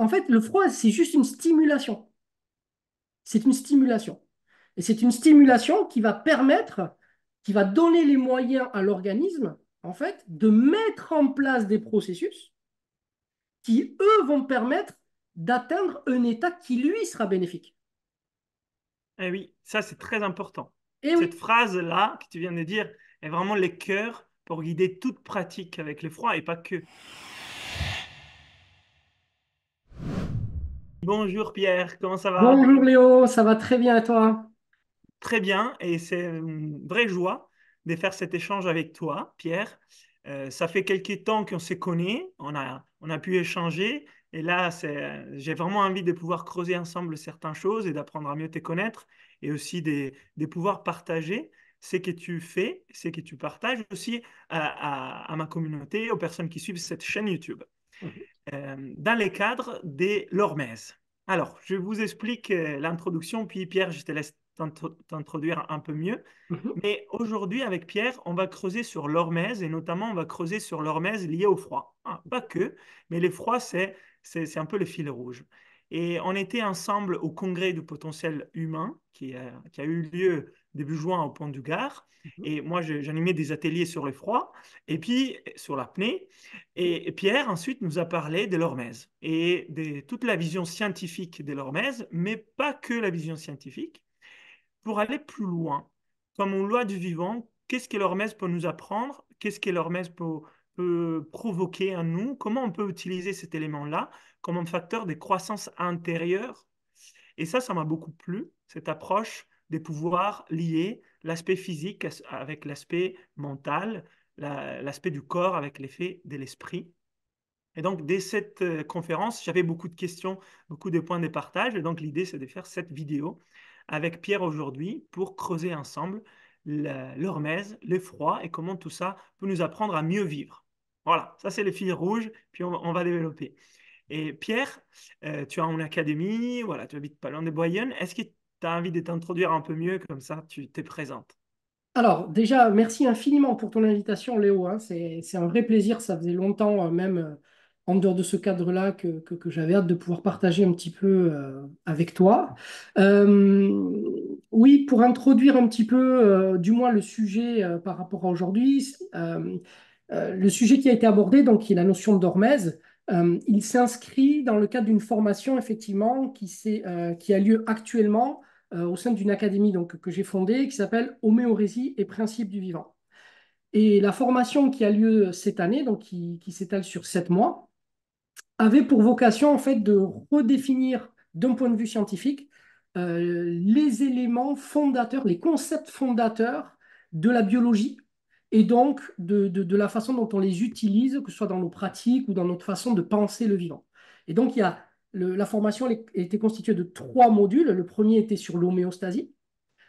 en fait, le froid, c'est juste une stimulation. C'est une stimulation. Et c'est une stimulation qui va permettre, qui va donner les moyens à l'organisme, en fait, de mettre en place des processus qui, eux, vont permettre d'atteindre un état qui, lui, sera bénéfique. Eh oui, ça, c'est très important. Eh Cette phrase-là que tu viens de dire est vraiment le cœur pour guider toute pratique avec le froid et pas que. Bonjour Pierre, comment ça va? Bonjour Léo, ça va très bien et toi? Très bien, et c'est une vraie joie de faire cet échange avec toi, Pierre. Euh, ça fait quelques temps qu'on s'est connus, on a, on a pu échanger, et là, j'ai vraiment envie de pouvoir creuser ensemble certaines choses et d'apprendre à mieux te connaître, et aussi de, pouvoir partager ce que tu fais, ce que tu partages aussi à ma communauté, aux personnes qui suivent cette chaîne YouTube. Euh, dans les cadres des Lormez. Alors, je vous explique euh, l'introduction, puis Pierre, je te laisse t'introduire un peu mieux. Mhm. Mais aujourd'hui, avec Pierre, on va creuser sur Lormez et notamment on va creuser sur Lormez liée au froid. Ah, pas que, mais les froids, c'est, c'est, un peu le fil rouge. Et on était ensemble au congrès du potentiel humain qui a, eu lieu début juin au Pont du Gard. Mhm. Et moi, j'animais des ateliers sur le froid et puis sur l'apnée. Et, Pierre, ensuite, nous a parlé de l'hormèse et de toute la vision scientifique de l'hormèse, mais pas que la vision scientifique, pour aller plus loin. Comme une loi du vivant, qu'est-ce que l'hormèse peut nous apprendre Qu'est-ce que l'hormèse peut, peut provoquer en nous Comment on peut utiliser cet élément-là comme un facteur des croissances intérieures. Et ça, ça m'a beaucoup plu, cette approche de pouvoir lier l'aspect physique avec l'aspect mental, l'aspect du corps avec l'effet de l'esprit. Et donc, dès cette euh, conférence, j'avais beaucoup de questions, beaucoup de points de partage. Et donc, l'idée, c'est de faire cette vidéo avec Pierre aujourd'hui pour creuser ensemble l'hormèse, le, froid et comment tout ça peut nous apprendre à mieux vivre. Voilà, ça c'est les fils rouges, puis on va développer. Et Pierre, euh, tu as une académie, voilà, tu habites pas loin de Boyonne. Est-ce que tu as envie de t'introduire un peu mieux comme ça, tu t'es présente alors déjà, merci infiniment pour ton invitation, Léo. Hein. C'est, un vrai plaisir. Ça faisait longtemps, euh, même euh, en dehors de ce cadre-là, que, j'avais hâte de pouvoir partager un petit peu avec toi. oui, pour introduire un petit peu, du moins le sujet par rapport à aujourd'hui, le sujet qui a été abordé, donc, qui est la notion de d'hormèse. Euh, il s'inscrit dans le cadre d'une formation, effectivement, qui, euh, qui a lieu actuellement euh, au sein d'une académie donc, que j'ai fondée, qui s'appelle Homéorésie et principes du vivant. Et la formation qui a lieu cette année, donc qui, s'étale sur sept mois, avait pour vocation en fait de redéfinir d'un point de vue scientifique les éléments fondateurs, les concepts fondateurs de la biologie et donc de, la façon dont on les utilise, que ce soit dans nos pratiques ou dans notre façon de penser le vivant. Et donc, il y la formation elle était constituée de trois modules. Le premier était sur l'homéostasie.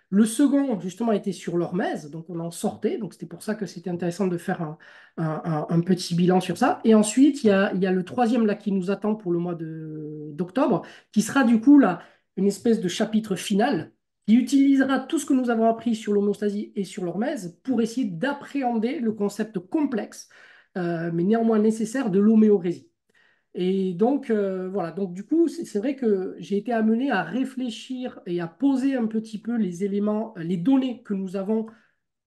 Le second, justement, était sur l'hormèse, donc on en sortait, donc c'était pour ça que c'était intéressant de faire un, petit bilan sur ça. Et ensuite, il y a, le troisième là qui nous attend pour le mois d'octobre, qui sera du coup là une espèce de chapitre final qui utilisera tout ce que nous avons appris sur l'homéostasie et sur l'hormèse pour essayer d'appréhender le concept complexe, euh, mais néanmoins nécessaire, de l'homéorésie. Et donc, euh, voilà, donc du coup, c'est vrai que j'ai été amené à réfléchir et à poser un petit peu les éléments, les données que nous avons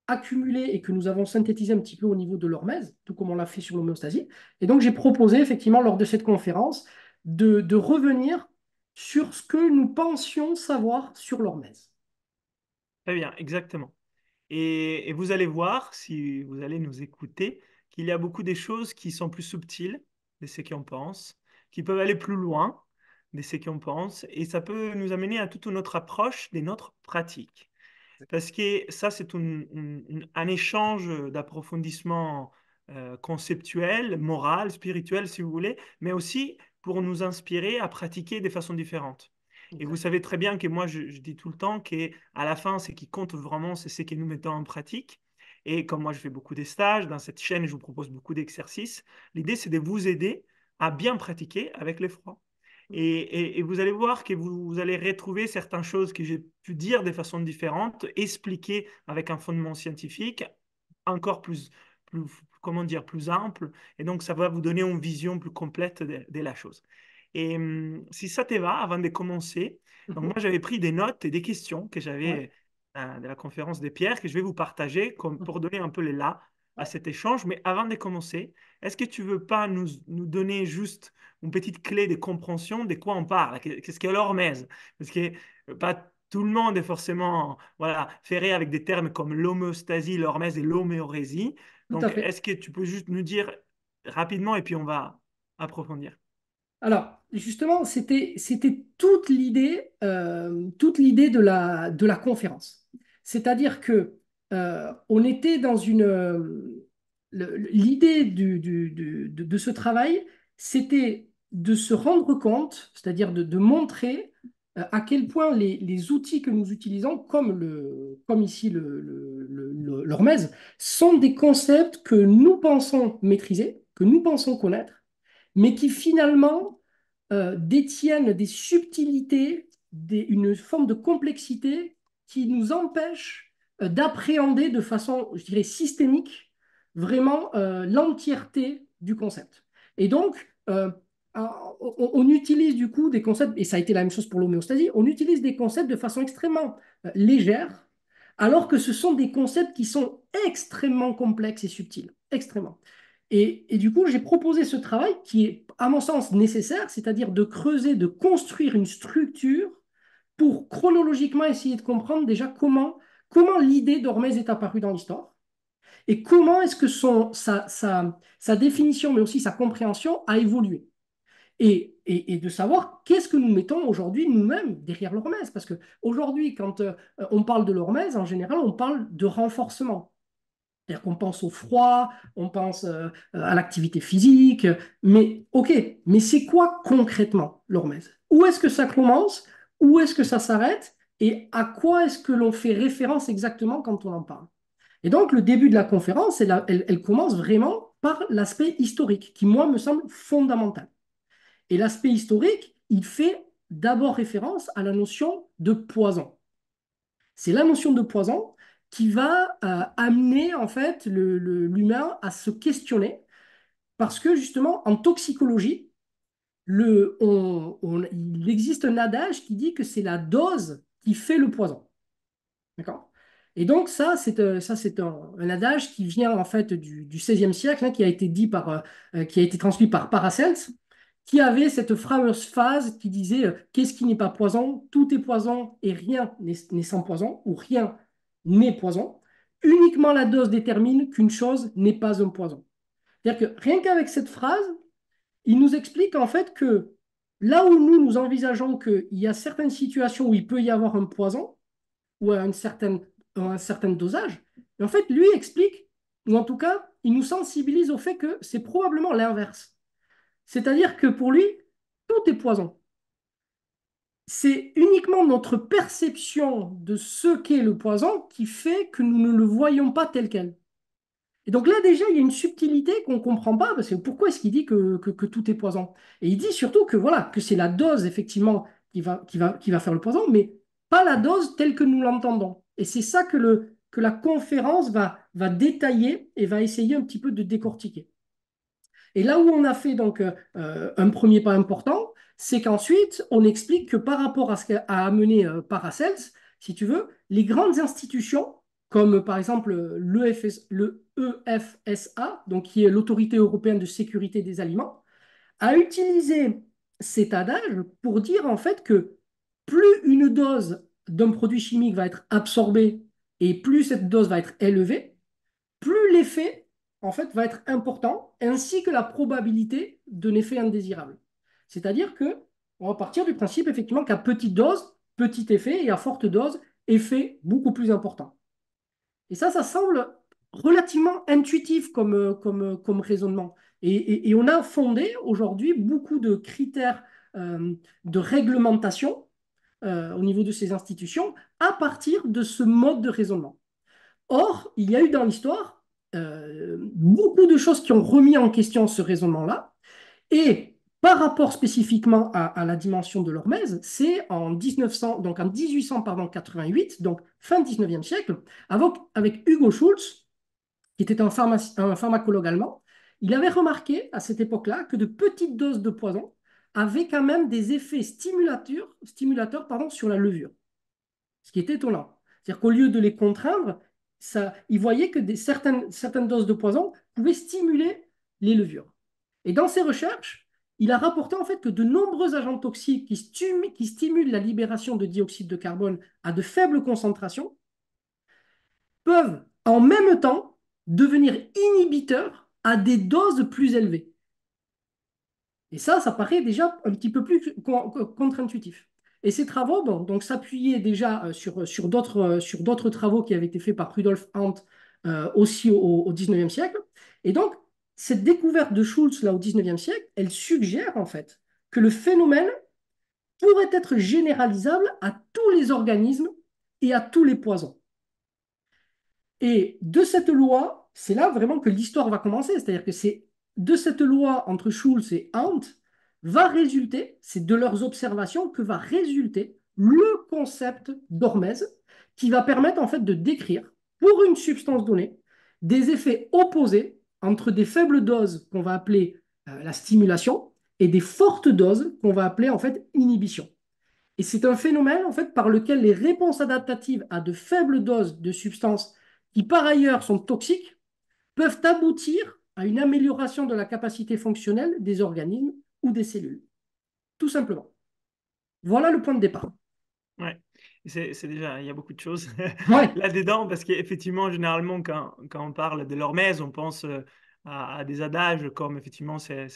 accumulées et que nous avons synthétisées un petit peu au niveau de l'hormèse, tout comme on l'a fait sur l'homéostasie. Et donc, j'ai proposé effectivement lors de cette conférence de revenir sur ce que nous pensions savoir sur leur messe. Très bien, exactement. Et, vous allez voir, si vous allez nous écouter, qu'il y a beaucoup des choses qui sont plus subtiles de ce qu'on pense, qui peuvent aller plus loin de ce qu'on pense, et ça peut nous amener à toute une autre approche de notre pratique. Parce que ça, c'est un, échange d'approfondissement euh, conceptuel, moral, spirituel, si vous voulez, mais aussi pour nous inspirer à pratiquer des façons différentes. Et vous savez très bien que moi, je, dis tout le temps qu'à la fin, ce qui compte vraiment, c'est ce que nous mettons en pratique. Et comme moi, je fais beaucoup des stages, dans cette chaîne, je vous propose beaucoup d'exercices. L'idée, c'est de vous aider à bien pratiquer avec les Et, vous allez voir que vous, allez retrouver certaines choses que j'ai pu dire de façons différentes, expliquer avec un fondement scientifique, encore plus, plus, comment dire, plus ample. Et donc, ça va vous donner une vision plus complète de, la chose. Et hum, si ça te va, avant de commencer, mhm. moi, j'avais pris des notes et des questions que j'avais euh, euh, de la conférence de Pierre, que je vais vous partager mhm. pour donner un peu les là à cet échange. Mais avant de commencer, est-ce que tu veux pas nous, nous, donner juste une petite clé de compréhension de quoi on parle Qu'est-ce qu'est l'hormèse Parce que euh, pas tout le monde est forcément voilà, ferré avec des termes comme l'homéostasie, l'hormèse et l'homéorésie. Donc, est-ce que tu peux juste nous dire rapidement et puis on va approfondir Alors, justement, c'était toute l'idée euh, toute l'idée de la, de la conférence. C'est-à-dire que euh, on était dans une... Euh, l'idée de, ce travail, c'était de se rendre compte, c'est-à-dire de, montrer euh, à quel point les, outils que nous utilisons, comme, le, comme ici le, le, l'Hormèse, sont des concepts que nous pensons maîtriser, que nous pensons connaître, mais qui finalement euh, détiennent des subtilités, une forme de complexité qui nous empêche euh, d'appréhender de façon, je dirais, systémique vraiment l'entièreté du concept. Et donc, ah, on, utilise du coup des concepts, et ça a été la même chose pour l'homéostasie, on utilise des concepts de façon extrêmement euh, légère, alors que ce sont des concepts qui sont extrêmement complexes et subtils, extrêmement. Et, du coup, j'ai proposé ce travail qui est, à mon sens, nécessaire, c'est-à-dire de creuser, de construire une structure pour chronologiquement essayer de comprendre déjà comment, comment l'idée d'Hormez est apparue dans l'histoire et comment est-ce que son, sa définition, mais aussi sa compréhension, a évolué et, de savoir qu'est-ce que nous mettons aujourd'hui nous-mêmes derrière l'hormèse. Parce que qu'aujourd'hui, quand euh, on parle de l'hormèse, en général, on parle de renforcement. C'est-à-dire qu'on pense au froid, on pense euh, à l'activité physique, mais ok, mais c'est quoi concrètement l'hormèse Où est-ce que ça commence Où est-ce que ça s'arrête Et à quoi est-ce que l'on fait référence exactement quand on en parle Et donc le début de la conférence, elle commence vraiment par l'aspect historique, qui moi me semble fondamental. Et l'aspect historique, il fait d'abord référence à la notion de poison. C'est la notion de poison qui va euh, amener en fait l'humain à se questionner parce que justement en toxicologie, il existe un adage qui dit que c'est la dose qui fait le poison. D'accord Et donc ça, c'est euh, un, adage qui vient en fait du, XVIe siècle, hein, qui a été dit par, euh, qui a été transmis par Paracelse, qui avait cette fameuse phase qui disait euh, qu'est-ce qui n'est pas poison Tout est poison et rien n'est sans poison, ou rien n'est poison. Uniquement la dose détermine qu'une chose n'est pas un poison. C'est-à-dire que rien qu'avec cette phrase, il nous explique en fait que là où nous, nous envisageons qu'il y a certaines situations où il peut y avoir un poison, ou un certain, un certain dosage, en fait, lui explique, ou en tout cas, il nous sensibilise au fait que c'est probablement l'inverse. C'est-à-dire que pour lui, tout est poison. C'est uniquement notre perception de ce qu'est le poison qui fait que nous ne le voyons pas tel quel. Et donc là, déjà, il y a une subtilité qu'on ne comprend pas, parce que pourquoi est-ce qu'il dit que, que, tout est poison Et il dit surtout que voilà, que c'est la dose, effectivement, qui va, qui, va, qui va faire le poison, mais pas la dose telle que nous l'entendons. Et c'est ça que, le, que la conférence va, va détailler et va essayer un petit peu de décortiquer. Et là où on a fait donc euh, euh, un premier pas important, c'est qu'ensuite, on explique que par rapport à ce qu'a amené euh, Paracels, si tu veux, les grandes institutions, comme par exemple le, EFSA, e donc qui est l'Autorité européenne de sécurité des aliments, a utilisé cet adage pour dire en fait que plus une dose d'un produit chimique va être absorbée et plus cette dose va être élevée, plus l'effet en fait, va être important, ainsi que la probabilité d'un effet indésirable. C'est-à-dire que on va partir du principe, effectivement, qu'à petite dose, petit effet, et à forte dose, effet beaucoup plus important. Et ça, ça semble relativement intuitif comme, comme, comme raisonnement. Et, on a fondé aujourd'hui beaucoup de critères euh, de réglementation euh, au niveau de ces institutions à partir de ce mode de raisonnement. Or, il y a eu dans l'histoire euh, beaucoup de choses qui ont remis en question ce raisonnement-là. Et par rapport spécifiquement à, la dimension de l'Hormèse, c'est en 1900, donc en 1888, donc fin 19e siècle, avec, Hugo Schulz, qui était un, pharmacologue allemand, il avait remarqué à cette époque-là que de petites doses de poison avaient quand même des effets stimulateurs, pardon, sur la levure, ce qui était étonnant. C'est-à-dire qu'au lieu de les contraindre, il voyait que certaines, doses de poison pouvaient stimuler les levures. Et dans ses recherches, il a rapporté en fait que de nombreux agents toxiques qui stimulent la libération de dioxyde de carbone à de faibles concentrations peuvent en même temps devenir inhibiteurs à des doses plus élevées. Et ça, ça paraît déjà un petit peu plus contre-intuitif. Et ces travaux donc s'appuyaient déjà euh, sur, euh, euh, sur d'autres travaux qui avaient été faits par Rudolf Hunt aussi au XIXe siècle. Et donc, cette découverte de Schultz là, au XIXe siècle, elle suggère en fait que le phénomène pourrait être généralisable à tous les organismes et à tous les poisons. Et de cette loi, c'est là vraiment que l'histoire va commencer, c'est-à-dire que c'est de cette loi entre Schultz et Hunt va résulter, c'est de leurs observations que va résulter le concept d'hormèse qui va permettre en fait de décrire pour une substance donnée des effets opposés entre des faibles doses qu'on va appeler euh, la stimulation et des fortes doses qu'on va appeler en fait inhibition. Et c'est un phénomène en fait par lequel les réponses adaptatives à de faibles doses de substances qui par ailleurs sont toxiques peuvent aboutir à une amélioration de la capacité fonctionnelle des organismes ou des cellules. Tout simplement. Voilà le point de départ. Ouais. C'est déjà, il y a beaucoup de choses là-dedans, parce qu'effectivement, généralement, quand, on parle de l'hormèse, on pense euh, à, des adages comme effectivement, c'est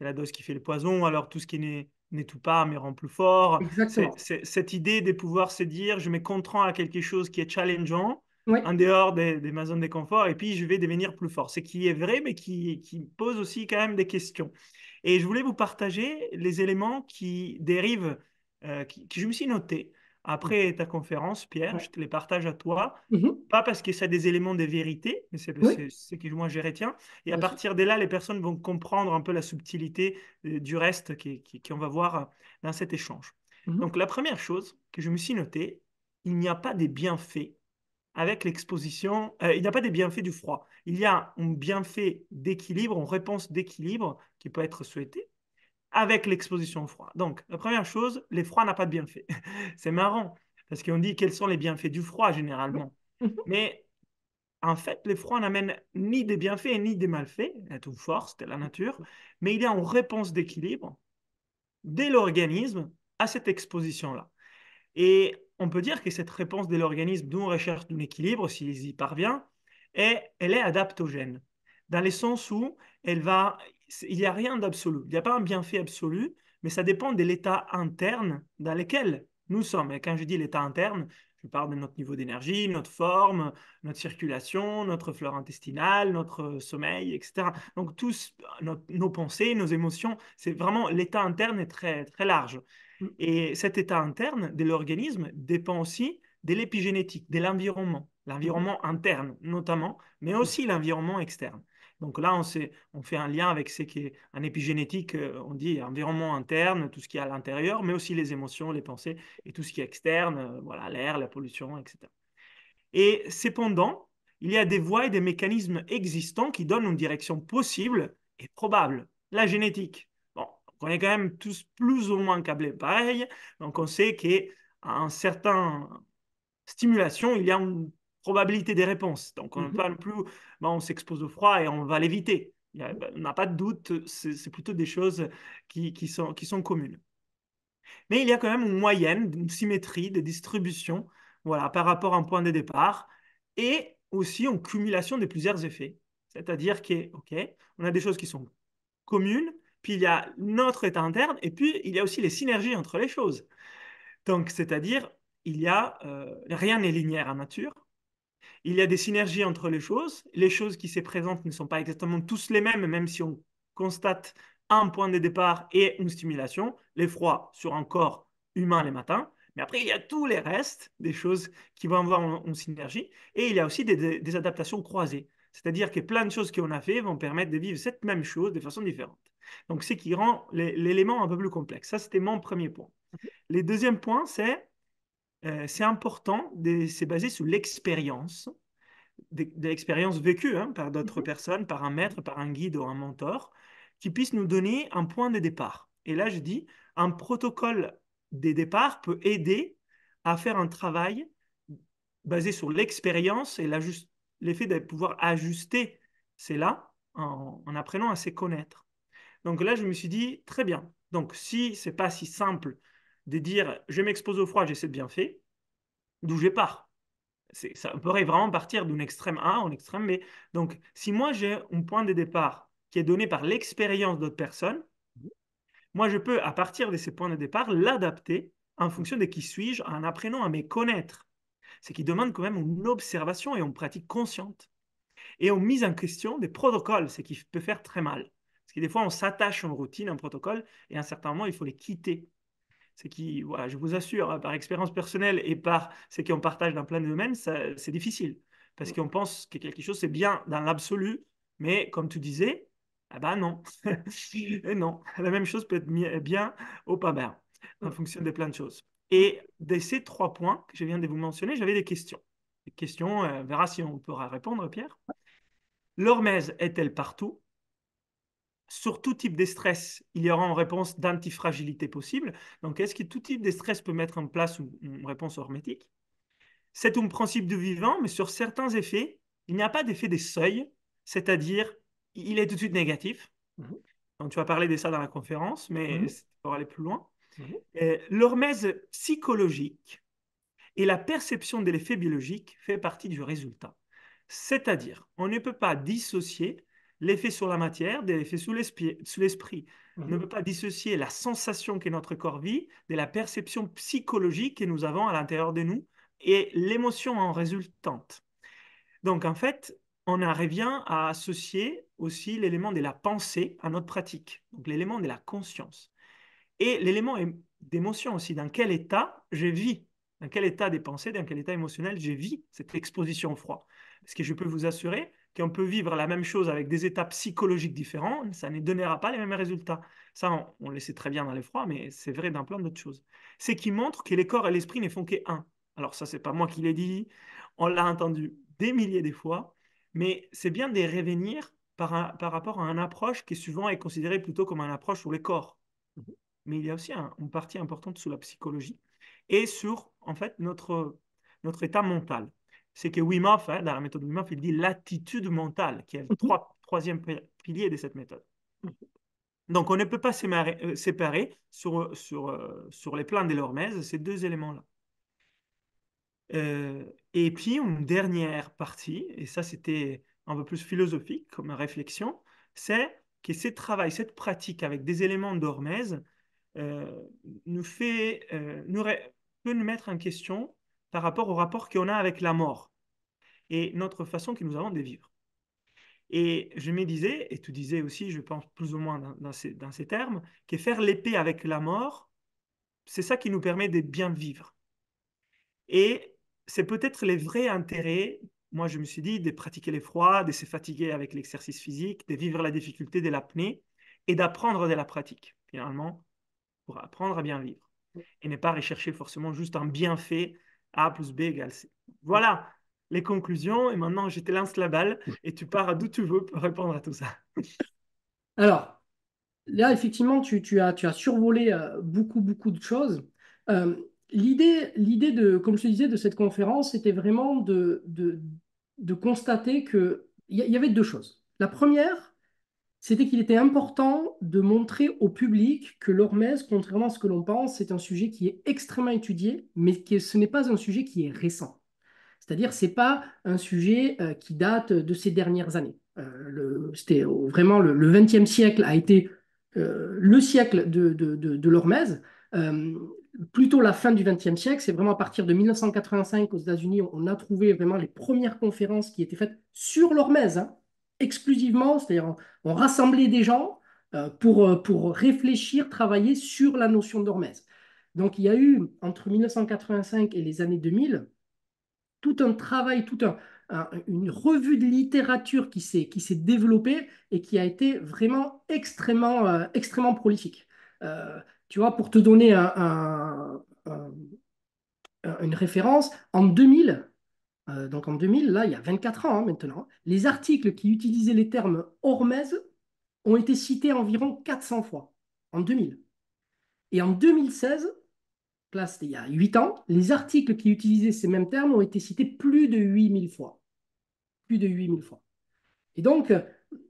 la dose qui fait le poison, alors tout ce qui n'est tout pas mais rend plus fort. cette idée de pouvoir se dire je me contrains à quelque chose qui est challengeant en dehors des, des ma zone de confort et puis je vais devenir plus fort. C'est qui est vrai mais qui, qui pose aussi quand même des questions. Et je voulais vous partager les éléments qui dérivent, euh, qui, je me suis noté après ta conférence, Pierre, je te les partage à toi, mhm. pas parce que ça a des éléments de vérité, mais c'est ce que moi j'ai retiens. Et à partir de là, les personnes vont comprendre un peu la subtilité euh, du reste qu'on va voir euh, dans cet échange. Mhm. Donc la première chose que je me suis notée, il n'y a pas des bienfaits avec l'exposition, euh, il n'y a pas des bienfaits du froid. Il y a un bienfait d'équilibre, une réponse d'équilibre qui peut être souhaitée avec l'exposition au froid. Donc, la première chose, les froids n'a pas de bienfait. C'est marrant parce qu'on dit quels sont les bienfaits du froid généralement. Mhm. Mais en fait, les froids n'amène ni des bienfaits ni des malfaits, à toute force, de la nature, mais il y a une réponse d'équilibre dès l'organisme à cette exposition-là. Et on peut dire que cette réponse de l'organisme d'une recherche d'un équilibre, s'il y parvient, est, elle est adaptogène, dans le sens où il n'y a rien d'absolu, il n'y a pas un bienfait absolu, mais ça dépend de l'état interne dans lequel nous sommes. Et quand je dis l'état interne, je parle de notre niveau d'énergie, notre forme, notre circulation, notre flore intestinale, notre sommeil, etc. Donc, tous euh, nos, nos pensées, nos émotions, c'est vraiment l'état interne est très, très large. Mmh. Et cet état interne de l'organisme dépend aussi de l'épigénétique, de l'environnement, mmh. l'environnement interne notamment, mais mmh. aussi l'environnement externe. Donc là, on, fait un lien avec ce qui est un épigénétique, euh, on dit environnement interne, tout ce qui est à l'intérieur, mais aussi les émotions, les pensées et tout ce qui est externe, euh, voilà, l'air, la pollution, etc. Et cependant, il y a des voies et des mécanismes existants qui donnent une direction possible et probable. La génétique, on est quand même tous plus ou moins câblés pareil. Donc, on sait qu'à certain stimulation, il y a une probabilité des réponses. Donc, on ne mhm. parle plus, on s'expose au froid et on va l'éviter. Ben, on n'a pas de doute, c'est plutôt des choses qui, sont, communes. Mais il y a quand même une moyenne, une symétrie des distributions voilà, par rapport à un point de départ et aussi une cumulation de plusieurs effets. C'est-à-dire qu'on a des choses qui sont communes, puis il y a notre état interne, et puis il y a aussi les synergies entre les choses. Donc, c'est-à-dire, il y a euh, rien n'est linéaire en nature. Il y a des synergies entre les choses. Les choses qui se présentent ne sont pas exactement tous les mêmes, même si on constate un point de départ et une stimulation, l'effroi sur un corps humain les matins. Mais après, il y a tous les restes des choses qui vont avoir une synergie. Et il y a aussi des, adaptations croisées. C'est-à-dire que plein de choses qu'on a fait vont permettre de vivre cette même chose de façon différente. Donc, ce qui rend l'élément un peu plus complexe. Ça, c'était mon premier point. Mhm. Le deuxième point, c'est euh, c'est important de sur l'expérience, de, l'expérience vécue hein, par d'autres mhm. personnes, par un maître, par un guide ou un mentor, qui puisse nous donner un point de départ. Et là, je dis, un protocole des départs peut aider à faire un travail basé sur l'expérience et l'effet de pouvoir ajuster cela en apprenant à se connaître. Donc là, je me suis dit, très bien. Donc si n'est pas si simple de dire, je m'expose au froid, j'essaie de bien faire, d'où je pars. Ça pourrait vraiment partir d'un extrême A en extrême B. Donc, si moi j'ai un point de départ qui est donné par l'expérience d'autres personnes, moi je peux, à partir de ces points de départ, l'adapter en fonction de qui suis-je, en apprenant à me connaître. Ce qui demande quand même une observation et une pratique consciente. Et on mise en question des protocoles, ce qui peut faire très mal. Et des fois, on s'attache à une routine, à un protocole, et à un certain moment, il faut les quitter. C'est qui, voilà, je vous assure, hein, par expérience personnelle et par ce qu'on partage dans plein de domaines, c'est difficile. Parce qu'on pense que quelque chose, c'est bien dans l'absolu, mais comme tu disais, ah ben non. non, la même chose peut être bien ou pas bien, en fonction de plein de choses. Et de ces trois points que je viens de vous mentionner, j'avais des questions. Des questions, euh, on verra si on pourra répondre, Pierre. L'hormèse est-elle partout sur tout type de stress, il y aura une réponse d'antifragilité possible. Donc, est-ce que tout type de stress peut mettre en place une réponse hormétique C'est un principe du vivant, mais sur certains effets, il n'y a pas d'effet des seuils, c'est-à-dire il est tout de suite négatif. Mmh Donc, tu vas parler de ça dans la conférence, mais mmh. pour aller plus loin. Mmh euh, l'hormèse psychologique et la perception de l'effet biologique fait partie du résultat. C'est-à-dire, on ne peut pas dissocier l'effet sur la matière de l'effet sous l'esprit. On ne mhm. peut pas dissocier la sensation que notre corps vit de la perception psychologique que nous avons à l'intérieur de nous et l'émotion en résultante. Donc en fait, on arrive revient à associer aussi l'élément de la pensée à notre pratique, donc l'élément de la conscience. Et l'élément d'émotion aussi, dans quel état je vis, dans quel état des pensées, dans quel état émotionnel je vis cette exposition au froid. Ce que je peux vous assurer qu'on peut vivre la même chose avec des états psychologiques différents, ça ne donnera pas les mêmes résultats. Ça, on, le sait très bien dans les mais c'est vrai d'un plan d'autres choses. C'est qui montre que les corps et l'esprit ne font qu'un. Alors ça, c'est pas moi qui l'ai dit, on l'a entendu des milliers de fois, mais c'est bien de revenir par, par rapport à une approche qui souvent est considérée plutôt comme une approche sur les corps. Mhm. Mais il y a aussi une partie importante sur la psychologie et sur, en fait, notre état mental c'est que Wim hein, dans la méthode Wim il dit l'attitude mentale, qui est le mhm. troisième pilier de cette méthode. Donc, on ne peut pas euh, séparer, euh, sur, les plans de l'hormèse ces deux éléments-là. Euh, et puis, une dernière partie, et ça, c'était un peu plus philosophique comme réflexion, c'est que ce travail, cette pratique avec des éléments d'hormèse nous fait, nous, peut nous mettre en question par rapport au rapport qu'on a avec la mort et notre façon que nous avons de vivre. Et je me disais, et tu disais aussi, je pense plus ou moins dans, ces, termes, que faire l'épée avec la mort, c'est ça qui nous permet de bien vivre. Et c'est peut-être les vrais intérêts, moi je me suis dit, de pratiquer l'effroi, de se fatiguer avec l'exercice physique, de vivre la difficulté de l'apnée et d'apprendre de la pratique, finalement, pour apprendre à bien vivre. Et ne pas rechercher forcément juste un bienfait a plus B égale C. Mm. Voilà les conclusions. Et maintenant, je te lance la balle mm. et tu pars d'où tu veux pour répondre à tout ça. Alors, là, effectivement, tu, as, tu as survolé euh, beaucoup, beaucoup de choses. Euh, l'idée, l'idée de, comme je te disais, de cette conférence, c'était vraiment de, de, constater qu'il y avait deux choses. La première, c'était qu'il était important de montrer au public que l'hormèse, contrairement à ce que l'on pense, c'est un sujet qui est extrêmement étudié, mais que ce n'est pas un sujet qui est récent. C'est-à-dire, ce n'est pas un sujet euh, qui date de ces dernières années. Euh, c'était vraiment le XXe siècle a été euh, le siècle de, de, l'hormèse. plutôt la fin du XXe siècle, c'est vraiment à partir de 1985 aux États-Unis, on a trouvé vraiment les premières conférences qui étaient faites sur l'hormèse. Hein exclusivement, c'est-à-dire on, rassemblait des gens euh, pour, euh, pour réfléchir, travailler sur la notion d'hormèse. Donc il y a eu, entre 1985 et les années 2000, tout un travail, toute un, une revue de littérature qui s'est développée et qui a été vraiment extrêmement, euh, extrêmement prolifique. tu vois, pour te donner un, une référence, en 2000, euh, donc en 2000, là, il y a 24 ans hein, maintenant, les articles qui utilisaient les termes Hormèse ont été cités environ 400 fois, en 2000. Et en 2016, là, c'était il y a 8 ans, les articles qui utilisaient ces mêmes termes ont été cités plus de 8000 fois. Plus de 8000 fois. Et donc, euh,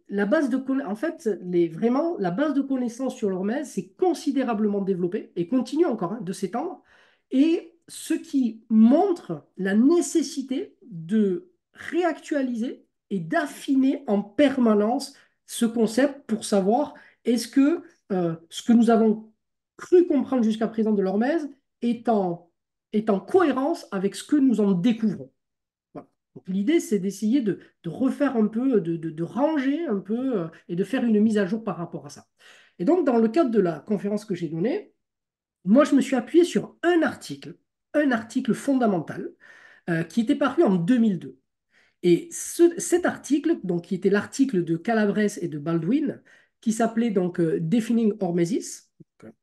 la base de en fait, vraiment, la base de connaissances sur l'Hormèse s'est considérablement développée et continue encore hein, de s'étendre. Et ce qui montre la nécessité de réactualiser et d'affiner en permanence ce concept pour savoir est-ce que euh, ce que nous avons cru comprendre jusqu'à présent de lormez est en, est en cohérence avec ce que nous en découvrons. L'idée, c'est d'essayer de, refaire un peu, de, ranger un peu euh, et de faire une mise à jour par rapport à ça. Et donc, dans le cadre de la conférence que j'ai donnée, moi, je me suis appuyé sur un article un article fondamental euh, qui était paru en 2002. Et cet article, donc, qui était l'article de Calabres et de Baldwin, qui s'appelait donc euh, Defining Hormesis,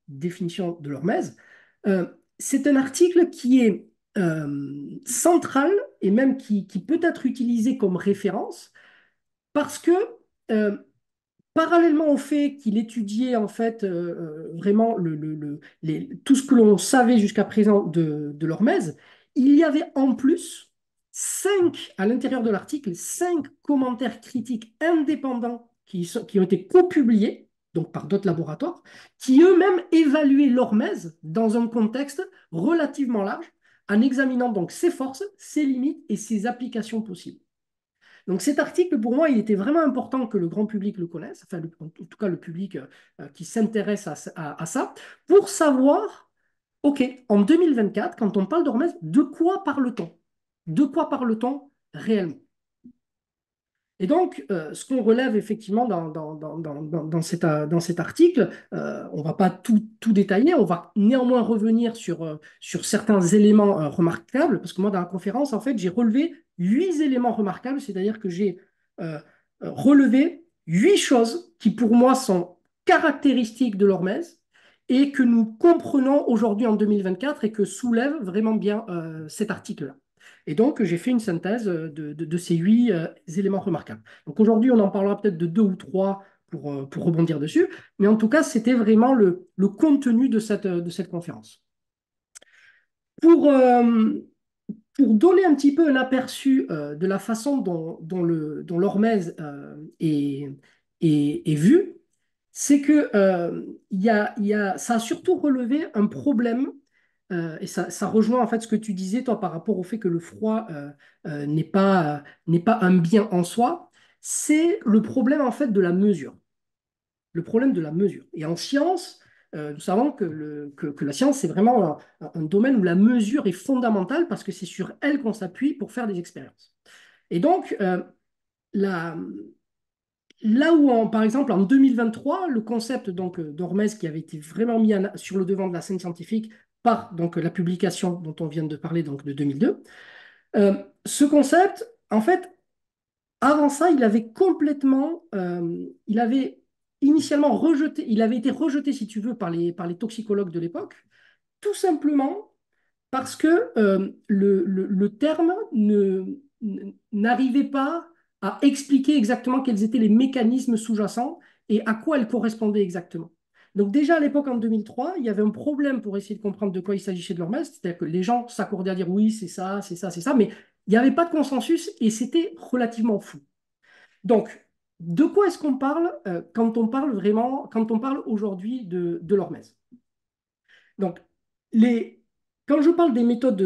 définition de l'hormèse, euh, c'est un article qui est central et même qui, qui, peut être utilisé comme référence parce que parallèlement au fait qu'il étudiait en fait euh, euh, vraiment tout ce que l'on savait jusqu'à présent de, de l'Hormèse, il y avait en plus cinq, à l'intérieur de l'article, cinq commentaires critiques indépendants qui, ont été copubliés donc par d'autres laboratoires, qui eux-mêmes évaluaient l'hormèse dans un contexte relativement large, en examinant donc ses forces, ses limites et ses applications possibles. Donc cet article, pour moi, il était vraiment important que le grand public le connaisse, enfin en tout cas le public euh, euh, qui s'intéresse à, ça, pour savoir, OK, en 2024, quand on parle d'hormèse, de quoi parle-t-on De quoi parle-t-on réellement et donc, euh, ce qu'on relève effectivement dans, dans, dans, cet, dans, cet, article, on ne va pas tout, détailler, on va néanmoins revenir sur, sur certains éléments remarquables, parce que moi, dans la conférence, en fait, j'ai relevé huit éléments remarquables, c'est-à-dire que j'ai euh, euh, relevé huit choses qui pour moi sont caractéristiques de l'Ormez et que nous comprenons aujourd'hui en 2024 et que soulève vraiment bien euh, cet article-là. Et donc, j'ai fait une synthèse de, ces huit éléments remarquables. Donc aujourd'hui, on en parlera peut-être de deux ou trois pour, pour rebondir dessus, mais en tout cas, c'était vraiment le, contenu de cette, de cette conférence. Pour, pour donner un petit peu un aperçu euh, de la façon dont, dont l'Hormèse euh, est, vue, vu, c'est que euh, ça a surtout relevé un problème, et ça, rejoint en fait ce que tu disais toi par rapport au fait que le froid n'est pas, n'est pas un bien en soi, c'est le problème en fait de la mesure. Le problème de la mesure. Et en science, euh, nous savons que, le, que, la science, c'est vraiment un, domaine où la mesure est fondamentale parce que c'est sur elle qu'on s'appuie pour faire des expériences. Et donc, euh, la, Là où, par exemple, en 2023, le concept donc euh, qui avait été vraiment mis sur le devant de la scène scientifique par donc la publication dont on vient de parler donc de 2002, ce concept, en fait, avant ça, il avait complètement, il avait initialement rejeté, il avait été rejeté, si tu veux, par les, par les toxicologues de l'époque, tout simplement parce que euh, le, terme ne, n'arrivait pas à expliquer exactement quels étaient les mécanismes sous-jacents et à quoi elles correspondaient exactement. Donc déjà à l'époque, en 2003, il y avait un problème pour essayer de comprendre de quoi il s'agissait de leur c'est-à-dire que les gens s'accordaient à dire oui, c'est ça, c'est ça, c'est ça, mais il n'y avait pas de consensus et c'était relativement fou. Donc, de quoi est-ce qu'on parle euh, quand on parle vraiment, quand on parle aujourd'hui de, de l'hormèse Donc, quand je parle des méthodes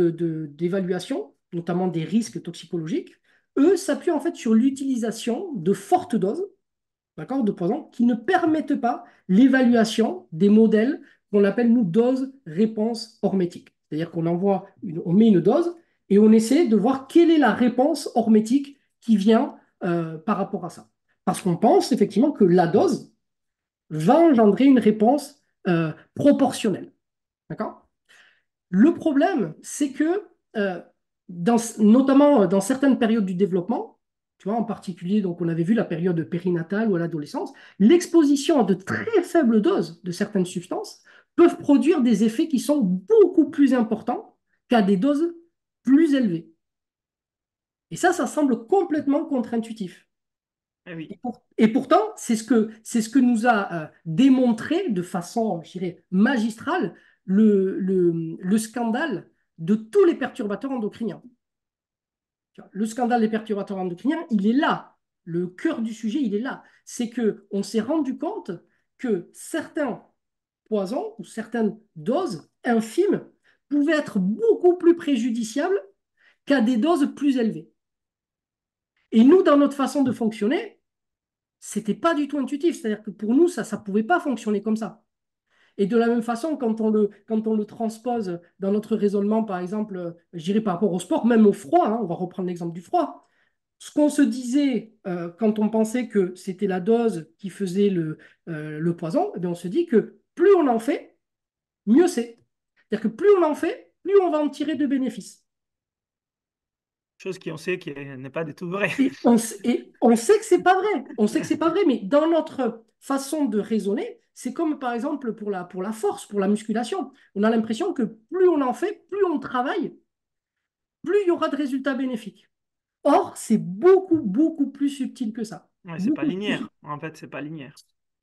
d'évaluation, notamment des risques toxicologiques, eux s'appuient en fait sur l'utilisation de fortes doses d'accord, de poison qui ne permettent pas l'évaluation des modèles qu'on appelle nous dose-réponse hormétique. C'est-à-dire qu'on envoie, une, met une dose et on essaie de voir quelle est la réponse hormétique qui vient euh, par rapport à ça. Parce qu'on pense effectivement que la dose va engendrer une réponse euh, proportionnelle. D'accord Le problème, c'est que, euh, notamment euh, dans certaines périodes du développement, tu vois, en particulier, donc on avait vu la période périnatale ou à l'adolescence, l'exposition à de très faibles doses de certaines substances peuvent produire des effets qui sont beaucoup plus importants qu'à des doses plus élevées. Et ça, ça semble complètement contre-intuitif. Ah et, pourtant, c'est ce, que, ce que nous a euh, démontré de façon, dirais, magistrale le, le, le scandale de tous les perturbateurs endocriniens. Le scandale des perturbateurs endocriniens, il est là. Le cœur du sujet, il est là. C'est qu'on s'est rendu compte que certains poisons ou certaines doses infimes pouvaient être beaucoup plus préjudiciables qu'à des doses plus élevées. Et nous, dans notre façon de fonctionner, c'était pas du tout intuitif. C'est-à-dire que pour nous, ça ne pouvait pas fonctionner comme ça. Et de la même façon, quand on le, quand on le transpose dans notre raisonnement, par exemple, j'irai par rapport au sport, même au froid, hein, on va reprendre l'exemple du froid. Ce qu'on se disait euh, quand on pensait que c'était la dose qui faisait le, euh, poison, eh on se dit que plus on en fait, mieux c'est. C'est-à-dire que plus on en fait, plus on va en tirer de bénéfices. Chose qui on sait qui n'est pas du tout vraie. on, sait que c'est pas vrai. On sait que c'est pas vrai, mais dans notre façon de raisonner, c'est comme par exemple pour la, pour la force, pour la musculation. On a l'impression que plus on en fait, plus on travaille, plus il y aura de résultats bénéfiques. Or, c'est beaucoup, beaucoup plus subtil que ça. Ouais, c'est pas linéaire. En fait, c'est pas linéaire.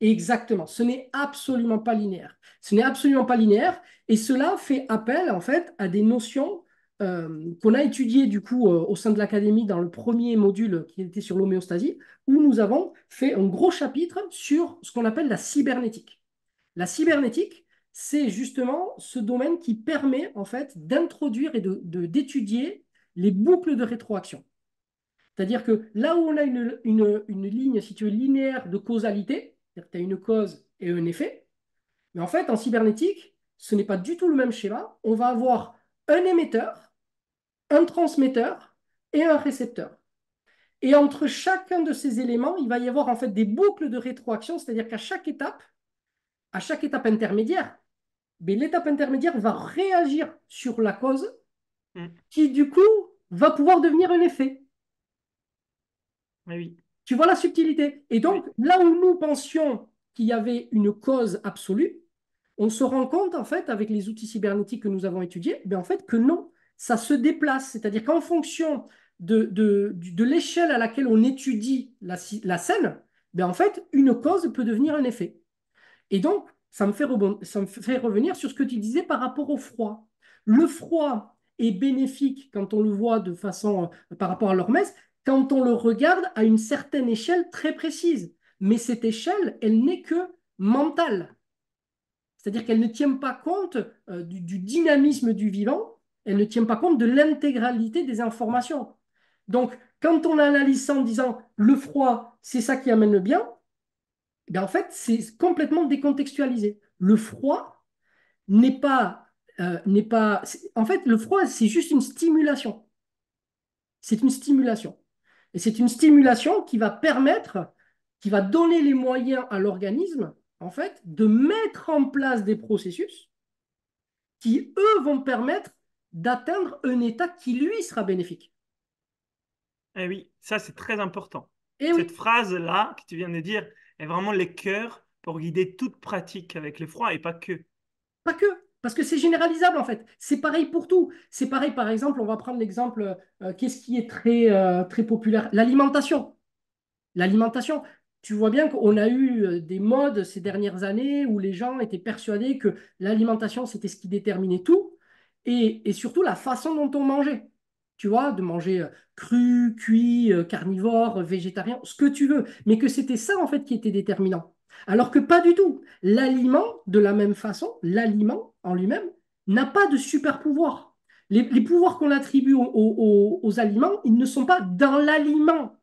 Exactement. Ce n'est absolument pas linéaire. Ce n'est absolument pas linéaire. Et cela fait appel, en fait, à des notions qu'on a étudié du coup au sein de l'académie dans le premier module qui était sur l'homéostasie, où nous avons fait un gros chapitre sur ce qu'on appelle la cybernétique. La cybernétique, c'est justement ce domaine qui permet en fait d'introduire et d'étudier de, les boucles de rétroaction. C'est-à-dire que là où on a une, ligne, si tu linéaire de causalité, c'est-à-dire tu as une cause et un effet, mais en fait, en cybernétique, ce n'est pas du tout le même schéma. On va avoir un émetteur un transmetteur et un récepteur. Et entre chacun de ces éléments, il va y avoir en fait des boucles de rétroaction, c'est-à-dire qu'à chaque étape, à chaque étape intermédiaire, ben, l'étape intermédiaire va réagir sur la cause mm. qui du coup va pouvoir devenir un effet. Oui. Tu vois la subtilité. Et donc, là où nous pensions qu'il y avait une cause absolue, on se rend compte, en fait, avec les outils cybernétiques que nous avons étudiés, ben, en fait, que non ça se déplace. C'est-à-dire qu'en fonction de, l'échelle à laquelle on étudie la, scène, ben en fait, une cause peut devenir un effet. Et donc, ça me, fait ça me fait revenir sur ce que tu disais par rapport au froid. Le froid est bénéfique quand on le voit de façon euh, par rapport à l'hormèse, quand on le regarde à une certaine échelle très précise. Mais cette échelle, elle n'est que mentale. C'est-à-dire qu'elle ne tient pas compte euh, du dynamisme du vivant elle ne tient pas compte de l'intégralité des informations. Donc, quand on analyse ça en disant le froid, c'est ça qui amène le bien, ben, en fait, c'est complètement décontextualisé. Le froid n'est pas. Euh, n'est pas en fait, le froid, c'est juste une stimulation. C'est une stimulation. Et c'est une stimulation qui va permettre, qui va donner les moyens à l'organisme, en fait, de mettre en place des processus qui, eux, vont permettre d'atteindre un état qui lui sera bénéfique. Eh oui, ça c'est très important. Eh Cette phrase-là que tu viens de dire est vraiment le cœur pour guider toute pratique avec le froid et pas que. Pas que, parce que c'est généralisable en fait. C'est pareil pour tout. C'est pareil, par exemple, on va prendre l'exemple, euh, qu'est-ce qui est très, euh, très populaire L'alimentation. L'alimentation. Tu vois bien qu'on a eu euh, des modes ces dernières années où les gens étaient persuadés que l'alimentation, c'était ce qui déterminait tout et, surtout la façon dont on mangeait. Tu vois, de manger euh, cru, cuit, euh, carnivore, euh, végétarien, ce que tu veux. Mais que c'était ça, en fait, qui était déterminant. Alors que pas du tout. L'aliment, de la même façon, l'aliment en lui-même n'a pas de super pouvoir. Les, pouvoirs qu'on attribue aux, aux aliments, ils ne sont pas dans l'aliment.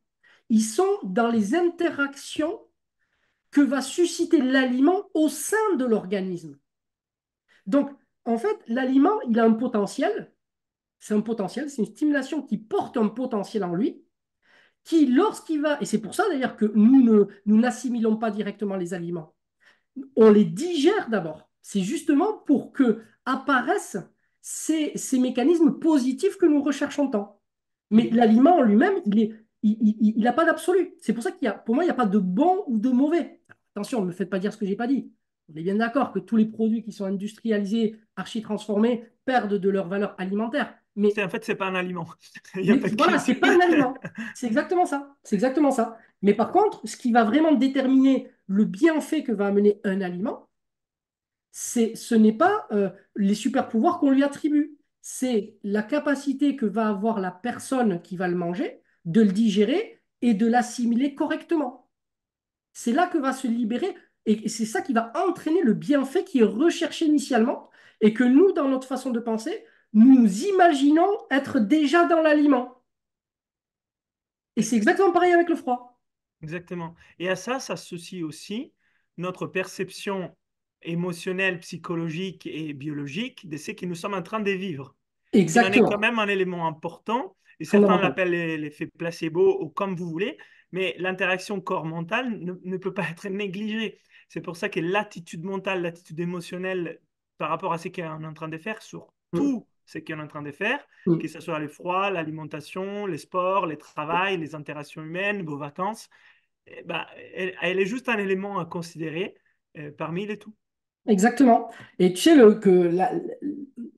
Ils sont dans les interactions que va susciter l'aliment au sein de l'organisme. Donc, en fait, l'aliment, il a un potentiel. C'est un potentiel, c'est une stimulation qui porte un potentiel en lui, qui, lorsqu'il va, et c'est pour ça d'ailleurs que nous n'assimilons pas directement les aliments, on les digère d'abord. C'est justement pour que apparaissent ces, ces, mécanismes positifs que nous recherchons tant. Mais l'aliment en lui-même, il n'a pas d'absolu. C'est pour ça qu'il y a, pour moi, il n'y a pas de bon ou de mauvais. Attention, ne me faites pas dire ce que j'ai pas dit. On est bien d'accord que tous les produits qui sont industrialisés, archi-transformés, perdent de leur valeur alimentaire. Mais en fait, c'est pas un aliment. pas c'est un aliment. C'est exactement ça. C'est exactement ça. Mais par contre, ce qui va vraiment déterminer le bienfait que va amener un aliment, c'est ce n'est pas euh, les super pouvoirs qu'on lui attribue. C'est la capacité que va avoir la personne qui va le manger de le digérer et de l'assimiler correctement. C'est là que va se libérer et c'est ça qui va entraîner le bienfait qui est recherché initialement et que nous, dans notre façon de penser, nous imaginons être déjà dans l'aliment. Et c'est exactement pareil avec le froid. Exactement. Et à ça s'associe aussi notre perception émotionnelle, psychologique et biologique de ce que nous sommes en train de vivre. Exactement. C'est quand même un élément important, et certains l'appellent l'effet placebo ou comme vous voulez, mais l'interaction corps-mental ne, peut pas être négligée. C'est pour ça que l'attitude mentale, l'attitude émotionnelle par rapport à ce qu'on est en train de faire, sur tout mm. ce qu'on est en train de faire, mm. que ce soit le froid, l'alimentation, les sports, les travail, les interactions humaines, vos vacances, eh ben, elle, est juste un élément à considérer euh, parmi les tout. Exactement. Et tu sais le, que la,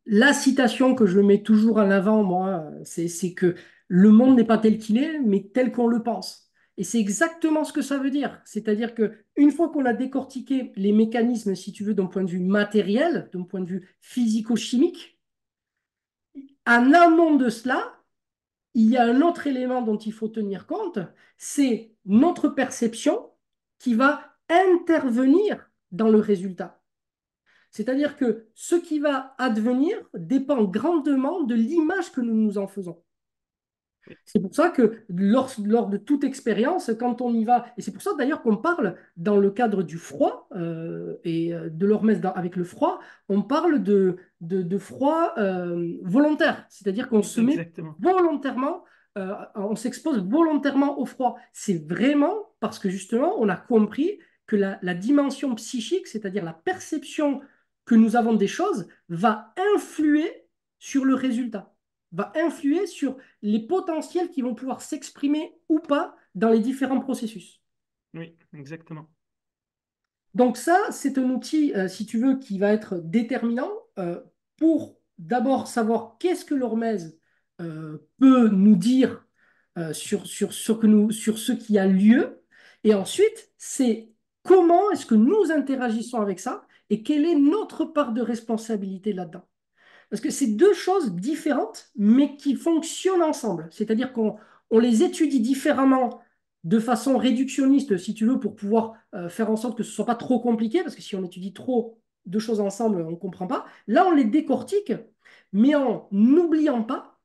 la, citation que je mets toujours en avant, moi, c'est que le monde n'est pas tel qu'il est, mais tel qu'on le pense. Et c'est exactement ce que ça veut dire. C'est-à-dire qu'une fois qu'on a décortiqué les mécanismes, si tu veux, d'un point de vue matériel, d'un point de vue physico-chimique, en amont de cela, il y a un autre élément dont il faut tenir compte, c'est notre perception qui va intervenir dans le résultat. C'est-à-dire que ce qui va advenir dépend grandement de l'image que nous nous en faisons. C'est pour ça que lors, de toute expérience, quand on y va, et c'est pour ça d'ailleurs qu'on parle dans le cadre du froid euh, et euh, de l'hormèse avec le froid, on parle de, froid euh, volontaire, c'est-à-dire qu'on se met volontairement, on s'expose volontairement au froid. C'est vraiment parce que justement, on a compris que la, la dimension psychique, c'est-à-dire la perception que nous avons des choses, va influer sur le résultat va influer sur les potentiels qui vont pouvoir s'exprimer ou pas dans les différents processus. Oui, exactement. Donc ça, c'est un outil, euh, si tu veux, qui va être déterminant euh, pour d'abord savoir qu'est-ce que l'hormèse euh, peut nous dire sur, sur, que nous, sur ce qui a lieu. Et ensuite, c'est comment est-ce que nous interagissons avec ça et quelle est notre part de responsabilité là-dedans parce que c'est deux choses différentes, mais qui fonctionnent ensemble. C'est-à-dire qu'on les étudie différemment de façon réductionniste, si tu veux, pour pouvoir euh, faire en sorte que ce ne soit pas trop compliqué, parce que si on étudie trop de choses ensemble, on ne comprend pas. Là, on les décortique, mais en n'oubliant pas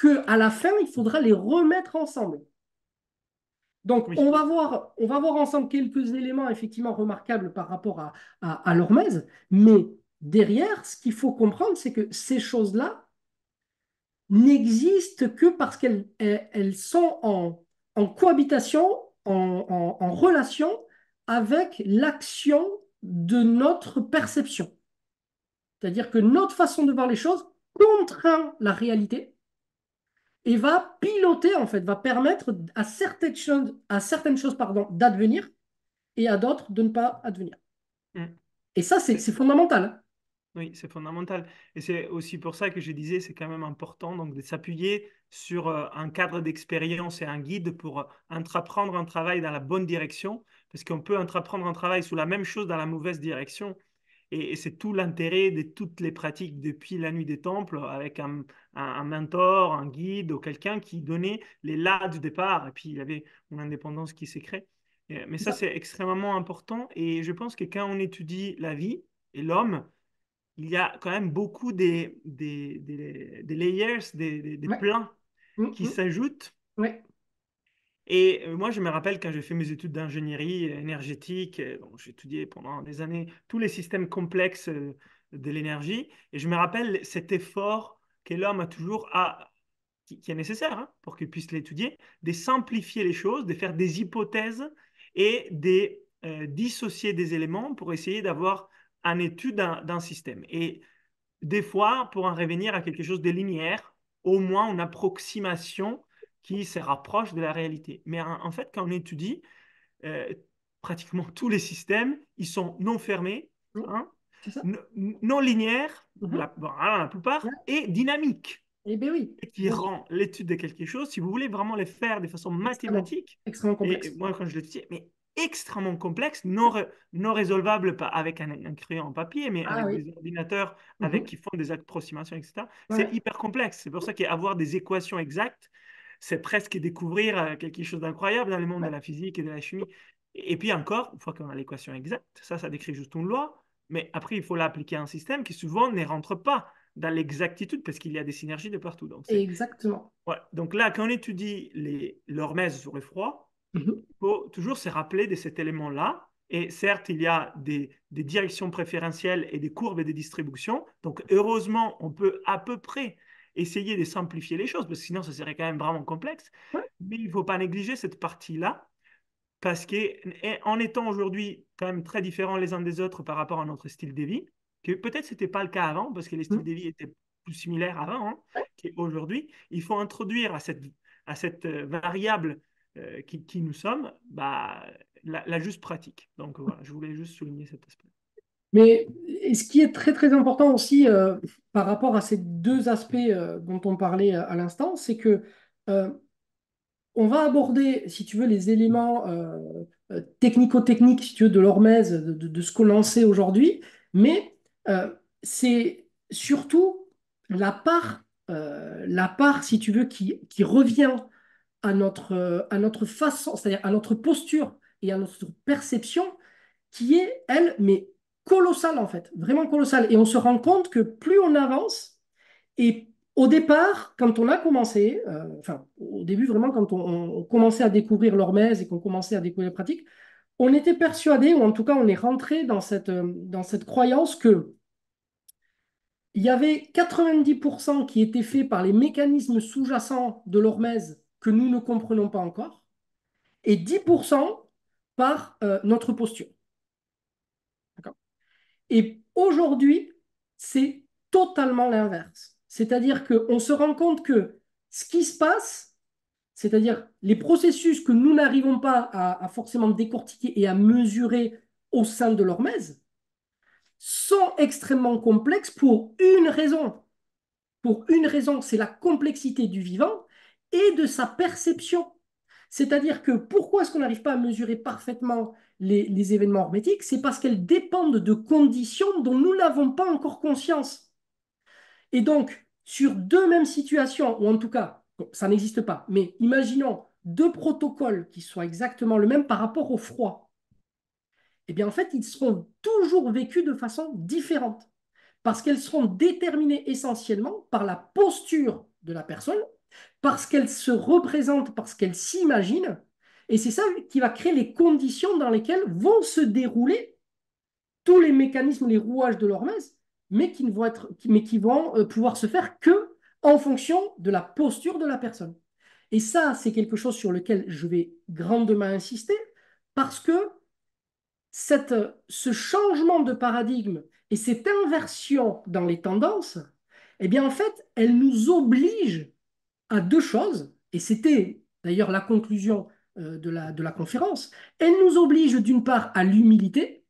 qu'à la fin, il faudra les remettre ensemble. Donc, on, va voir, on va voir ensemble quelques éléments effectivement remarquables par rapport à, à, mais derrière, ce qu'il faut comprendre, c'est que ces choses-là n'existent que parce qu'elles sont en, cohabitation, en, relation avec l'action de notre perception. C'est-à-dire que notre façon de voir les choses contraint la réalité et va piloter, en fait, va permettre à certaines choses, à certaines choses pardon, d'advenir et à d'autres de ne pas advenir. Mm. Et ça, c'est fondamental. Hein. Oui, c'est fondamental. Et c'est aussi pour ça que je disais, c'est quand même important donc, de s'appuyer sur un cadre d'expérience et un guide pour entreprendre un travail dans la bonne direction, parce qu'on peut entreprendre un travail sous la même chose dans la mauvaise direction. Et, c'est tout l'intérêt de toutes les pratiques depuis la nuit des temples, avec un, mentor, un guide ou quelqu'un qui donnait les là du départ, et puis il y avait une indépendance qui s'est créée. mais ça, c'est extrêmement important, et je pense que quand on étudie la vie et l'homme, il y a quand même beaucoup des, des, layers, des, plans mmh, qui mmh. s'ajoutent. Et euh, moi, je me rappelle quand j'ai fait mes études d'ingénierie euh, énergétique, euh, j'ai étudié pendant des années tous les systèmes complexes de l'énergie, et je me rappelle cet effort que l'homme a toujours à, qui, est nécessaire hein, pour qu'il puisse l'étudier, de simplifier les choses, de faire des hypothèses et de dissocier des éléments pour essayer d'avoir en étude d'un système. Et des fois, pour en revenir à quelque chose de linéaire, au moins une approximation qui se rapproche de la réalité. Mais en, fait, quand on étudie, euh, pratiquement tous les systèmes, ils sont non fermés, hein, non linéaires, mhm. la, plupart, et dynamiques. Eh ben et bien oui. qui rend l'étude de quelque chose, si vous voulez vraiment les faire de façon mathématique. Extrêmement, complexe. moi, quand je l'étudiais, mais extrêmement complexe, non, non résolvable avec un, crayon en papier, mais ah avec des ordinateurs mm-hmm. avec, qui font des approximations, etc. C'est hyper complexe. C'est pour ça qu'avoir des équations exactes, c'est presque découvrir euh, quelque chose d'incroyable dans le monde de la physique et de la chimie. Et puis encore, une fois qu'on a l'équation exacte, ça, ça décrit juste une loi, mais après, il faut l'appliquer à un système qui souvent ne rentre pas dans l'exactitude parce qu'il y a des synergies de partout. Donc Exactement. Donc là, quand on étudie les... l'hormèse sur le froid, Mhm. Il faut toujours se rappeler de cet élément-là. Et certes, il y a des, directions préférentielles et des courbes et des distributions. Donc, heureusement, on peut à peu près essayer de simplifier les choses, parce que sinon, ce serait quand même vraiment complexe. Mais il ne faut pas négliger cette partie-là, parce qu'en étant aujourd'hui quand même très différents les uns des autres par rapport à notre style de vie, que peut-être ce n'était pas le cas avant, parce que les styles mhm. de vie étaient plus similaires avant hein, qu'aujourd'hui, il faut introduire à cette, à cette euh, variable euh, qui, nous sommes, bah, la, juste pratique. Donc voilà, je voulais juste souligner cet aspect. Mais ce qui est très très important aussi euh, par rapport à ces deux aspects euh, dont on parlait à l'instant, c'est que on va aborder, si tu veux, les éléments technico-techniques, si tu veux, de l'hormèse, de, ce qu'on lançait aujourd'hui, mais c'est surtout la part, la part, si tu veux, qui, qui revient à notre, à euh, notre façon, c'est-à-dire à notre posture et à notre perception qui est, elle, mais colossale en fait, vraiment colossale. Et on se rend compte que plus on avance, et au départ, quand on a commencé, euh, enfin au début vraiment, quand on, commençait à découvrir l'hormèse et qu'on commençait à découvrir la pratique, on était persuadé, ou en tout cas on est rentré dans cette, euh, dans cette croyance que il y avait 90% qui étaient faits par les mécanismes sous-jacents de l'hormèse que nous ne comprenons pas encore, et 10% par euh, notre posture. Et aujourd'hui, c'est totalement l'inverse. C'est-à-dire qu'on se rend compte que ce qui se passe, c'est-à-dire les processus que nous n'arrivons pas à, à, forcément décortiquer et à mesurer au sein de l'hormèse, sont extrêmement complexes pour une raison. Pour une raison, c'est la complexité du vivant et de sa perception. C'est-à-dire que pourquoi est-ce qu'on n'arrive pas à mesurer parfaitement les, événements hermétiques C'est parce qu'elles dépendent de conditions dont nous n'avons pas encore conscience. Et donc, sur deux mêmes situations, ou en tout cas, ça n'existe pas, mais imaginons deux protocoles qui soient exactement le même par rapport au froid. Eh bien, en fait, ils seront toujours vécus de façon différente, parce qu'elles seront déterminées essentiellement par la posture de la personne parce qu'elle se représente, parce qu'elle s'imagine, et c'est ça qui va créer les conditions dans lesquelles vont se dérouler tous les mécanismes, les rouages de leur mais qui, ne vont, être, mais qui vont euh, pouvoir se faire que en fonction de la posture de la personne. Et ça, c'est quelque chose sur lequel je vais grandement insister, parce que cette, ce changement de paradigme et cette inversion dans les tendances, eh bien en fait, elle nous oblige à deux choses, et c'était d'ailleurs la conclusion euh, de la, de la conférence, elle nous oblige d'une part à l'humilité,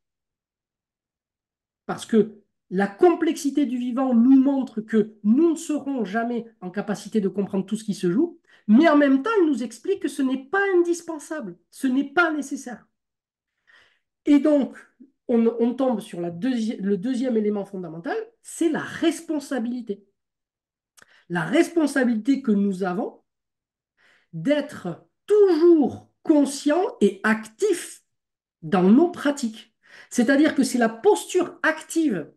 parce que la complexité du vivant nous montre que nous ne serons jamais en capacité de comprendre tout ce qui se joue, mais en même temps, elle nous explique que ce n'est pas indispensable, ce n'est pas nécessaire. Et donc, on, tombe sur la le deuxième élément fondamental, c'est la responsabilité la responsabilité que nous avons d'être toujours conscients et actifs dans nos pratiques. C'est-à-dire que c'est la posture active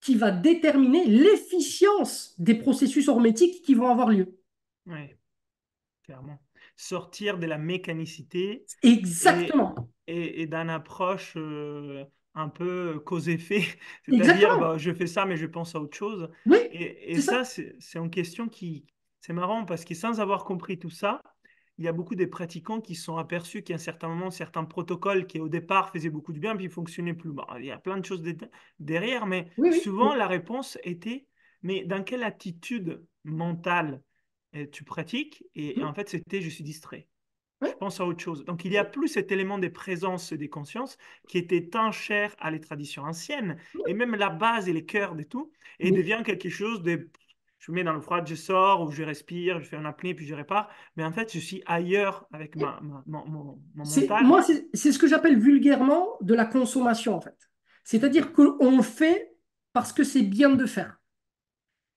qui va déterminer l'efficience des processus hormétiques qui vont avoir lieu. Oui, clairement. Sortir de la mécanicité. Exactement. Et, et, d'une approche euh, un peu euh, cause-effet, c'est-à-dire bah, je fais ça mais je pense à autre chose. et, ça, c'est une question qui, c'est marrant parce que sans avoir compris tout ça, il y a beaucoup des pratiquants qui sont aperçus qu'à un certain moment, certains protocoles qui au départ faisaient beaucoup de bien, puis fonctionnaient plus. il y a plein de choses derrière, mais souvent la réponse était, mais dans quelle attitude mentale euh, tu pratiques et mmh. en fait, c'était, je suis distrait je pense à autre chose. Donc il n'y a plus cet élément des présences et des consciences qui était tant cher à les traditions anciennes, et même la base et les cœurs de tout, et devient quelque chose de je me mets dans le froid, je sors ou je respire, je fais un apnée puis je répare. Mais en fait, je suis ailleurs avec ma, mon, mental. Moi, c'est ce que j'appelle vulgairement de la consommation, en fait. C'est-à-dire qu'on on fait parce que c'est bien de faire.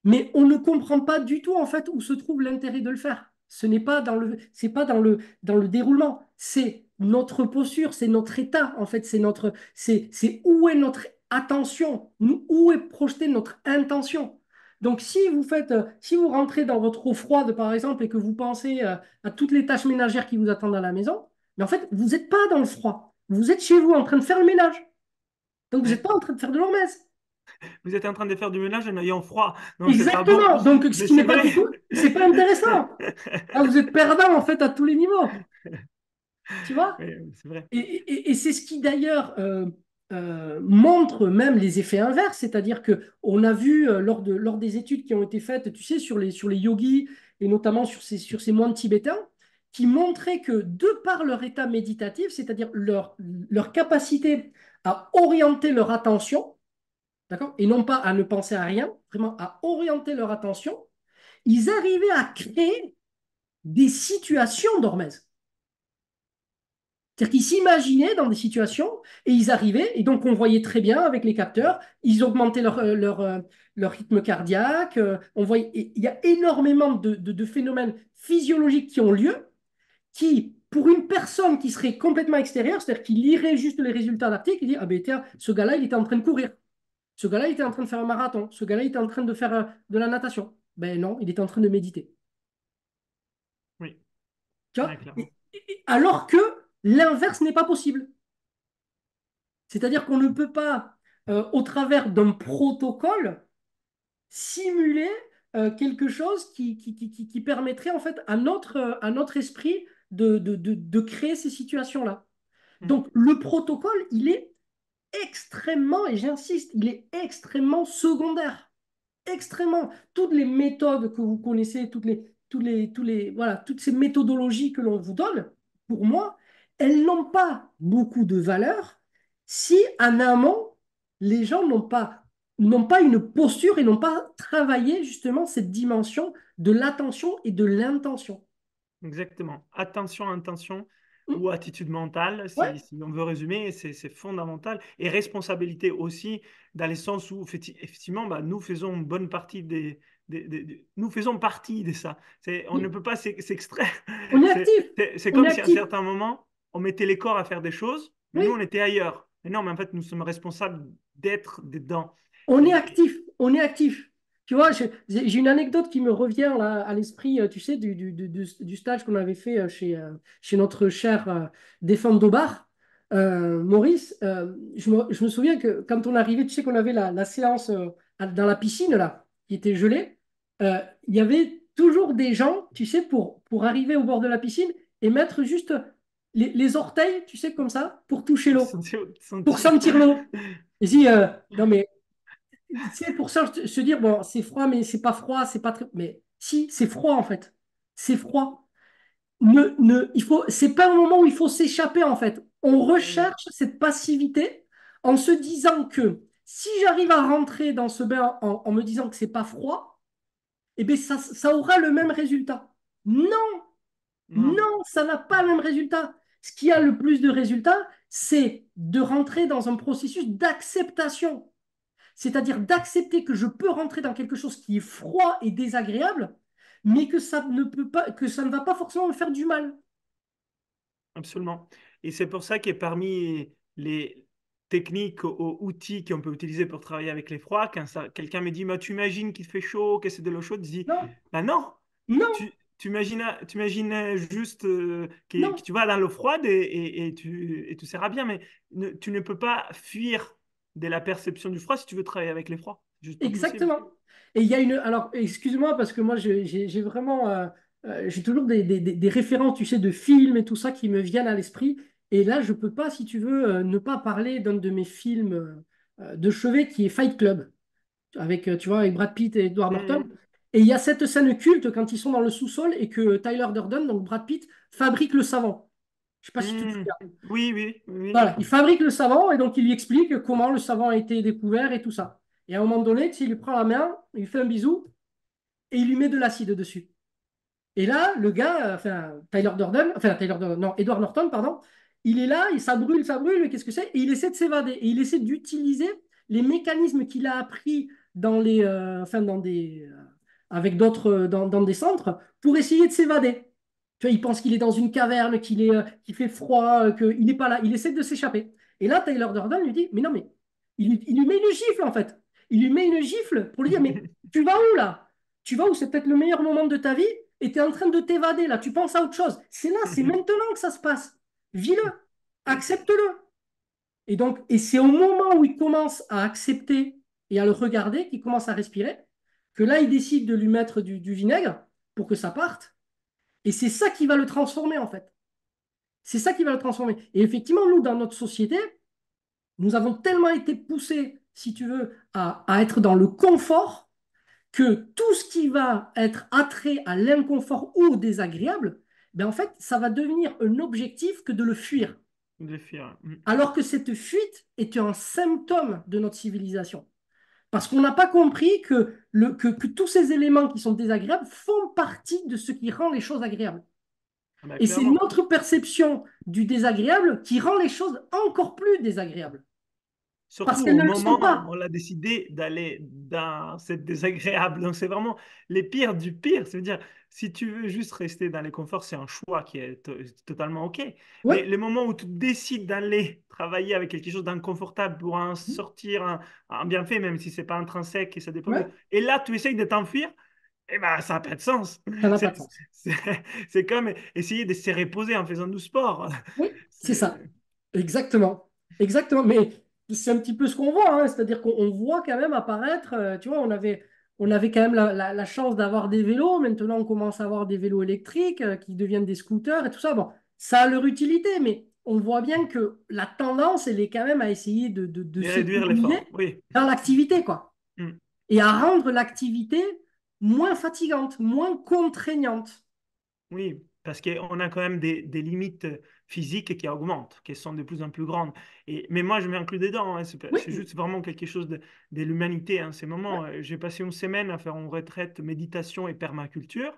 Mais on ne comprend pas du tout, en fait, où se trouve l'intérêt de le faire. Ce n'est pas dans le, c'est pas dans le, dans le déroulement. C'est notre posture, c'est notre état. En fait, c'est notre, c'est, c'est où est notre attention, où est projetée notre intention. Donc, si vous faites, euh, si vous rentrez dans votre eau froide, par exemple, et que vous pensez euh, à, toutes les tâches ménagères qui vous attendent à la maison, mais en fait, vous n'êtes pas dans le froid. Vous êtes chez vous en train de faire le ménage. Donc, vous n'êtes pas en train de faire de l'hormèse. vous êtes en train de faire du ménage en ayant froid. Exactement. Donc, ce qui n'est pas du tout, c'est pas intéressant. Ah, vous êtes perdant, en fait, à tous les niveaux. Tu vois vrai. Et, c'est ce qui, d'ailleurs, euh, euh, montre même les effets inverses. C'est-à-dire que on a vu, euh, lors, de, lors des études qui ont été faites, tu sais, sur les, sur les yogis et notamment sur ces, sur ces moines tibétains, qui montraient que, de par leur état méditatif, c'est-à-dire leur, leur capacité à orienter leur attention, et non pas à ne penser à rien, vraiment à orienter leur attention, ils arrivaient à créer des situations d'hormèse. C'est-à-dire qu'ils s'imaginaient dans des situations et ils arrivaient, et donc on voyait très bien avec les capteurs, ils augmentaient leur, euh, euh, leur, rythme cardiaque, euh, on voyait, il y a énormément de, phénomènes physiologiques qui ont lieu, qui, pour une personne qui serait complètement extérieure, c'est-à-dire qu'il lirait juste les résultats d'article, il dit, ah ben ce gars-là, il était en train de courir. Ce gars-là, il était en train de faire un marathon. Ce gars-là, il était en train de faire euh, de la natation. Ben non, il était en train de méditer. Oui. Alors que l'inverse n'est pas possible. C'est-à-dire qu'on ne peut pas, euh, au travers d'un protocole, simuler euh, quelque chose qui, qui, permettrait en fait à notre, esprit de, de, de créer ces situations-là. Mmh. Donc le protocole, il est extrêmement, et j'insiste, il est extrêmement secondaire. Extrêmement. Toutes les méthodes que vous connaissez, toutes les, les, les, voilà, toutes ces méthodologies que l'on vous donne, pour moi, elles n'ont pas beaucoup de valeur si en amont, les gens n'ont pas, n'ont pas une posture et n'ont pas travaillé justement cette dimension de l'attention et de l'intention. Exactement. Attention, intention. Mmh. ou attitude mentale, si, on veut résumer, c'est fondamental. Et responsabilité aussi, dans le sens où, effectivement, bah, nous faisons une bonne partie des, des, nous faisons partie de ça. On mmh. ne peut pas s'extraire. On est actif. C'est comme si à un certain moment, on mettait les corps à faire des choses, mais nous, on était ailleurs. Mais non, mais en fait, nous sommes responsables d'être dedans. On est actif. On est actif. Tu vois, j'ai une anecdote qui me revient là, à l'esprit, euh, tu sais, du, du, du, du stage qu'on avait fait euh, chez, euh, chez notre cher Défense défunt Maurice. je, me, souviens que quand on arrivait, tu sais qu'on avait la, la séance dans la piscine, là, qui était gelée, il y avait toujours des gens, tu sais, pour, pour arriver au bord de la piscine et mettre juste les, les orteils, tu sais, comme ça, pour toucher l'eau, pour sentir l'eau. Et si, non mais c'est pour ça se dire, bon, c'est froid, mais c'est pas froid, c'est pas très. Mais si, c'est froid en fait. C'est froid. Ne, ne, il faut, c'est pas un moment où il faut s'échapper en fait. On recherche cette passivité en se disant que si j'arrive à rentrer dans ce bain en, me disant que c'est pas froid, eh bien ça, aura le même résultat. non, non ça n'a pas le même résultat. Ce qui a le plus de résultats, c'est de rentrer dans un processus d'acceptation c'est-à-dire d'accepter que je peux rentrer dans quelque chose qui est froid et désagréable, mais que ça ne peut pas, que ça ne va pas forcément me faire du mal. Absolument. Et c'est pour ça que parmi les techniques ou outils qu'on peut utiliser pour travailler avec les froids, quand quelqu'un me dit Mais «Bah, Tu imagines qu'il fait chaud, que c'est de l'eau chaude Je dis Non bah Non, Tu, imagines, tu imagines juste euh, que, tu vas dans l'eau froide et, tu, et, tu, seras bien, mais tu ne peux pas fuir dès la perception du froid si tu veux travailler avec les froids. Exactement. Et il y a une. Alors, excuse-moi, parce que moi, j'ai vraiment. Euh, euh, j'ai toujours des, des, références, tu sais, de films et tout ça qui me viennent à l'esprit. Et là, je peux pas, si tu veux, euh, ne pas parler d'un de mes films de chevet qui est Fight Club, avec, tu vois, avec Brad Pitt et Edward mm-hmm. Norton. Et il y a cette scène culte quand ils sont dans le sous-sol et que Tyler Durden, donc Brad Pitt, fabrique le savant. Je sais pas si tu hmm. Oui, oui. Il fabrique le savon et donc il lui explique comment le savon a été découvert et tout ça. Et à un moment donné, il lui prend la main, il lui fait un bisou et il lui met de l'acide dessus. Et là, le gars, enfin, Tyler enfin, Tyler non, Edward Norton, pardon, il est là, il ça brûle, ça brûle, mais qu'est-ce que c'est Et il essaie de s'évader. Et il essaie d'utiliser les mécanismes qu'il a appris dans les, euh, enfin, dans des, euh, avec d'autres, euh, dans des centres, pour essayer de s'évader. Tu vois, il pense qu'il est dans une caverne, qu'il est, euh, fait froid, euh, qu'il n'est pas là. Il essaie de s'échapper. Et là, Tyler Durden lui dit, mais non, mais il, lui met une gifle en fait. Il lui met une gifle pour lui dire, mais tu vas où là Tu vas où C'est peut-être le meilleur moment de ta vie et tu es en train de t'évader là. Tu penses à autre chose. C'est là, c'est maintenant que ça se passe. Vis-le, accepte-le. Et donc, et c'est au moment où il commence à accepter et à le regarder qu'il commence à respirer que là, il décide de lui mettre du vinaigre pour que ça parte. Et c'est ça qui va le transformer, en fait. C'est ça qui va le transformer. Et effectivement, nous, dans notre société, nous avons tellement été poussés, si tu veux, à, être dans le confort que tout ce qui va être attrait à l'inconfort ou au désagréable, ben en fait, ça va devenir un objectif que de le fuir. fuir. Mm. Alors que cette fuite est un symptôme de notre civilisation. Parce qu'on n'a pas compris que, que, tous ces éléments qui sont désagréables font partie de ce qui rend les choses agréables. Ah bah, Et c'est notre perception du désagréable qui rend les choses encore plus désagréables. Parce qu'elles ne moment pas. on a décidé d'aller dans cette désagréable. Donc c'est vraiment les pires du pire. C'est-à-dire, si tu veux juste rester dans les conforts, c'est un choix qui est totalement OK. Mais le moment où tu décides d'aller travailler avec quelque chose d'inconfortable pour en mmh. sortir un, bienfait, même si ce n'est pas intrinsèque et ça dépend. Et là, tu essayes de t'enfuir, eh ben, ça n'a pas de sens. C'est comme essayer de se reposer en faisant du sport. Oui, c'est ça. Exactement. Exactement. Mais c'est un petit peu ce qu'on voit. Hein. C'est-à-dire qu'on voit quand même apparaître, euh, tu vois, on avait on avait quand même la, chance d'avoir des vélos. Maintenant, on commence à avoir des vélos électriques euh, qui deviennent des scooters et tout ça. Bon, ça a leur utilité, mais on voit bien que la tendance, elle est quand même à essayer de, de, se réduire dans l'activité, quoi. Mm. Et à rendre l'activité moins fatigante, moins contraignante. Oui, parce qu'on a quand même des limites physiques qui augmentent, qui sont de plus en plus grandes. Et, mais moi, je m'inclus dedans. Hein, c'est juste vraiment quelque chose de, l'humanité. Hein, ces moments, euh, j'ai passé une semaine à faire une retraite méditation et permaculture.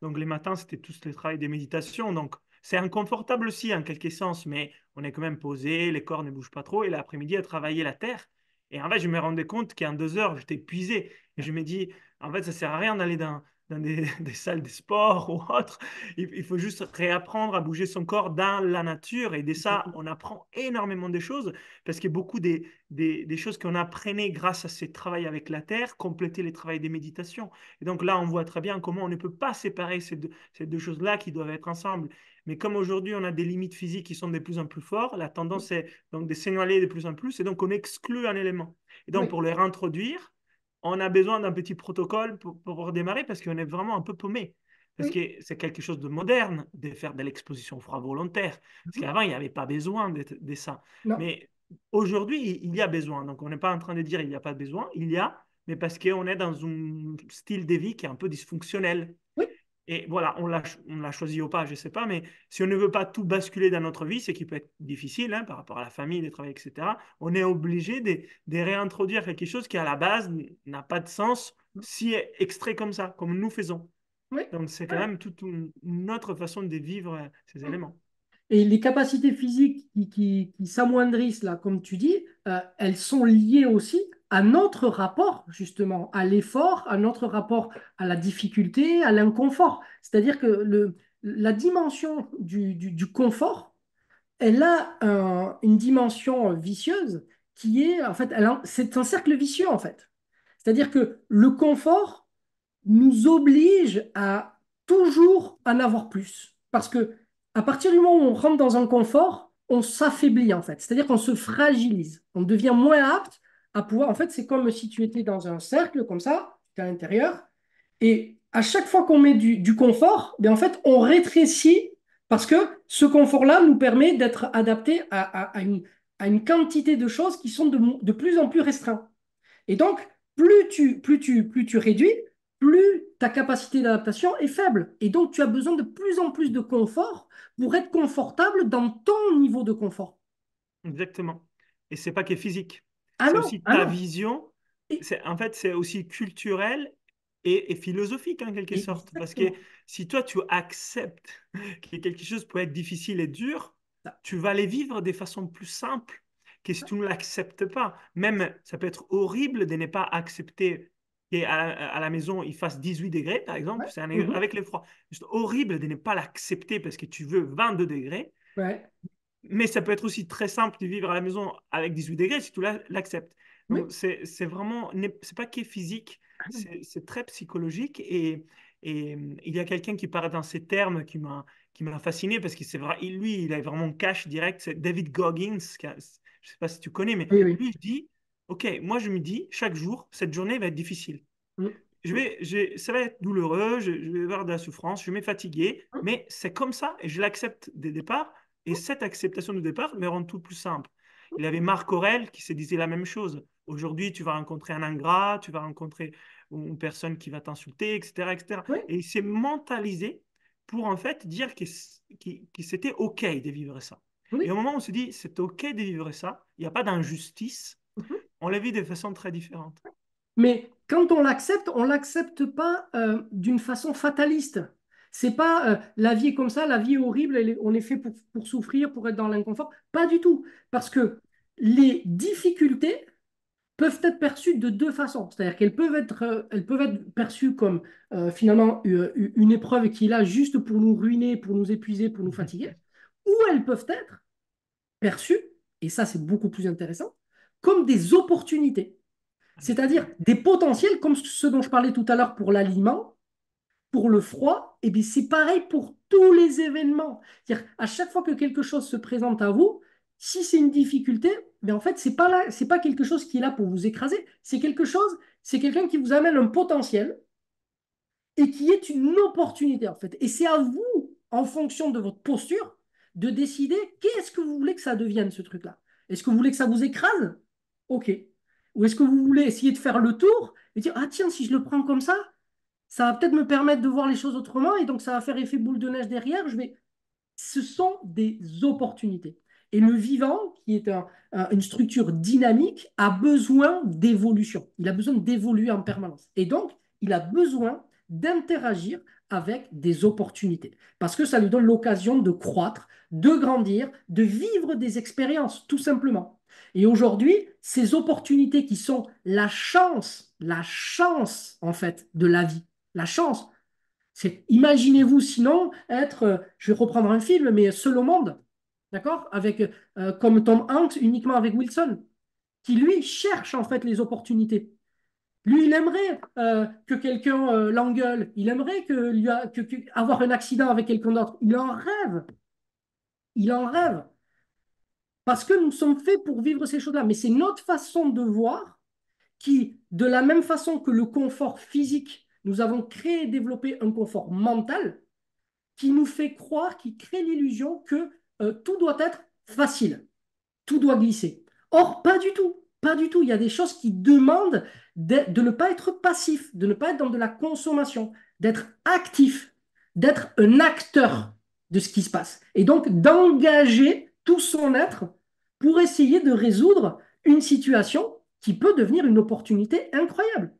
Donc, les matins, c'était tous les travail des méditations. Donc, c'est inconfortable aussi, en quelque sens, mais on est quand même posé, les corps ne bougent pas trop. Et l'après-midi, à travailler la terre. Et en fait, je me rendais compte qu'en deux heures, j'étais épuisé. Et je me dis, en fait, ça sert à rien d'aller dans, dans des, des, salles de sport ou autre. Il, faut juste réapprendre à bouger son corps dans la nature. Et de ça, on apprend énormément de choses parce que beaucoup des, des, des choses qu'on apprenait grâce à ces travail avec la terre compléter les travaux des méditations. Et donc là, on voit très bien comment on ne peut pas séparer ces deux, ces deux choses-là qui doivent être ensemble. Mais comme aujourd'hui, on a des limites physiques qui sont de plus en plus fortes, la tendance est donc de signaler de plus en plus. Et donc, on exclut un élément. Et donc, pour les réintroduire, on a besoin d'un petit protocole pour, redémarrer parce qu'on est vraiment un peu paumé. Parce que c'est quelque chose de moderne de faire de l'exposition au froid volontaire. Parce mhm. qu'avant, il n'y avait pas besoin de, ça. Mais aujourd'hui, il y a besoin. Donc, on n'est pas en train de dire il n'y a pas besoin. Il y a, mais parce qu'on est dans un style de vie qui est un peu dysfonctionnel. Et voilà, on l'a, on l'a choisi ou pas, je ne sais pas, mais si on ne veut pas tout basculer dans notre vie, ce qui peut être difficile hein, par rapport à la famille, le travail, etc., on est obligé de, de réintroduire quelque chose qui, à la base, n'a pas de sens si est extrait comme ça, comme nous faisons. Donc, c'est quand même toute une autre façon de vivre euh, ces mm. éléments. Et les capacités physiques qui, qui, s'amoindrissent, là, comme tu dis, euh, elles sont liées aussi un notre rapport justement à l'effort, à notre rapport à la difficulté, à l'inconfort. C'est-à-dire que le, la dimension du, confort, elle a une dimension vicieuse qui est, en fait, c'est un cercle vicieux en fait. C'est-à-dire que le confort nous oblige à toujours en avoir plus. Parce que à partir du moment où on rentre dans un confort, on s'affaiblit en fait. C'est-à-dire qu'on se fragilise. On devient moins apte à pouvoir. En fait, c'est comme si tu étais dans un cercle comme ça, tu es à l'intérieur, et à chaque fois qu'on met du, confort, ben, en fait, on rétrécit parce que ce confort-là nous permet d'être adapté à, une, quantité de choses qui sont de, plus en plus restreintes. Et donc, plus tu, plus tu, plus tu réduis, plus ta capacité d'adaptation est faible. Et donc, tu as besoin de plus en plus de confort pour être confortable dans ton niveau de confort. Exactement. Et c'est pas est physique. Ah c'est aussi ah ta vision. en fait, c'est aussi culturel et, philosophique, en hein, quelque sorte. Parce que si toi, tu acceptes que quelque chose peut être difficile et dur, tu vas les vivre des façons plus simple que si tu ne l'acceptes pas. Même, ça peut être horrible de ne pas accepter et à, la maison, il fasse 18 degrés, par exemple, c'est mm-hmm. avec le froid. horrible de ne pas l'accepter parce que tu veux 22 degrés. Ouais. Mais ça peut être aussi très simple de vivre à la maison avec 18 degrés si tu l'acceptes. Donc, c'est vraiment, c'est pas qui est physique, ah c'est très psychologique. Et, et il y a quelqu'un qui parle dans ces termes qui m'a qui m'a fasciné parce que c'est vrai, lui, il a vraiment cash direct. C'est David Goggins, je sais pas si tu connais, mais lui, dit, ok, moi je me dis chaque jour, cette journée va être difficile. Je vais, ça va être douloureux, je, vais avoir de la souffrance, je vais fatigué, mais c'est comme ça et je l'accepte dès le départ. Et cette acceptation de départ me rend tout plus simple. Il y avait Marc Aurel qui se disait la même chose. Aujourd'hui, tu vas rencontrer un ingrat, tu vas rencontrer une personne qui va t'insulter, etc. etc. Et il s'est mentalisé pour en fait dire que, c'était OK de vivre ça. Et au moment où on se dit c'est OK de vivre ça, il n'y a pas d'injustice, mhm. on la vit de façon très différente. Mais quand on l'accepte, on ne l'accepte pas euh, d'une façon fataliste. C'est pas euh, la vie est comme ça, la vie est horrible, on est fait pour, souffrir, pour être dans l'inconfort. Pas du tout. Parce que les difficultés peuvent être perçues de deux façons. C'est-à-dire qu'elles peuvent être, euh, elles peuvent être perçues comme euh, finalement une épreuve qui est là juste pour nous ruiner, pour nous épuiser, pour nous fatiguer. Ou elles peuvent être perçues, et ça c'est beaucoup plus intéressant, comme des opportunités. C'est-à-dire des potentiels comme ce dont je parlais tout à l'heure pour l'aliment pour le froid, et eh bien c'est pareil pour tous les événements. à dire à chaque fois que quelque chose se présente à vous, si c'est une difficulté, mais en fait, c'est pas là, c'est pas quelque chose qui est là pour vous écraser, c'est quelque chose, c'est quelqu'un qui vous amène un potentiel et qui est une opportunité en fait. Et c'est à vous, en fonction de votre posture, de décider qu'est-ce que vous voulez que ça devienne ce truc-là. Est-ce que vous voulez que ça vous écrase Ok. Ou est-ce que vous voulez essayer de faire le tour et dire ah tiens si je le prends comme ça, ça va peut-être me permettre de voir les choses autrement et donc ça va faire effet boule de neige derrière. Je vais... Ce sont des opportunités. Et le vivant, qui est une structure dynamique, a besoin d'évolution. Il a besoin d'évoluer en permanence. Et donc, il a besoin d'interagir avec des opportunités. Parce que ça lui donne l'occasion de croître, de grandir, de vivre des expériences, tout simplement. Et aujourd'hui, ces opportunités qui sont la chance, la chance en fait de la vie, la chance. C'est, imaginez-vous sinon être, euh, je vais reprendre un film, mais seul au monde, d'accord Avec euh, comme Tom Hanks uniquement avec Wilson, qui lui cherche en fait les opportunités. Lui, il aimerait euh, que quelqu'un l'engueule, il aimerait que, lui avoir un accident avec quelqu'un d'autre. Il en rêve, il en rêve, parce que nous sommes faits pour vivre ces choses-là. Mais c'est notre façon de voir qui, de la même façon que le confort physique nous avons créé et développé un confort mental qui nous fait croire, qui crée l'illusion que euh, tout doit être facile, tout doit glisser. Or, pas du tout, pas du tout. Il y a des choses qui demandent de ne pas être passif, de ne pas être dans de la consommation, d'être actif, d'être un acteur de ce qui se passe. Et donc d'engager tout son être pour essayer de résoudre une situation qui peut devenir une opportunité incroyable.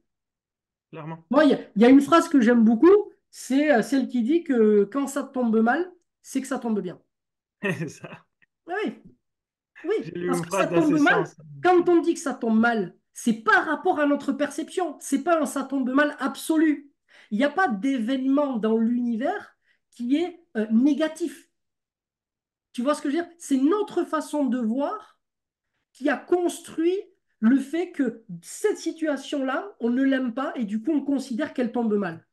Moi, il y, a une phrase que j'aime beaucoup, c'est euh, celle qui dit que quand ça tombe mal, c'est que ça tombe bien. ça. Ah oui. Oui, parce que ça tombe mal. Hein. Quand on dit que ça tombe mal, c'est par rapport à notre perception. C'est pas un ça tombe mal absolu. Il n'y a pas d'événement dans l'univers qui est euh, négatif. Tu vois ce que je veux dire C'est notre façon de voir qui a construit le fait que cette situation-là, on ne l'aime pas et du coup, on considère qu'elle tombe mal.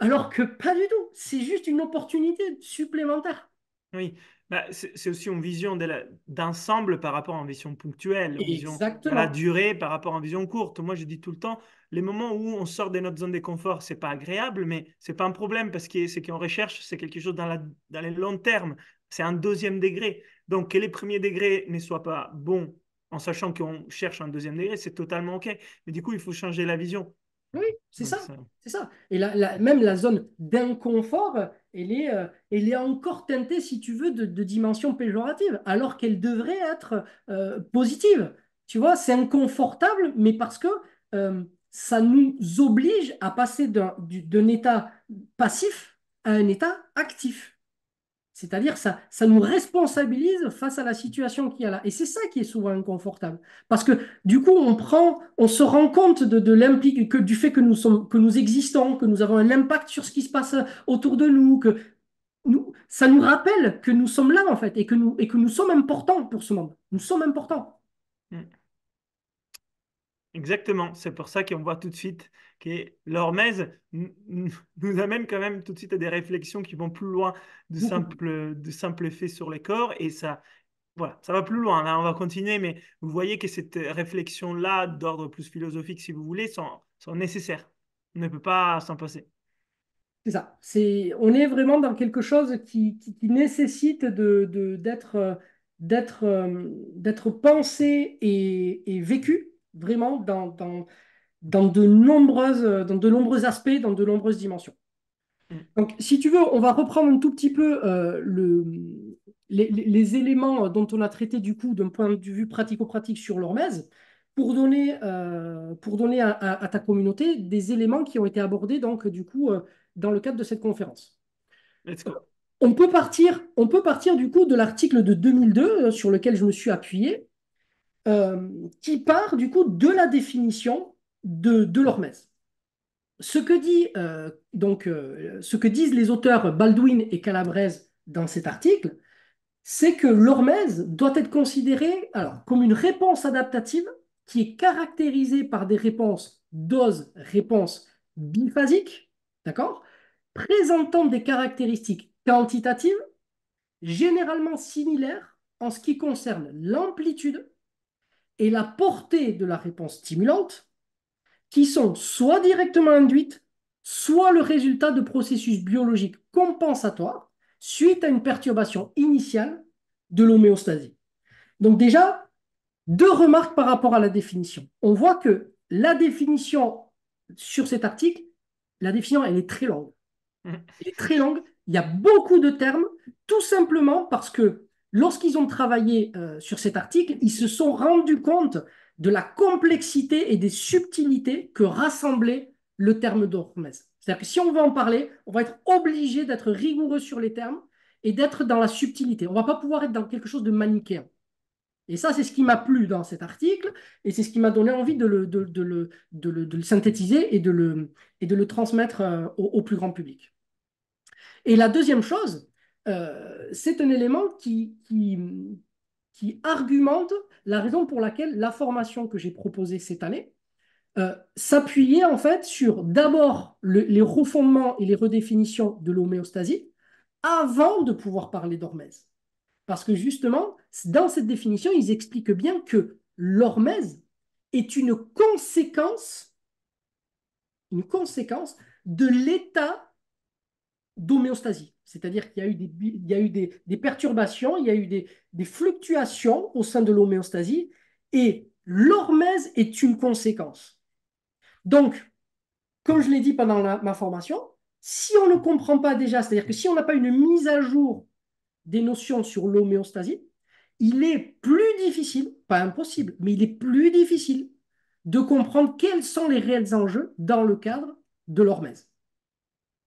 Alors que pas du tout, c'est juste une opportunité supplémentaire. Oui, bah, c'est aussi une vision d'ensemble par rapport à une vision ponctuelle, la durée par rapport à une vision courte. Moi, je dis tout le temps, les moments où on sort de notre zone de confort, c'est pas agréable, mais c'est pas un problème parce que ce qu'on recherche, c'est quelque chose dans, dans le long terme. C'est un deuxième degré. Donc, que les premiers degrés ne soient pas bons en sachant qu'on cherche un deuxième degré, c'est totalement OK. Mais du coup, il faut changer la vision. Oui, c'est ça, c'est ça. Et même la zone d'inconfort, elle est, euh, elle est encore teintée, si tu veux, de, dimension péjorative, alors qu'elle devrait être euh, positive. Tu vois, c'est inconfortable, mais parce que euh, ça nous oblige à passer d'un état passif à un état actif. C'est-à-dire ça, ça nous responsabilise face à la situation qu'il y a là. Et c'est ça qui est souvent inconfortable. Parce que du coup, on prend, on se rend compte de, du fait que nous, sommes, que nous existons, que nous avons un impact sur ce qui se passe autour de nous, que nous, ça nous rappelle que nous sommes là en fait et que nous, et que nous sommes importants pour ce monde. Nous sommes importants. Mm. Exactement, c'est pour ça qu'on voit tout de suite que l'hormèse nous amène quand même tout de suite à des réflexions qui vont plus loin de simple, du simple effet sur les corps et ça, voilà, ça va plus loin. Là, hein. on va continuer, mais vous voyez que cette réflexion-là, d'ordre plus philosophique, si vous voulez, sont, sont nécessaires. On ne peut pas s'en passer. C'est ça. C'est, on est vraiment dans quelque chose qui, qui, nécessite de, d'être, d'être, euh, d'être pensé et vécu vraiment dans, dans, de nombreuses, dans de nombreux aspects, dans de nombreuses dimensions. Mm. Donc, si tu veux, on va reprendre un tout petit peu euh, le, les, éléments dont on a traité du coup d'un point de vue pratico-pratique sur l'hormèse pour donner, euh, pour donner à, ta communauté des éléments qui ont été abordés donc du coup euh, dans le cadre de cette conférence. Let's go. On peut partir, on peut partir du coup de l'article de 2002 sur lequel je me suis appuyé euh, qui part du coup de la définition de, de l'hormèse. Ce que, dit, euh, donc, euh, ce que disent les auteurs Baldwin et Calabrese dans cet article, c'est que l'hormèse doit être considérée alors, comme une réponse adaptative qui est caractérisée par des réponses dose-réponse biphasiques, d'accord, présentant des caractéristiques quantitatives généralement similaires en ce qui concerne l'amplitude, et la portée de la réponse stimulante qui sont soit directement induites, soit le résultat de processus biologiques compensatoires suite à une perturbation initiale de l'homéostasie. Donc déjà, deux remarques par rapport à la définition. On voit que la définition sur cet article, la définition, elle est très longue. Mm. Elle est très longue. Il y a beaucoup de termes, tout simplement parce que lorsqu'ils ont travaillé euh, sur cet article, ils se sont rendus compte de la complexité et des subtilités que rassemblait le terme d'Hormez. C'est-à-dire que si on veut en parler, on va être obligé d'être rigoureux sur les termes et d'être dans la subtilité. On ne va pas pouvoir être dans quelque chose de manichéen. Et ça, c'est ce qui m'a plu dans cet article, et c'est ce qui m'a donné envie de le, synthétiser et de le, transmettre euh, au plus grand public. Et la deuxième chose, euh, c'est un élément qui, qui, argumente la raison pour laquelle la formation que j'ai proposée cette année euh, s'appuyait en fait sur d'abord les refondements et les redéfinitions de l'homéostasie avant de pouvoir parler d'hormèse. Parce que justement, dans cette définition, ils expliquent bien que l'hormèse est une conséquence, une conséquence de l'état d'homéostasie. C'est-à-dire qu'il y a eu, des, perturbations, il y a eu des, fluctuations au sein de l'homéostasie, et l'hormèse est une conséquence. Donc, comme je l'ai dit pendant ma formation, si on ne comprend pas déjà, c'est-à-dire que si on n'a pas une mise à jour des notions sur l'homéostasie, il est plus difficile, pas impossible, mais il est plus difficile de comprendre quels sont les réels enjeux dans le cadre de l'hormèse.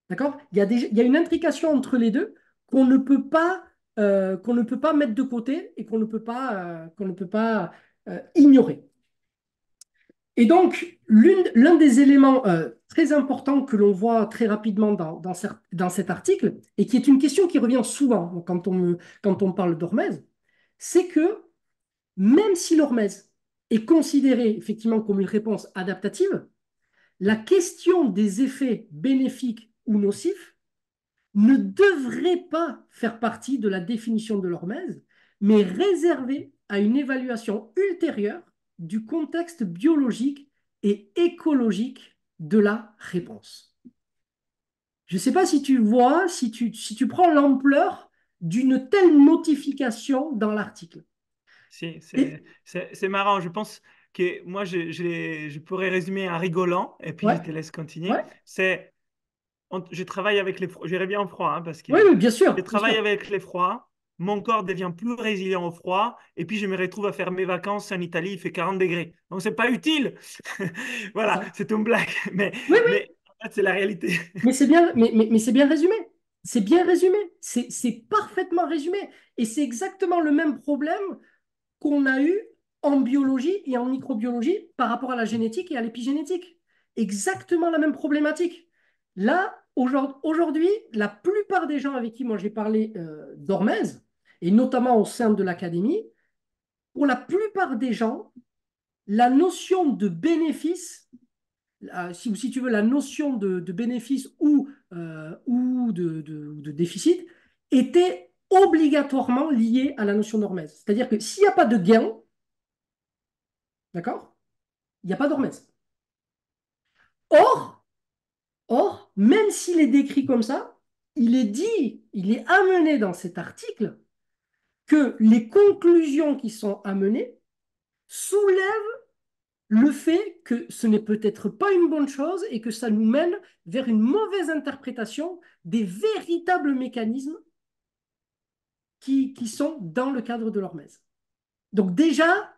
D'accord il, y a une intrication entre les deux qu'on ne peut pas, euh, qu'on ne peut pas mettre de côté et qu'on ne peut pas, euh, qu'on ne peut pas euh, ignorer. Et donc, l'un des éléments très importants que l'on voit très rapidement dans, dans, cet article, et qui est une question qui revient souvent quand on, quand on parle d'hormèse, c'est que même si l'hormèse est considéré effectivement comme une réponse adaptative, la question des effets bénéfiques ou nocif, ne devrait pas faire partie de la définition de l'hormèse, mais réservé à une évaluation ultérieure du contexte biologique et écologique de la réponse. Je ne sais pas si tu vois, si tu, si tu prends l'ampleur d'une telle notification dans l'article. c'est marrant. Je pense que moi, je, pourrais résumer en rigolant, et puis je te laisse continuer. C'est je travaille avec les J'irai bien au froid hein, parce que oui, bien sûr. Je travaille avec les froids. Mon corps devient plus résilient au froid et puis je me retrouve à faire mes vacances en Italie, il fait 40 degrés. Donc c'est pas utile. voilà, c'est une blague, mais, c'est la réalité. mais c'est bien, mais, mais, mais c'est bien résumé. C'est bien résumé. C'est parfaitement résumé. Et c'est exactement le même problème qu'on a eu en biologie et en microbiologie par rapport à la génétique et à l'épigénétique. Exactement la même problématique. Là, Aujourd'hui, la plupart des gens avec qui moi j'ai parlé euh, et notamment au sein de l'académie, pour la plupart des gens, la notion de bénéfice, euh, si, tu veux, la notion de, bénéfice euh, ou, de, déficit était obligatoirement liée à la notion d'hormèse. C'est-à-dire que s'il n'y a pas de gain, d'accord, il n'y a pas d'hormèse. Or, même s'il est décrit comme ça, il est dit, il est amené dans cet article que les conclusions qui sont amenées soulèvent le fait que ce n'est peut-être pas une bonne chose et que ça nous mène vers une mauvaise interprétation des véritables mécanismes qui, sont dans le cadre de l'hormèse. Donc déjà,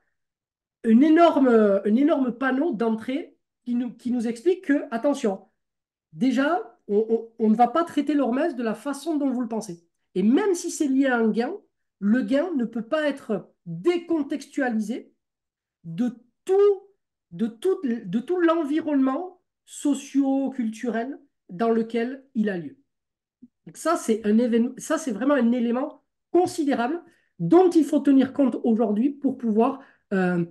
un énorme, énorme panneau d'entrée qui nous, qui nous explique que, attention, déjà, on, ne va pas traiter l'hormèse de la façon dont vous le pensez. Et même si c'est lié à un gain, le gain ne peut pas être décontextualisé de tout, de de tout l'environnement socio-culturel dans lequel il a lieu. ça, c'est un ça, c'est vraiment un élément considérable dont il faut tenir compte aujourd'hui pour pouvoir euh,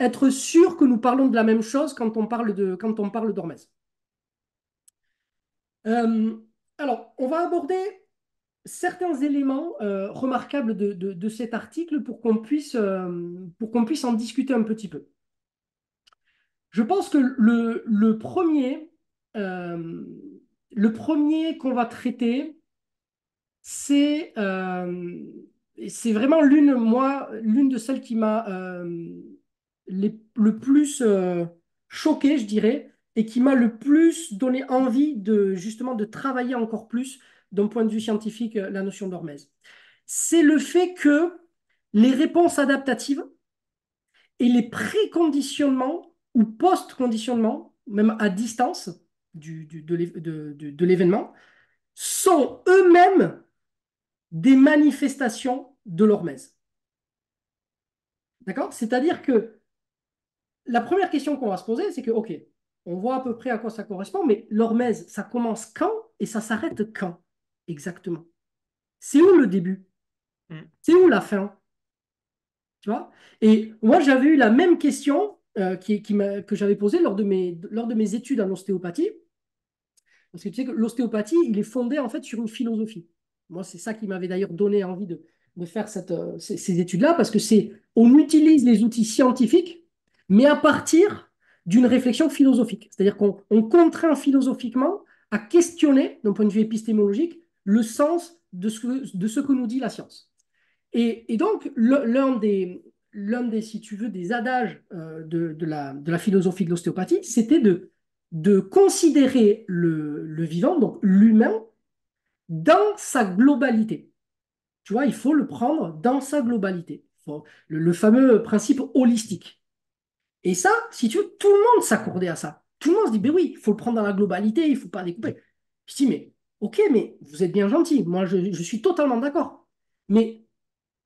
être sûr que nous parlons de la même chose quand on parle de quand on parle d'hormèse. Euh, alors, on va aborder certains éléments euh, remarquables de, cet article pour qu'on puisse, euh, puisse, en discuter un petit peu. Je pense que le, le premier, qu'on va traiter, c'est vraiment l'une, l'une de celles qui m'a le plus choqué, je dirais, et qui m'a le plus donné envie de justement de travailler encore plus d'un point de vue scientifique euh, la notion d'hormèse. C'est le fait que les réponses adaptatives et les préconditionnements ou post-conditionnements, même à distance du, de l'événement, sont eux-mêmes des manifestations de l'hormèse. D'accord C'est-à-dire que la première question qu'on va se poser, c'est que, OK, on voit à peu près à quoi ça correspond, mais l'hormèse, ça commence quand et ça s'arrête quand exactement C'est où le début mm. C'est où la fin Tu vois Et moi, j'avais eu la même question euh, que j'avais posée lors, de mes, études en ostéopathie. Parce que tu sais que l'ostéopathie, il est fondé en fait sur une philosophie. Moi, c'est ça qui m'avait d'ailleurs donné envie de, faire euh, ces, ces études-là, parce que c'est on utilise les outils scientifiques, mais à partir d'une réflexion philosophique. C'est-à-dire qu'on contraint philosophiquement à questionner, d'un point de vue épistémologique, le sens de ce que, nous dit la science. Et, donc, l'un des, des, si tu veux, des adages euh, de, la, philosophie de l'ostéopathie, c'était de, considérer le, vivant, donc l'humain, dans sa globalité. Tu vois, il faut le prendre dans sa globalité. le, fameux principe holistique. Et ça, si tu veux, tout le monde s'accorder à ça. Tout le monde se dit, ben oui, il faut le prendre dans la globalité, il ne faut pas découper. Je dis, mais ok, mais vous êtes bien gentil, moi je, suis totalement d'accord. Mais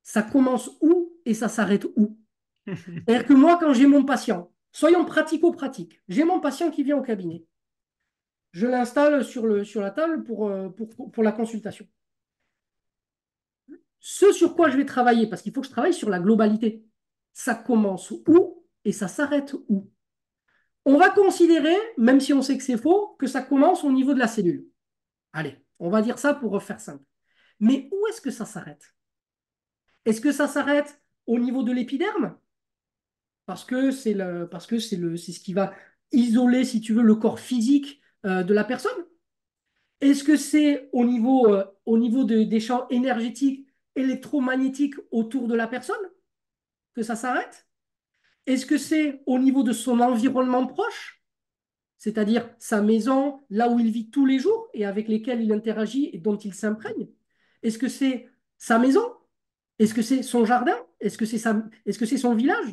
ça commence où et ça s'arrête où C'est-à-dire que moi, quand j'ai mon patient, soyons pratico-pratiques, j'ai mon patient qui vient au cabinet. Je l'installe sur, sur la table pour, euh, pour, pour la consultation. Ce sur quoi je vais travailler, parce qu'il faut que je travaille sur la globalité, ça commence où et ça s'arrête où On va considérer, même si on sait que c'est faux, que ça commence au niveau de la cellule. Allez, on va dire ça pour refaire simple. Mais où est-ce que ça s'arrête Est-ce que ça s'arrête au niveau de l'épiderme Parce que c'est le, parce que c'est le, c'est ce qui va isoler, si tu veux, le corps physique euh, de la personne. Est-ce que c'est au niveau, euh, au niveau des champs énergétiques, électromagnétiques autour de la personne que ça s'arrête est-ce que c'est au niveau de son environnement proche, c'est-à-dire sa maison, là où il vit tous les jours et avec lesquels il interagit et dont il s'imprègne Est-ce que c'est sa maison Est-ce que c'est son jardin Est-ce que c'est est -ce son village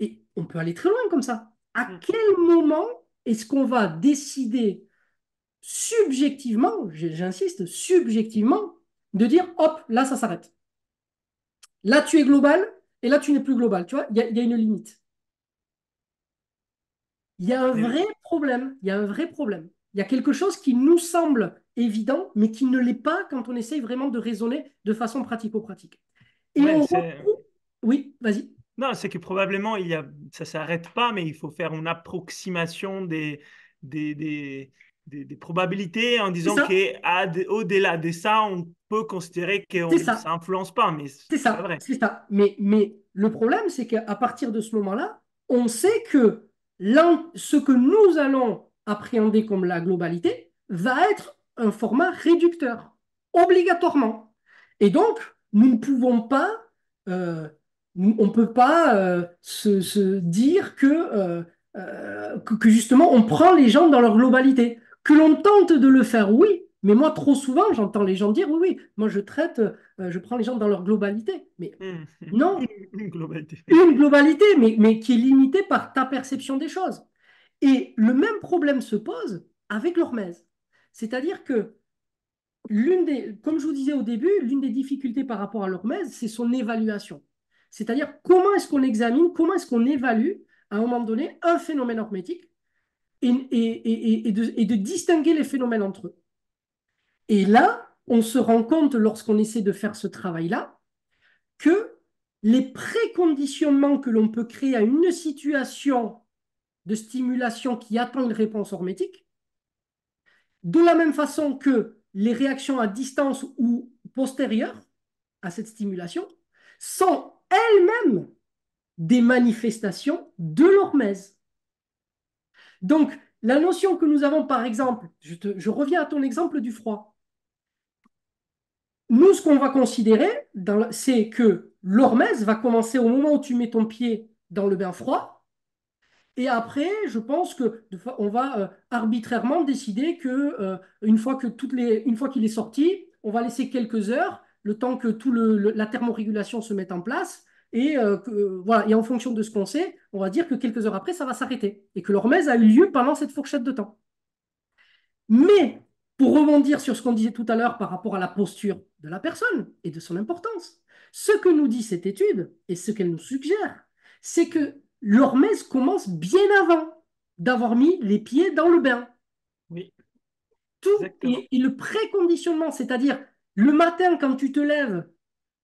Et on peut aller très loin comme ça. À mm. quel moment est-ce qu'on va décider subjectivement, j'insiste, subjectivement, de dire hop, là ça s'arrête. Là tu es global, et là, tu n'es plus global. Tu vois, il y, a une limite. Il y a un vrai problème. Il y a un vrai problème. Il y a quelque chose qui nous semble évident, mais qui ne l'est pas quand on essaye vraiment de raisonner de façon pratico-pratique. Et Oui, vas-y. Non, c'est que probablement, il y a... ça ne s'arrête pas, mais il faut faire une approximation des, des, des des, probabilités en disant qu'au-delà de ça, on peut considérer que ça s'influence pas. Mais c'est ça, c'est ça. Mais, mais le problème, c'est qu'à partir de ce moment-là, on sait que ce que nous allons appréhender comme la globalité va être un format réducteur, obligatoirement. Et donc, nous ne pouvons pas, euh, on peut pas euh, se, dire euh, que justement, on prend les gens dans leur globalité. Que l'on tente de le faire, oui, mais moi, trop souvent, j'entends les gens dire oui, oui, moi je traite, euh, je prends les gens dans leur globalité. Mais mmh. non, une globalité. Une globalité, mais, qui est limitée par ta perception des choses. Et le même problème se pose avec l'hormèse. C'est-à-dire que, l'une des, comme je vous disais au début, l'une des difficultés par rapport à l'hormèse, c'est son évaluation. C'est-à-dire comment est-ce qu'on examine, comment est-ce qu'on évalue à un moment donné un phénomène hormétique et, de, de distinguer les phénomènes entre eux. Et là, on se rend compte, lorsqu'on essaie de faire ce travail-là, que les préconditionnements que l'on peut créer à une situation de stimulation qui attend une réponse hormétique, de la même façon que les réactions à distance ou postérieures à cette stimulation, sont elles-mêmes des manifestations de l'hormèse. Donc, la notion que nous avons, par exemple, je, reviens à ton exemple du froid. Nous, ce qu'on va considérer, c'est que l'hormèse va commencer au moment où tu mets ton pied dans le bain froid. Et après, je pense que on va euh, arbitrairement décider que euh, une fois qu'il est sorti, on va laisser quelques heures, le temps que tout le, la thermorégulation se mette en place, et, euh, voilà. en fonction de ce qu'on sait, on va dire que quelques heures après, ça va s'arrêter et que l'hormèse a eu lieu pendant cette fourchette de temps. Mais pour rebondir sur ce qu'on disait tout à l'heure par rapport à la posture de la personne et de son importance, ce que nous dit cette étude et ce qu'elle nous suggère, c'est que l'hormèse commence bien avant d'avoir mis les pieds dans le bain. Oui. Tout et, le préconditionnement, c'est-à-dire le matin quand tu te lèves,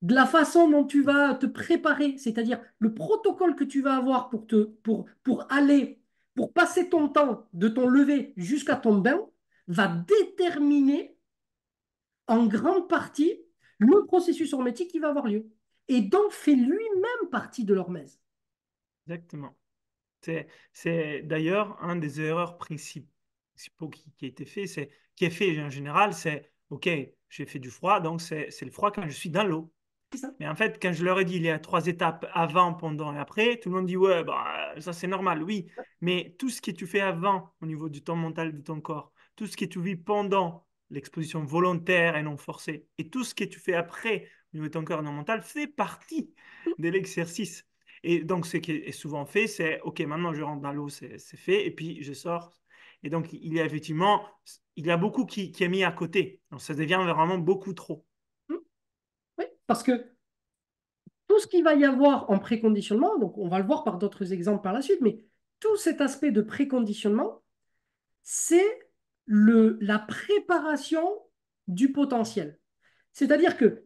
de la façon dont tu vas te préparer, c'est-à-dire le protocole que tu vas avoir pour, te, pour, pour aller, pour passer ton temps de ton lever jusqu'à ton bain, va déterminer en grande partie le processus hormétique qui va avoir lieu. Et donc fait lui-même partie de l'hormèse. Exactement. C'est d'ailleurs un des erreurs principaux qui, a été fait, c'est qui est fait en général, c'est OK, j'ai fait du froid, donc c'est le froid quand je suis dans l'eau. Mais en fait, quand je leur ai dit il y a trois étapes avant, pendant et après, tout le monde dit ouais, bah, ça c'est normal, oui. Mais tout ce que tu fais avant au niveau du temps mental de ton corps, tout ce que tu vis pendant l'exposition volontaire et non forcée, et tout ce que tu fais après au niveau de ton corps et non mental, fait partie de l'exercice. Et donc, ce qui est souvent fait, c'est OK, maintenant je rentre dans l'eau, c'est fait, et puis je sors. Et donc, il y a effectivement, il y a beaucoup qui, qui est mis à côté. Donc, ça devient vraiment beaucoup trop parce que tout ce qu'il va y avoir en préconditionnement, donc on va le voir par d'autres exemples par la suite, mais tout cet aspect de préconditionnement, c'est la préparation du potentiel. C'est-à-dire que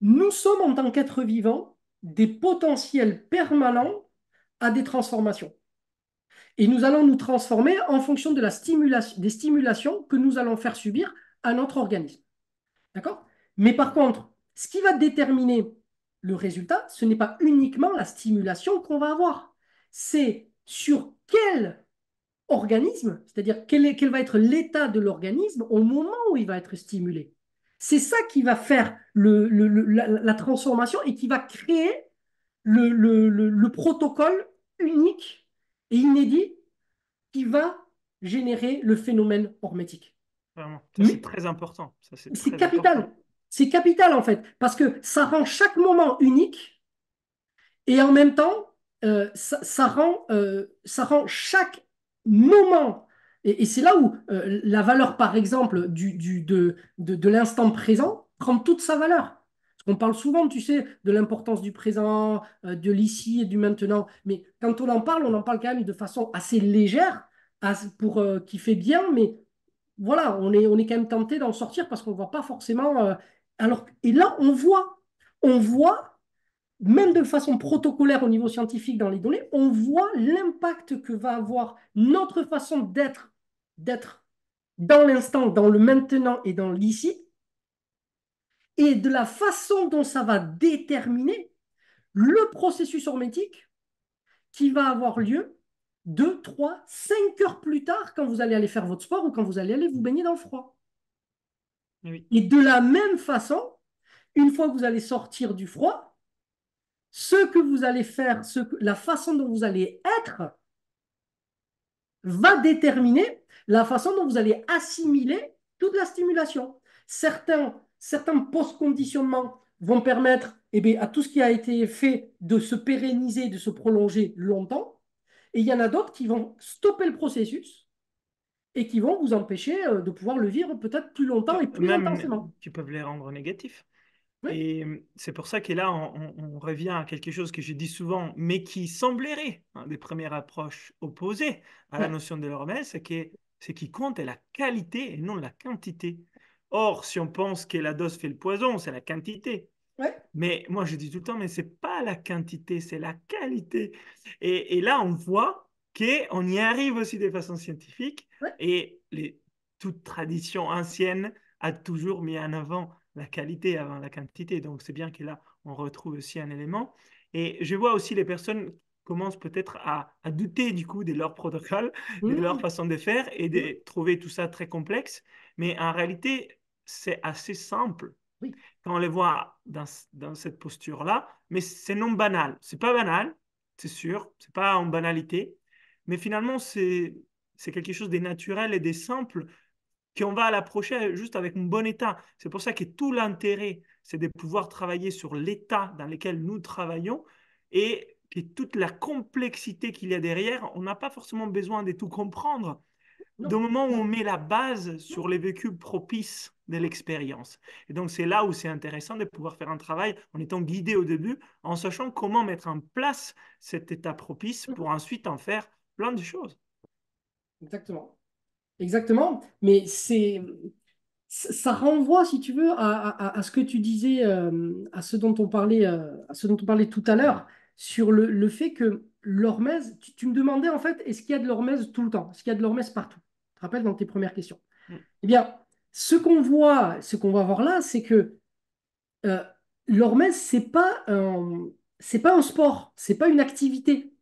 nous sommes en tant qu'êtres vivants des potentiels permanents à des transformations. Et nous allons nous transformer en fonction de la stimulation, des stimulations que nous allons faire subir à notre organisme. D'accord Mais par contre, ce qui va déterminer le résultat, ce n'est pas uniquement la stimulation qu'on va avoir, c'est sur quel organisme, c'est-à-dire quel, va être l'état de l'organisme au moment où il va être stimulé. C'est ça qui va faire la, transformation et qui va créer le protocole unique et inédit qui va générer le phénomène hormétique. Vraiment. C'est très important. C'est capital. C'est capital en fait, parce que ça rend chaque moment unique et en même temps, euh, ça, rend, euh, ça rend chaque moment. Et, c'est là où euh, la valeur, par exemple, du, du de, l'instant présent prend toute sa valeur. qu'on parle souvent, tu sais, de l'importance du présent, de l'ici et du maintenant. Mais quand on en parle, on en parle quand même de façon assez légère, pour qui fait bien, mais voilà, on est, on est quand même tenté d'en sortir parce qu'on ne voit pas forcément alors, et là, on voit, on voit, même de façon protocolaire au niveau scientifique dans les données, on voit l'impact que va avoir notre façon d'être, d'être dans l'instant, dans le maintenant et dans l'ici, et de la façon dont ça va déterminer le processus hormétique qui va avoir lieu 2, 3, 5 heures plus tard quand vous allez aller faire votre sport ou quand vous allez aller vous baigner dans le froid. Et de la même façon, une fois que vous allez sortir du froid, ce que vous allez faire, la façon dont vous allez être, va déterminer la façon dont vous allez assimiler toute la stimulation. Certains, certains post-conditionnements vont permettre eh à tout ce qui a été fait de se pérenniser, de se prolonger longtemps. Et il y en a d'autres qui vont stopper le processus et qui vont vous empêcher euh, de pouvoir le vivre peut-être plus longtemps et plus intensément. Qui peuvent les rendre négatifs. Et c'est pour ça que là, on, revient à quelque chose que j'ai dit souvent, mais qui semblerait hein, des premières approches opposées à la notion de l'hormèse, c'est que ce qui compte est la qualité et non la quantité. Or, si on pense que la dose fait le poison, c'est la quantité. Mais moi, je dis tout le temps, mais c'est pas la quantité, c'est la qualité. et, là, on voit on y arrive aussi de façon scientifique. Et les, toute tradition ancienne a toujours mis en avant la qualité avant la quantité. Donc, c'est bien que là, on retrouve aussi un élément. Et je vois aussi les personnes commencent peut-être à, à, douter du coup de leur protocole, de mmh. leur façon de faire et de mmh. trouver tout ça très complexe. Mais en réalité, c'est assez simple. Quand on les voit dans, dans cette posture-là, mais c'est non banal. C'est pas banal, c'est sûr. C'est pas en banalité, mais finalement, c'est quelque chose de naturel et des simples qu'on va l'approcher juste avec un bon état. C'est pour ça que tout l'intérêt, c'est de pouvoir travailler sur l'état dans lequel nous travaillons et, toute la complexité qu'il y a derrière, on n'a pas forcément besoin de tout comprendre. Du moment où on met la base sur les vécus propices de l'expérience. Et donc, c'est là où c'est intéressant de pouvoir faire un travail en étant guidé au début, en sachant comment mettre en place cet état propice pour mm. ensuite en faire plein de choses. Exactement. Exactement. Mais c'est ça renvoie, si tu veux, à, à, ce que tu disais, euh, à, ce dont on parlait, euh, à ce dont on parlait tout à l'heure, sur le, le, fait que l'hormèse, tu, me demandais en fait, est-ce qu'il y a de l'hormèse tout le temps Est-ce qu'il y a de l'hormèse partout Je te rappelle dans tes premières questions. Mm. Eh bien, ce qu'on voit, ce qu'on va voir là, c'est que euh, l'hormèse, ce n'est pas, un, pas un sport, c'est pas une activité.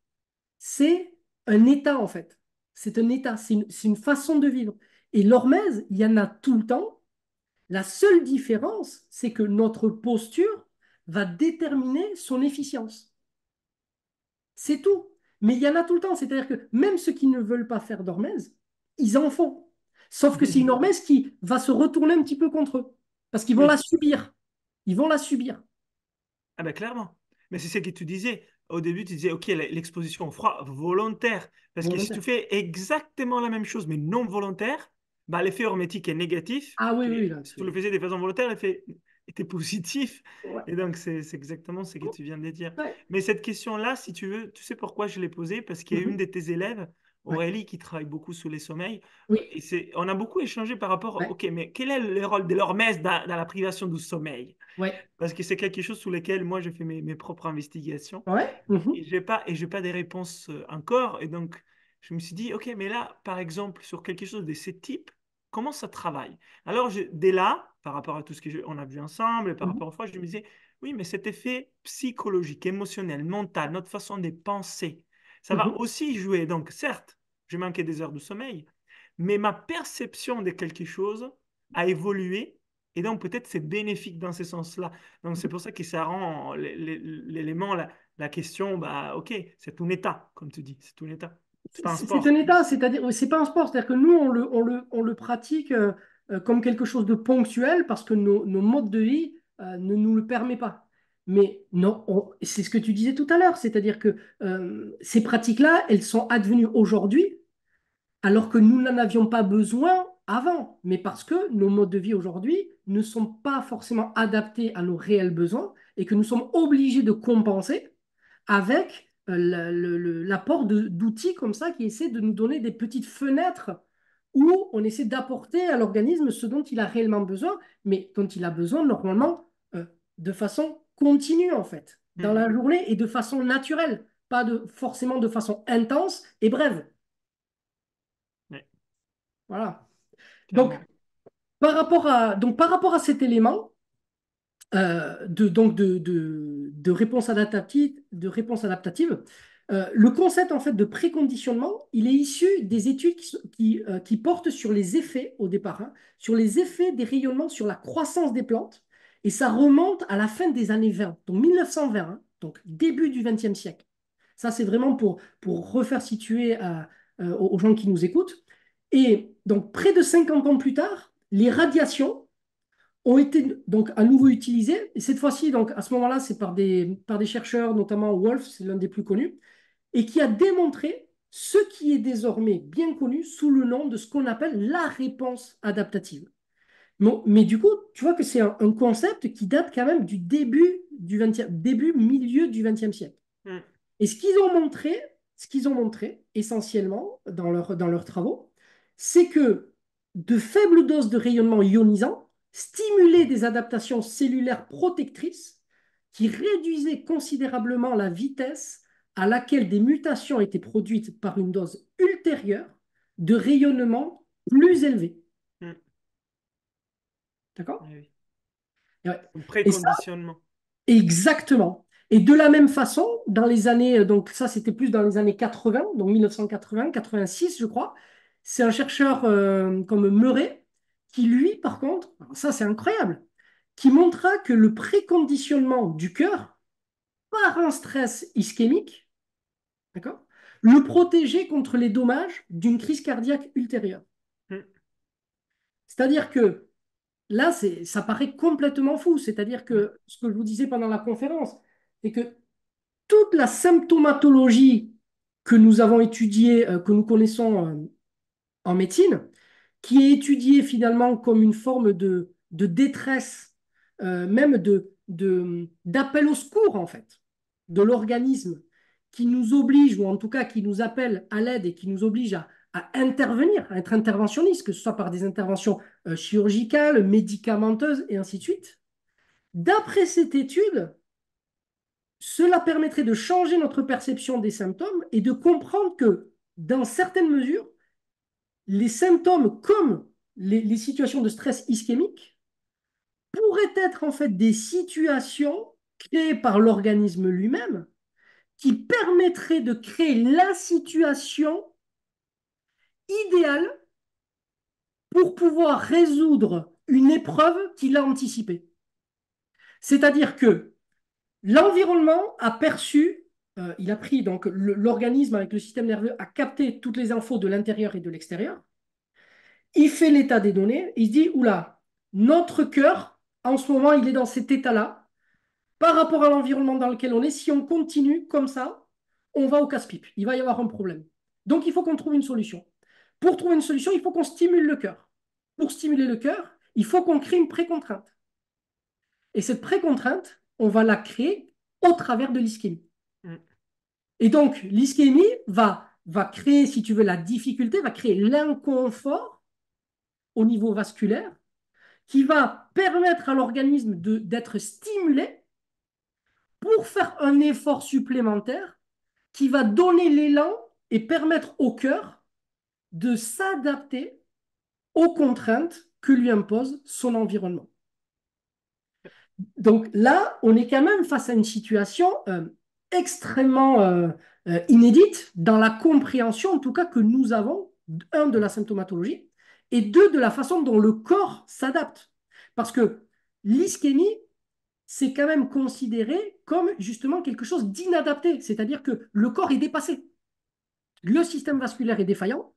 C'est un état, en fait. C'est un état, c'est une, façon de vivre. Et l'hormèse, il y en a tout le temps. La seule différence, c'est que notre posture va déterminer son efficience. C'est tout. Mais il y en a tout le temps. C'est-à-dire que même ceux qui ne veulent pas faire d'hormèse, ils en font. Sauf que c'est une hormèse qui va se retourner un petit peu contre eux. Parce qu'ils vont la subir. Ils vont la subir. Ah ben clairement. Mais c'est ce que tu disais au début, tu disais, OK, l'exposition au froid volontaire. Parce que si tu fais exactement la même chose, mais non volontaire, bah, l'effet hermétique est négatif. Ah oui, oui. si tu le faisais de façon volontaire, l'effet était positif. Et donc, c'est exactement ce que tu viens de dire. Mais cette question-là, si tu veux, tu sais pourquoi je l'ai posée Parce qu'il y a mm-hmm. une de tes élèves Aurélie qui travaille beaucoup sur les sommeils. Et c'est, on a beaucoup échangé par rapport, à ok, mais quel est le rôle de l'hormèse dans, dans, la privation du sommeil Parce que c'est quelque chose sous lequel moi, j'ai fait mes, mes propres investigations. Mmh et je n'ai pas, pas des réponses euh, encore. Et donc, je me suis dit, ok, mais là, par exemple, sur quelque chose de ce type, comment ça travaille Alors, dès là, par rapport à tout ce qu'on a vu ensemble, par mmh rapport aux fois je me disais, oui, mais cet effet psychologique, émotionnel, mental, notre façon de penser, ça va mhm. aussi jouer. Donc, certes, j'ai manqué des heures de sommeil, mais ma perception de quelque chose a évolué. Et donc, peut-être c'est bénéfique dans ce sens-là. Donc, c'est mhm. pour ça que ça rend l'élément, la, question, bah, OK, c'est un état, comme tu dis, c'est un état. C'est un, état, c'est-à-dire, c'est pas un sport, c'est-à-dire que nous, on le, le, on le pratique euh, euh, comme quelque chose de ponctuel parce que nos, modes de vie euh, ne nous le permettent pas. Mais non, c'est ce que tu disais tout à l'heure, c'est-à-dire que euh, ces pratiques-là, elles sont advenues aujourd'hui, alors que nous n'en avions pas besoin avant, mais parce que nos modes de vie aujourd'hui ne sont pas forcément adaptés à nos réels besoins et que nous sommes obligés de compenser avec euh, l'apport d'outils comme ça qui essaient de nous donner des petites fenêtres où on essaie d'apporter à l'organisme ce dont il a réellement besoin, mais dont il a besoin normalement euh, de façon continue en fait dans hmm. la journée et de façon naturelle, pas de, forcément de façon intense et brève. Voilà. Donc par, rapport à, donc par rapport à cet élément euh, de, donc de, réponse adaptative, de réponse adaptative euh, le concept en fait de préconditionnement, il est issu des études qui, qui, euh, portent sur les effets au départ, hein, sur les effets des rayonnements sur la croissance des plantes et ça remonte à la fin des années 20, donc 1920, hein, donc début du XXe siècle. Ça, c'est vraiment pour, pour refaire situer euh, euh, aux gens qui nous écoutent. Et donc, près de 50 ans plus tard, les radiations ont été donc à nouveau utilisées. Et cette fois-ci, donc à ce moment-là, c'est par des, par des chercheurs, notamment Wolf, c'est l'un des plus connus, et qui a démontré ce qui est désormais bien connu sous le nom de ce qu'on appelle la réponse adaptative mais du coup, tu vois que c'est un, concept qui date quand même du début du début milieu du XXe siècle. Mm. Et ce qu'ils ont montré, ce qu'ils ont montré essentiellement dans, dans leurs travaux, c'est que de faibles doses de rayonnement ionisant stimulaient des adaptations cellulaires protectrices qui réduisaient considérablement la vitesse à laquelle des mutations étaient produites par une dose ultérieure de rayonnement plus élevé. D'accord Le Préconditionnement. exactement. Et de la même façon, dans les années, euh, donc ça c'était plus dans les années 80, donc 1980, 86 je crois, c'est un chercheur euh, comme Murray qui lui par contre, ça c'est incroyable, qui montra que le préconditionnement du cœur par un stress ischémique, d'accord, le protégeait contre les dommages d'une crise cardiaque ultérieure. Hmm. C'est-à-dire que là, ça paraît complètement fou. C'est-à-dire que ce que je vous disais pendant la conférence, c'est que toute la symptomatologie que nous avons étudiée, euh, que nous connaissons euh, en médecine, qui est étudiée finalement comme une forme de, détresse, euh, même de d'appel au secours en fait, de l'organisme, qui nous oblige, ou en tout cas qui nous appelle à l'aide et qui nous oblige à, à intervenir, à être interventionniste, que ce soit par des interventions euh, chirurgicales, médicamenteuses et ainsi de suite. D'après cette étude, cela permettrait de changer notre perception des symptômes et de comprendre que, dans certaines mesures, les symptômes comme les, les situations de stress ischémique pourraient être en fait des situations créées par l'organisme lui-même qui permettraient de créer la situation idéal pour pouvoir résoudre une épreuve qu'il a anticipée. C'est-à-dire que l'environnement a perçu, euh, il a pris donc l'organisme avec le système nerveux a capté toutes les infos de l'intérieur et de l'extérieur. Il fait l'état des données, il se dit oula, notre cœur en ce moment il est dans cet état-là par rapport à l'environnement dans lequel on est. Si on continue comme ça, on va au casse-pipe. Il va y avoir un problème. Donc il faut qu'on trouve une solution. Pour trouver une solution, il faut qu'on stimule le cœur. Pour stimuler le cœur, il faut qu'on crée une précontrainte. Et cette précontrainte, on va la créer au travers de l'ischémie. Mm. Et donc, l'ischémie va, va créer, si tu veux, la difficulté, va créer l'inconfort au niveau vasculaire qui va permettre à l'organisme d'être stimulé pour faire un effort supplémentaire qui va donner l'élan et permettre au cœur de s'adapter aux contraintes que lui impose son environnement. Donc là, on est quand même face à une situation euh, extrêmement euh, euh, inédite dans la compréhension, en tout cas, que nous avons, un, de la symptomatologie, et deux, de la façon dont le corps s'adapte. Parce que l'ischémie, c'est quand même considéré comme justement quelque chose d'inadapté, c'est-à-dire que le corps est dépassé. Le système vasculaire est défaillant,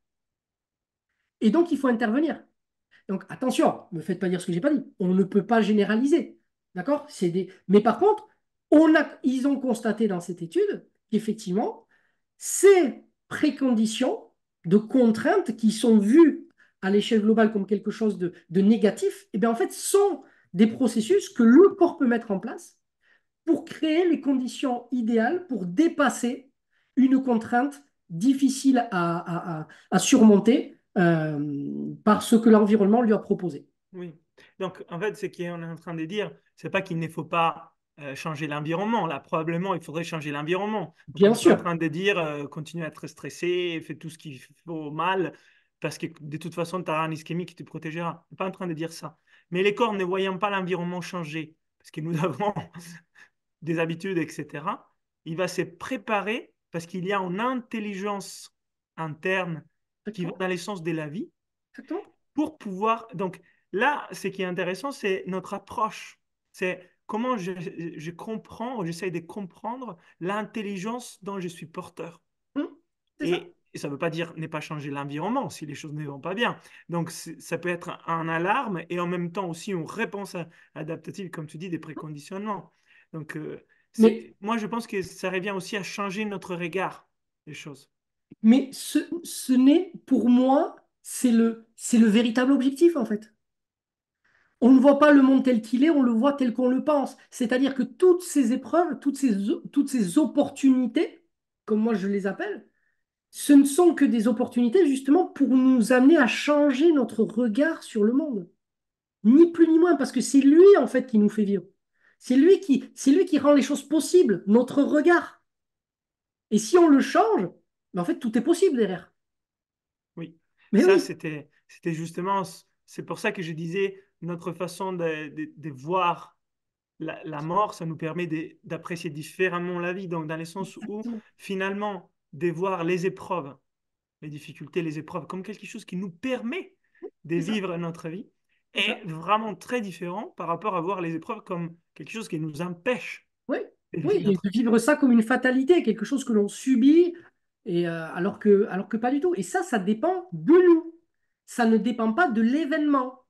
et donc, il faut intervenir. Donc, attention, ne me faites pas dire ce que je n'ai pas dit. On ne peut pas généraliser. D'accord Mais par contre, ils ont constaté dans cette étude qu'effectivement, ces préconditions de contraintes qui sont vues à l'échelle globale comme quelque chose de, négatif, eh bien, en fait, sont des processus que le corps peut mettre en place pour créer les conditions idéales pour dépasser une contrainte difficile à surmonter euh, par ce que l'environnement lui a proposé. Oui. Donc, en fait, ce qu'on est en train de dire, c'est pas qu'il ne faut pas euh, changer l'environnement. Là, probablement, il faudrait changer l'environnement. Bien on sûr. en train de dire, continuer euh, continue à être stressé, fais tout ce qu'il faut mal, parce que de toute façon, tu auras un ischémie qui te protégera. On pas en train de dire ça. Mais les corps, ne voyant pas l'environnement changer, parce que nous avons des habitudes, etc., il va se préparer parce qu'il y a une intelligence interne qui vont dans l'essence de la vie, pour pouvoir... Donc là, ce qui est intéressant, c'est notre approche. C'est comment je, comprends, j'essaye de comprendre l'intelligence dont je suis porteur. Mmh, et, ça. ne veut pas dire ne pas changer l'environnement si les choses ne vont pas bien. Donc, ça peut être un alarme et en même temps aussi une réponse adaptative, comme tu dis, des mmh. préconditionnements. Donc, euh, moi, je pense que ça revient aussi à changer notre regard des choses. Mais ce, n'est, pour moi, c'est le, c'est le véritable objectif, en fait. On ne voit pas le monde tel qu'il est, on le voit tel qu'on le pense. C'est-à-dire que toutes ces épreuves, toutes ces, toutes ces opportunités, comme moi je les appelle, ce ne sont que des opportunités justement pour nous amener à changer notre regard sur le monde. Ni plus ni moins, parce que c'est lui en fait qui nous fait vivre. C'est lui qui, c'est lui qui rend les choses possibles, notre regard. Et si on le change, mais en fait, tout est possible derrière. Oui. Mais ça, c'était justement, c'est pour ça que je disais, notre façon de, voir la, mort, ça nous permet d'apprécier différemment la vie. Donc, dans le sens où, finalement, de voir les épreuves, les difficultés, les épreuves, comme quelque chose qui nous permet de vivre notre vie, est, vraiment très différent par rapport à voir les épreuves comme quelque chose qui nous empêche oui, oui, vivre ça comme une fatalité, quelque chose que l'on subit et, euh, alors, que, alors que pas du tout. Et ça, ça dépend de nous. Ça ne dépend pas de l'événement.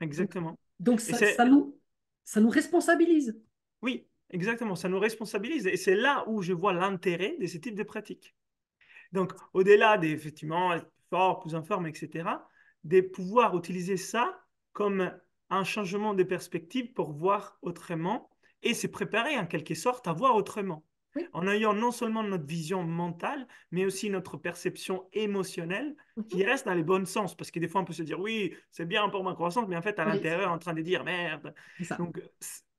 Exactement. Donc ça, ça, nous, ça nous responsabilise. Oui, exactement. Ça nous responsabilise. Et c'est là où je vois l'intérêt de ce type de pratiques. Donc, au-delà des effectivement fort plus informes, etc., de pouvoir utiliser ça comme un changement de perspective pour voir autrement et se préparer en quelque sorte à voir autrement en ayant non seulement notre vision mentale, mais aussi notre perception émotionnelle mhm. qui reste dans les bons sens. Parce que des fois, on peut se dire, oui, c'est bien pour ma croissance, mais en fait, à l'intérieur, en train de dire, merde. Donc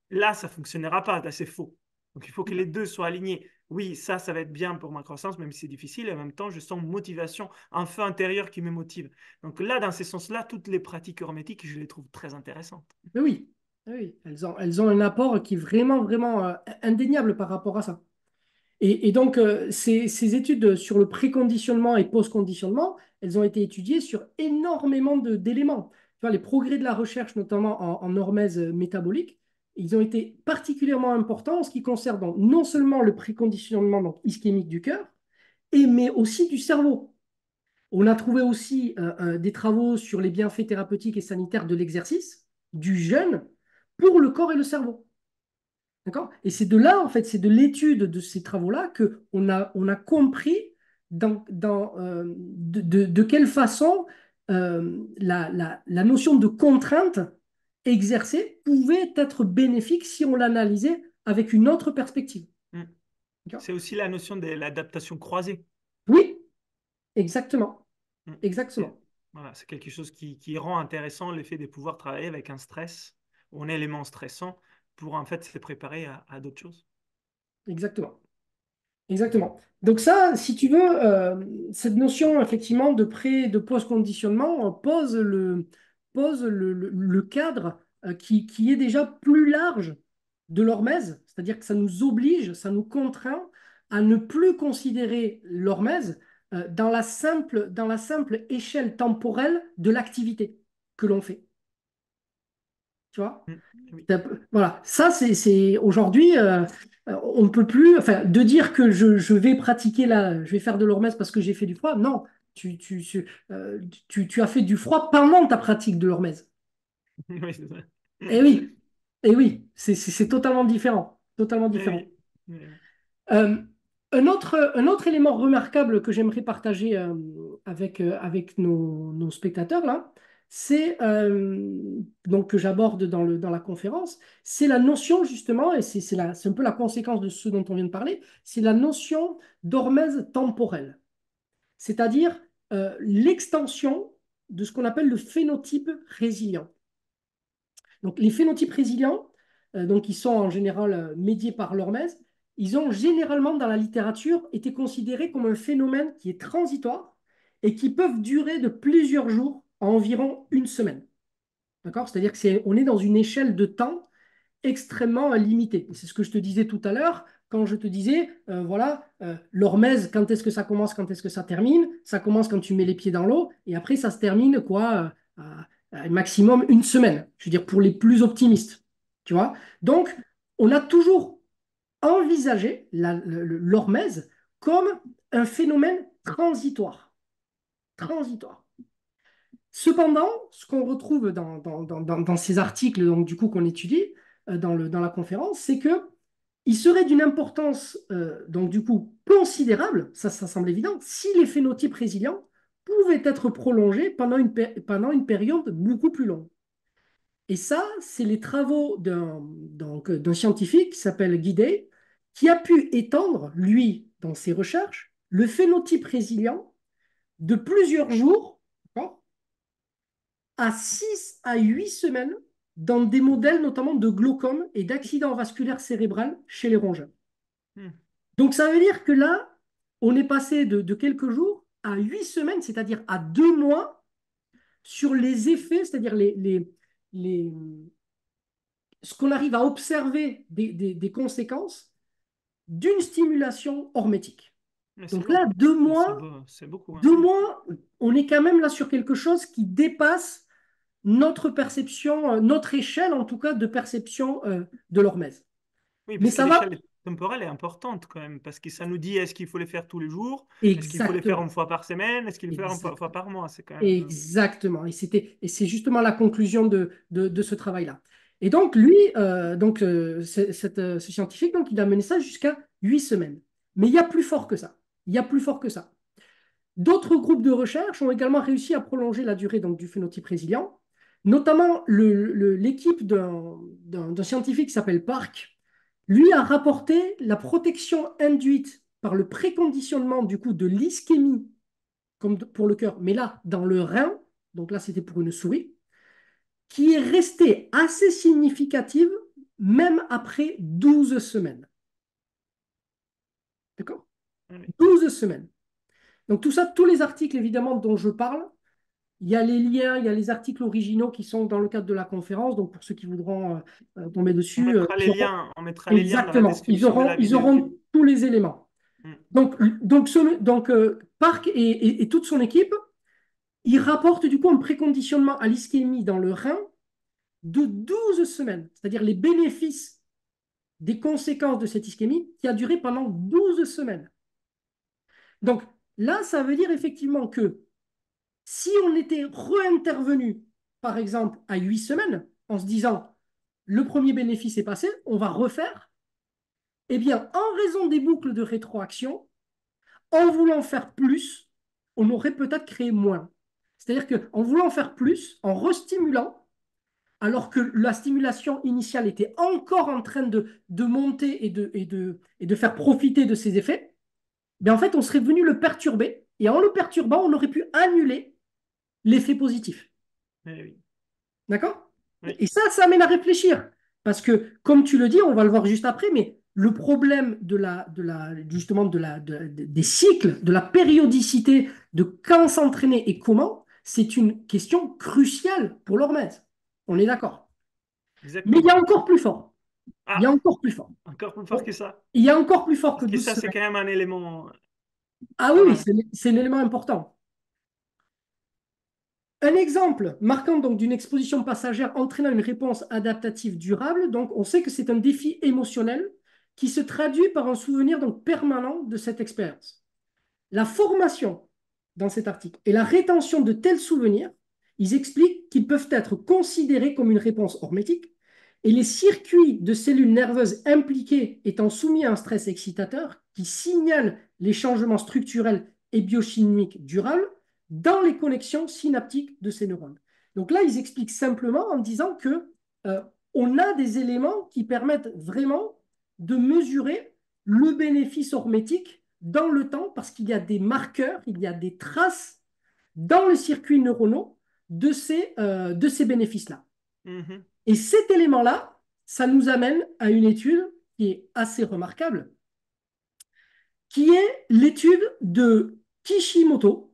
là, ça fonctionnera pas, c'est faux. Donc il faut que mhm. les deux soient alignés. Oui, ça, ça va être bien pour ma croissance, même si c'est difficile. Et en même temps, je sens motivation, un feu intérieur qui me motive. Donc là, dans ces sens-là, toutes les pratiques hermétiques, je les trouve très intéressantes. oui, elles ont, elles ont un apport qui est vraiment, vraiment euh, indéniable par rapport à ça. Et, donc, euh, ces, études sur le préconditionnement et post-conditionnement, elles ont été étudiées sur énormément d'éléments. les progrès de la recherche, notamment en, en hormèse métabolique, ils ont été particulièrement importants en ce qui concerne non seulement le préconditionnement donc ischémique du cœur, mais aussi du cerveau. On a trouvé aussi euh, euh, des travaux sur les bienfaits thérapeutiques et sanitaires de l'exercice, du jeûne, pour le corps et le cerveau. D'accord Et c'est de là, en fait, c'est de l'étude de ces travaux-là qu'on a, on a compris dans, dans, euh, de, de, quelle façon euh, la, la, la, notion de contrainte exercée pouvait être bénéfique si on l'analysait avec une autre perspective. Mm. C'est aussi la notion de l'adaptation croisée. Oui, exactement. Mm. Exactement. Voilà, c'est quelque chose qui, qui rend intéressant l'effet de pouvoir travailler avec un stress ou un élément stressant pour en fait se préparer à, d'autres choses. Exactement. Exactement. Donc ça, si tu veux, euh, cette notion effectivement de pré, de post-conditionnement euh, pose le, pose le, cadre euh, qui, est déjà plus large de l'hormèse, c'est-à-dire que ça nous oblige, ça nous contraint à ne plus considérer l'hormèse dans, la simple, dans la simple échelle temporelle de l'activité que l'on fait. Tu vois mm, Voilà, ça, c'est aujourd'hui, euh, euh, on ne peut plus, enfin, de dire que je, vais pratiquer là, je vais faire de l'hormèse parce que j'ai fait du froid, non, tu, tu, tu, euh, as fait du froid pendant ta pratique de l'hormèse. Et oui, et eh oui, eh c'est totalement différent, totalement eh différent. un autre, un autre élément remarquable que j'aimerais partager avec, avec nos, nos spectateurs, là, c'est euh, donc que j'aborde dans, dans la conférence, c'est la notion justement, et c'est un peu la conséquence de ce dont on vient de parler, c'est la notion d'hormèse temporelle, c'est-à-dire euh, l'extension de ce qu'on appelle le phénotype résilient. Donc les phénotypes résilients, euh, donc qui sont en général médiés par l'hormèse, ils ont généralement dans la littérature été considérés comme un phénomène qui est transitoire et qui peuvent durer de plusieurs jours environ une semaine. D'accord C'est-à-dire que c'est, on est dans une échelle de temps extrêmement limitée. C'est ce que je te disais tout à l'heure quand je te disais, euh, voilà, euh, l'hormèse, quand est-ce que ça commence, quand est-ce que ça termine Ça commence quand tu mets les pieds dans l'eau et après ça se termine quoi euh, à, maximum une semaine. Je veux dire pour les plus optimistes, tu vois. Donc on a toujours envisagé l'hormèse comme un phénomène transitoire. Transitoire. Cependant, ce qu'on retrouve dans, ces articles, donc du coup qu'on étudie euh, dans, la conférence, c'est que il serait d'une importance, euh, donc du coup considérable, ça, ça semble évident, si les phénotypes résilients pouvaient être prolongés pendant une, période beaucoup plus longue. Et ça, c'est les travaux d'un scientifique qui s'appelle Guidé, qui a pu étendre, lui, dans ses recherches, le phénotype résilient de plusieurs jours à 6 à 8 semaines dans des modèles notamment de glaucome et d'accident vasculaire cérébral chez les rongeurs. Hmm. Donc ça veut dire que là, on est passé de, quelques jours à 8 semaines, c'est-à-dire à 2 mois, sur les effets, c'est-à-dire les, les, ce qu'on arrive à observer des, conséquences d'une stimulation hormétique. Donc là, 2 deux mois, hein. deux mois, on est quand même là sur quelque chose qui dépasse notre perception, euh, notre échelle en tout cas de perception euh, de l'hormèse. Oui, Mais ça va temporelle est importante quand même, parce que ça nous dit est-ce qu'il faut les faire tous les jours, est-ce qu'il faut les faire une fois par semaine, est-ce qu'il faut les faire une fois, par mois. Euh, Exactement, et, c'était, et c'est justement la conclusion de, de, ce travail-là. Et donc, lui, donc, ce scientifique, donc, il a mené ça jusqu'à huit semaines. Mais il y a plus fort que ça. Il y a plus fort que ça. D'autres groupes de recherche ont également réussi à prolonger la durée donc, du phénotype résilient Notamment, l'équipe d'un scientifique qui s'appelle Park, lui a rapporté la protection induite par le préconditionnement du coup de l'ischémie, comme pour le cœur, mais là, dans le rein, donc là c'était pour une souris, qui est restée assez significative même après 12 semaines. D'accord 12 ah semaines. Donc tout ça, tous les articles évidemment dont je parle il y a les liens, il y a les articles originaux qui sont dans le cadre de la conférence. Donc, pour ceux qui voudront euh, euh, tomber dessus, euh, on mettra les liens. On mettra ils auront, ils auront tous les éléments. Mm. Donc, donc, Park et, et, toute son équipe, ils rapportent du coup un préconditionnement à l'ischémie dans le rein de 12 semaines, c'est-à-dire les bénéfices des conséquences de cette ischémie qui a duré pendant 12 semaines. Donc là, ça veut dire effectivement que si on était réintervenu, par exemple, à huit semaines, en se disant le premier bénéfice est passé, on va refaire, eh bien, en raison des boucles de rétroaction, en voulant faire plus, on aurait peut-être créé moins. C'est-à-dire qu'en voulant faire plus, en restimulant, alors que la stimulation initiale était encore en train de, de monter et de, et, de, et de, faire profiter de ses effets, mais eh en fait, on serait venu le perturber. Et en le perturbant, on aurait pu annuler l'effet positif. Eh d'accord Et ça, ça amène à réfléchir. Parce que, comme tu le dis, on va le voir juste après, mais le problème de la, de la, justement de la, des cycles, de la périodicité, de quand s'entraîner et comment, c'est une question cruciale pour l'hormèse. On est d'accord. Mais il y a encore plus fort. Ah. il y a encore plus fort. Encore plus fort que ça. Il y a encore plus fort que, ça, c'est quand même un élément. Ah oui, c'est c'est élément important. Un exemple marquant donc d'une exposition passagère entraînant une réponse adaptative durable. Donc, on sait que c'est un défi émotionnel qui se traduit par un souvenir donc permanent de cette expérience. La formation dans cet article et la rétention de tels souvenirs, ils expliquent qu'ils peuvent être considérés comme une réponse hormétique et les circuits de cellules nerveuses impliquées étant soumis à un stress excitateur qui signale les changements structurels et biochimiques durables, dans les connexions synaptiques de ces neurones. Donc là, ils expliquent simplement en disant qu'on euh, a des éléments qui permettent vraiment de mesurer le bénéfice hormétique dans le temps parce qu'il y a des marqueurs, il y a des traces dans le circuit neuronal de ces, euh, ces bénéfices-là. Mm-hmm. Et cet élément-là, ça nous amène à une étude qui est assez remarquable, qui est l'étude de Kishimoto,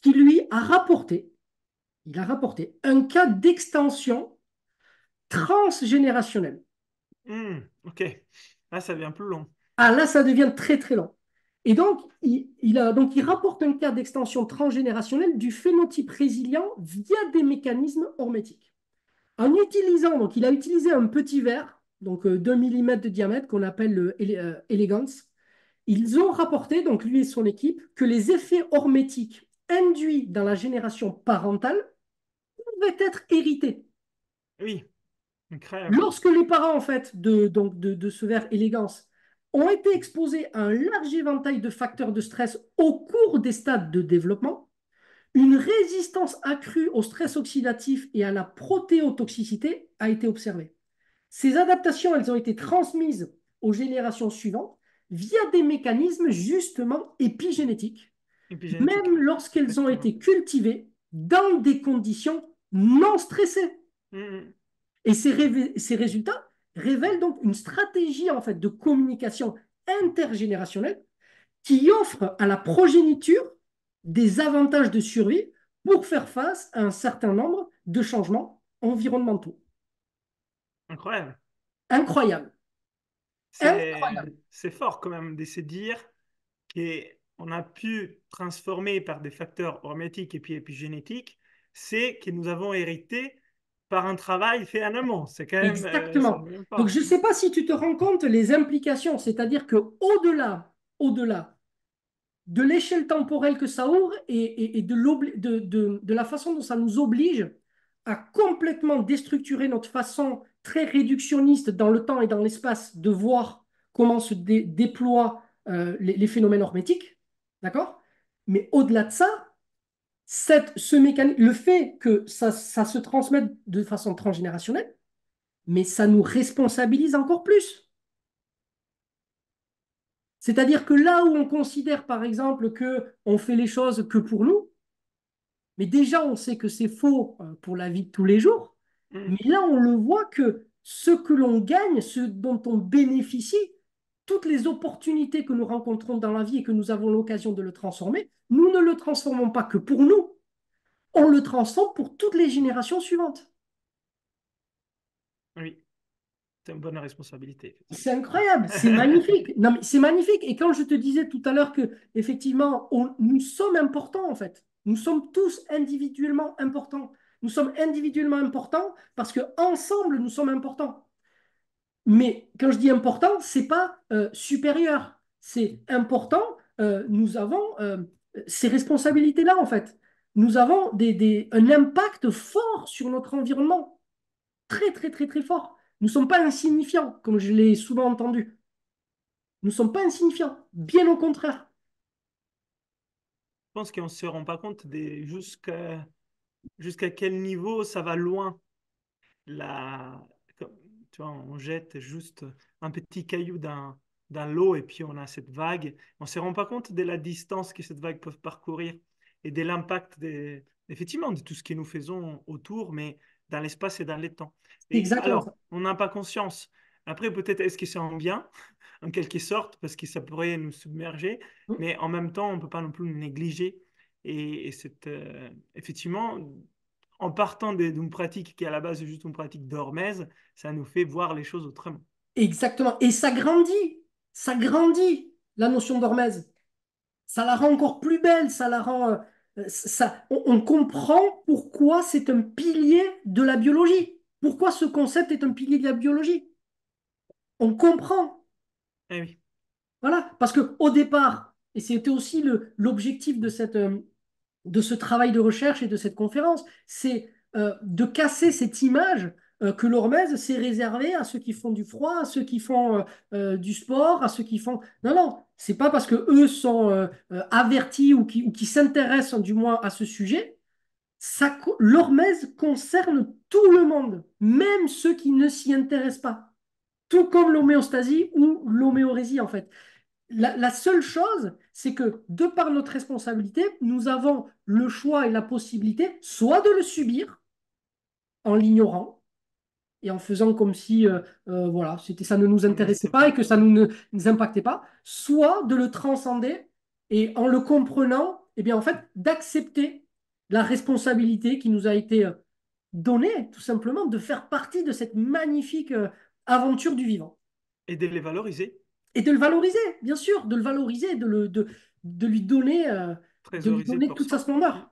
qui lui a rapporté, il a rapporté un cas d'extension transgénérationnelle. Hmm, ok. Là, ça devient plus long. Ah, là, ça devient très, très long. Et donc, il, a, donc, il rapporte un cas d'extension transgénérationnelle du phénotype résilient via des mécanismes hormétiques. En utilisant, donc, il a utilisé un petit verre, donc 2 euh, mm de diamètre, qu'on appelle le euh, Elegance. Ils ont rapporté, donc lui et son équipe, que les effets hormétiques induit dans la génération parentale pouvait être hérité. Oui. Lorsque les parents, en fait, de, donc de, de ce verre élégance ont été exposés à un large éventail de facteurs de stress au cours des stades de développement, une résistance accrue au stress oxydatif et à la protéotoxicité a été observée. Ces adaptations, elles ont été transmises aux générations suivantes via des mécanismes justement épigénétiques même lorsqu'elles ont été cultivées dans des conditions non stressées. Et ces, résultats révèlent donc une stratégie en fait de communication intergénérationnelle qui offre à la progéniture des avantages de survie pour faire face à un certain nombre de changements environnementaux. Incroyable. Incroyable. C'est fort quand même d'essayer de dire que on a pu transformer par des facteurs hormétiques et puis épigénétiques, c'est que nous avons hérité par un travail fait en amont. C'est quand euh, Exactement. Donc je ne sais pas si tu te rends compte les implications, c'est-à-dire que au-delà, au-delà de l'échelle temporelle que ça ouvre et, de, la façon dont ça nous oblige à complètement déstructurer notre façon très réductionniste dans le temps et dans l'espace de voir comment se déploient euh, les, les, phénomènes hormétiques, D'accord Mais au-delà de ça, cette, ce mécanisme, le fait que ça, se transmette de façon transgénérationnelle, mais ça nous responsabilise encore plus. C'est-à-dire que là où on considère, par exemple, que on fait les choses que pour nous, mais déjà on sait que c'est faux euh, pour la vie de tous les jours, mmh. mais là on le voit que ce que l'on gagne, ce dont on bénéficie, toutes les opportunités que nous rencontrons dans la vie et que nous avons l'occasion de le transformer, nous ne le transformons pas que pour nous, on le transforme pour toutes les générations suivantes. Oui, c'est une bonne responsabilité. C'est incroyable, c'est magnifique. Non, c'est magnifique. Et quand je te disais tout à l'heure que effectivement, nous sommes importants en fait. Nous sommes tous individuellement importants. Nous sommes individuellement importants parce que ensemble nous sommes importants. Mais quand je dis important, c'est pas euh, supérieur. C'est important. Euh, nous avons euh, ces responsabilités-là, en fait. Nous avons un impact fort sur notre environnement. Très, très, très, très fort. Nous ne sommes pas insignifiants, comme je l'ai souvent entendu. Nous ne sommes pas insignifiants. Bien au contraire. Je pense qu'on ne se rend pas compte des... jusqu'à quel niveau ça va loin. La, on jette juste un petit caillou dans, dans l'eau et puis on a cette vague. On ne se rend pas compte de la distance que cette vague peut parcourir et de l'impact effectivement de tout ce que nous faisons autour, mais dans l'espace et dans les temps. Exactement. Alors, on n'a pas conscience. Après, peut-être est-ce que c'est en bien, en quelque sorte, parce que ça pourrait nous submerger, mm. mais en même temps, on ne peut pas non plus nous négliger. Et, euh, effectivement en partant d'une pratique qui à la base juste une pratique d'hormèse, ça nous fait voir les choses autrement. Exactement. Et ça grandit, ça grandit la notion d'hormèse. Ça la rend encore plus belle, ça la rend. Euh, ça, on, comprend pourquoi c'est un pilier de la biologie. Pourquoi ce concept est un pilier de la biologie. On comprend. Eh oui. Voilà, parce que au départ, et c'était aussi l'objectif de cette, euh, de ce travail de recherche et de cette conférence, c'est euh, de casser cette image euh, que l'hormèse, s'est réservée à ceux qui font du froid, à ceux qui font euh, du sport, à ceux qui font... Non, non, c'est pas parce que eux sont avertis ou qui, s'intéressent du moins à ce sujet, ça, l'hormèse concerne tout le monde, même ceux qui ne s'y intéressent pas. Tout comme l'homéostasie ou l'homéorésie, en fait la, seule chose, c'est que de par notre responsabilité, nous avons le choix et la possibilité soit de le subir en l'ignorant, et en faisant comme si euh, euh, voilà, c'était ça ne nous intéressait pas et que ça ne nous impactait pas, soit de le transcender et en le comprenant, et eh bien en fait d'accepter la responsabilité qui nous a été euh, donnée tout simplement de faire partie de cette magnifique aventure du vivant. Et de les valoriser et de le valoriser, bien sûr, de le valoriser, de, le, de, de lui donner, euh, tout toute sa splendeur.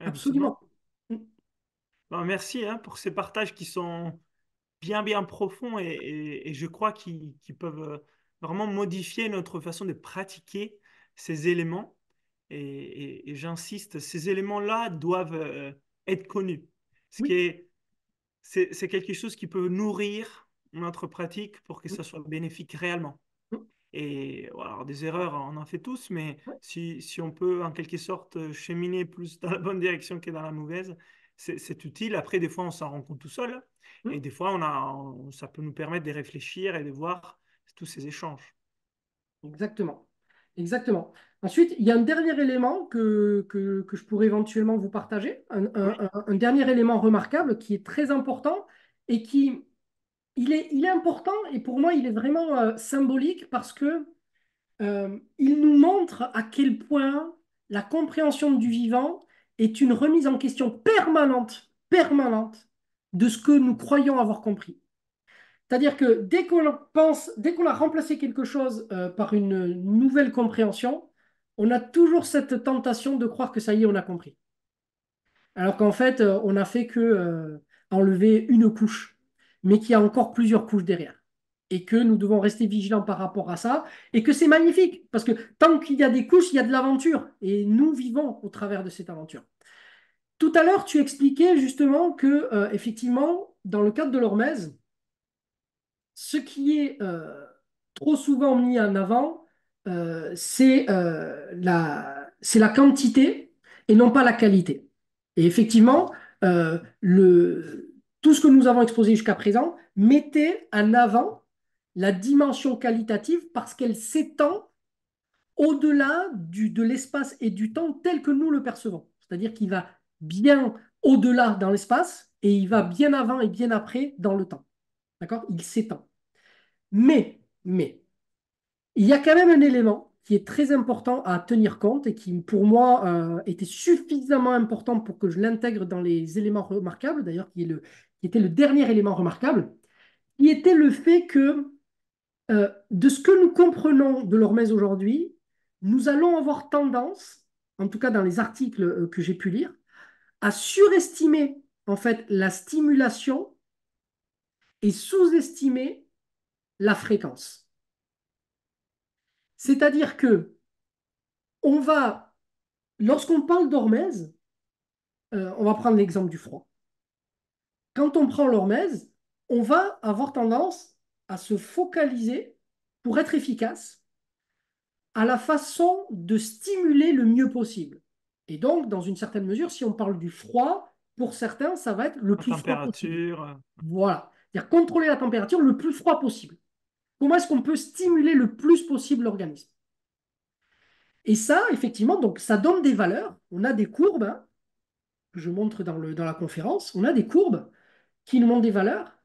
Absolument. Absolument. Mm. Ben, merci hein, pour ces partages qui sont bien, bien profonds et, et, je crois qu'ils peuvent euh, vraiment modifier notre façon de pratiquer ces éléments. Et, j'insiste, ces éléments-là doivent euh, être connus. Ce qui est, c'est quelque chose qui peut nourrir notre pratique pour que mmh. ça soit bénéfique réellement. Mmh. Et alors, des erreurs, on en fait tous, mais si, si on peut en quelque sorte euh, cheminer plus dans la bonne direction que dans la mauvaise, c'est utile. Après, des fois, on s'en rend compte tout seul. Mmh. Et des fois, on a, ça peut nous permettre de réfléchir et de voir tous ces échanges. Exactement. Exactement. Ensuite, il y a un dernier élément que, que, que je pourrais éventuellement vous partager, un, dernier élément remarquable qui est très important et qui, il est, important et pour moi, il est vraiment euh, symbolique parce que euh, il nous montre à quel point la compréhension du vivant est une remise en question permanente, permanente de ce que nous croyons avoir compris. C'est-à-dire que dès qu'on pense, dès qu'on a remplacé quelque chose euh, par une nouvelle compréhension, on a toujours cette tentation de croire que ça y est, on a compris. Alors qu'en fait, on n'a fait que enlever une couche mais qu'il y a encore plusieurs couches derrière. Et que nous devons rester vigilants par rapport à ça. Et que c'est magnifique. Parce que tant qu'il y a des couches, il y a de l'aventure. Et nous vivons au travers de cette aventure. Tout à l'heure, tu expliquais justement que, euh, effectivement, dans le cadre de l'Hormèse, ce qui est euh, trop souvent mis en avant, euh, c'est la, la quantité et non pas la qualité. Et effectivement, le, tout ce que nous avons exposé jusqu'à présent mettait en avant la dimension qualitative parce qu'elle s'étend au-delà de l'espace et du temps tel que nous le percevons. C'est-à-dire qu'il va bien au-delà dans l'espace et il va bien avant et bien après dans le temps. D'accord Il s'étend. Mais, mais, il y a quand même un élément qui est très important à tenir compte et qui, pour moi, euh, était suffisamment important pour que je l'intègre dans les éléments remarquables, d'ailleurs, qui est le qui était le dernier élément remarquable, qui était le fait que euh, de ce que nous comprenons de l'hormèse aujourd'hui, nous allons avoir tendance, en tout cas dans les articles euh, que j'ai pu lire, à surestimer en fait la stimulation et sous-estimer la fréquence. C'est-à-dire que on va, lorsqu'on parle d'hormèse, euh, on va prendre l'exemple du froid quand on prend l'hormèse, on va avoir tendance à se focaliser pour être efficace à la façon de stimuler le mieux possible. Et donc, dans une certaine mesure, si on parle du froid, pour certains, ça va être le plus froid possible. Voilà. dire contrôler la température le plus froid possible. Comment est-ce qu'on peut stimuler le plus possible l'organisme Et ça, effectivement, donc ça donne des valeurs. On a des courbes. que hein. je montre dans, le, dans la conférence. On a des courbes qui nous ont des valeurs.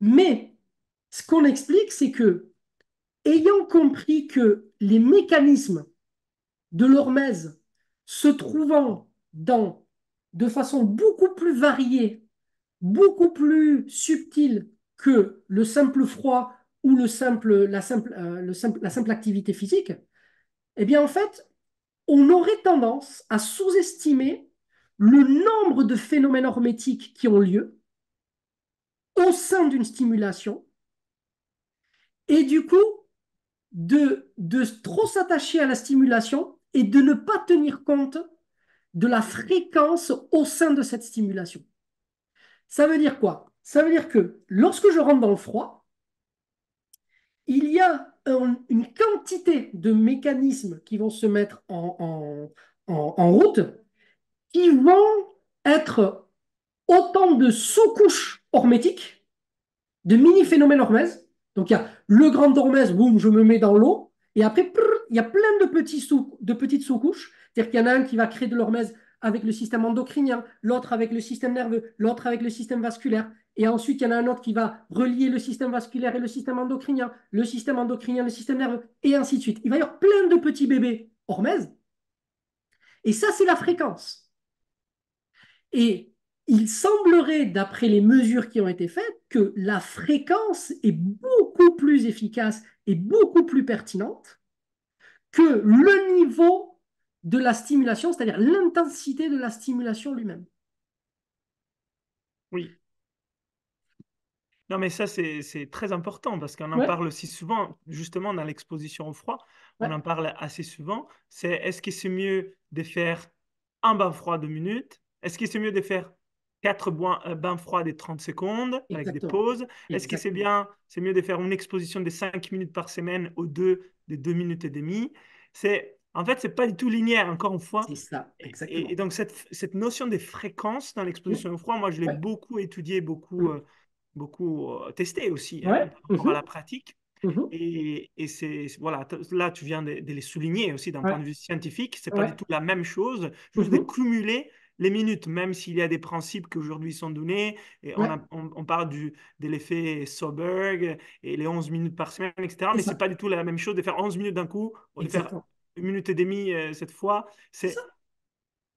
Mais ce qu'on explique, c'est que, ayant compris que les mécanismes de l'hormèse se trouvant dans, de façon beaucoup plus variée, beaucoup plus subtile que le simple froid ou le simple, la, simple, euh, la simple activité physique, eh bien en fait, on aurait tendance à sous-estimer le nombre de phénomènes hormétiques qui ont lieu au sein d'une stimulation. Et du coup, de, de trop s'attacher à la stimulation et de ne pas tenir compte de la fréquence au sein de cette stimulation. Ça veut dire quoi Ça veut dire que lorsque je rentre dans le froid, il y a une quantité de mécanismes qui vont se mettre en, en route, qui vont être autant de sous-couches hormétiques, de mini-phénomènes hormèse Donc il y a le grand hormèse, boum, je me mets dans l'eau, et après, il y a plein de, petits petites sous-couches. C'est-à-dire qu'il y en a un qui va créer de l'hormèse avec le système endocrinien, l'autre avec le système nerveux, l'autre avec le système vasculaire. Et ensuite, il y en a un autre qui va relier le système vasculaire et le système endocrinien, le système endocrinien, le système nerveux, et ainsi de suite. Il va y avoir plein de petits bébés hormèse Et ça, c'est la fréquence. Et il semblerait, d'après les mesures qui ont été faites, que la fréquence est beaucoup plus efficace et beaucoup plus pertinente que le niveau de la stimulation, c'est-à-dire l'intensité de la stimulation lui-même. Oui. Non, mais ça, c'est très important parce qu'on en parle si souvent, justement, dans l'exposition au froid, on en parle assez souvent. C'est est-ce que c'est mieux de faire un bain froid de minutes Est-ce que c'est mieux de faire 4 euh, bains froids de 30 secondes avec des pauses. Est-ce que c'est bien, c'est mieux de faire une exposition de 5 minutes par semaine ou deux de 2 minutes et demie C'est en fait, c'est pas du tout linéaire, encore une fois. C'est ça, exactement. Et, donc, cette, notion des fréquences dans l'exposition au froid, moi, je l'ai beaucoup étudiée, beaucoup, euh, beaucoup euh, testée aussi dans hein, par la mm-hmm. pratique. Mm-hmm. Et, c'est voilà, là, tu viens de, les souligner aussi d'un point de vue scientifique. C'est pas du tout la même chose. Je mmh. de cumuler les minutes, même s'il y a des principes qui aujourd'hui sont donnés. Et on, parle du, de l'effet Soberg et les 11 minutes par semaine, etc. Mais ce n'est pas du tout la même chose de faire 11 minutes d'un coup de faire une minute et demie euh, cette fois. C'est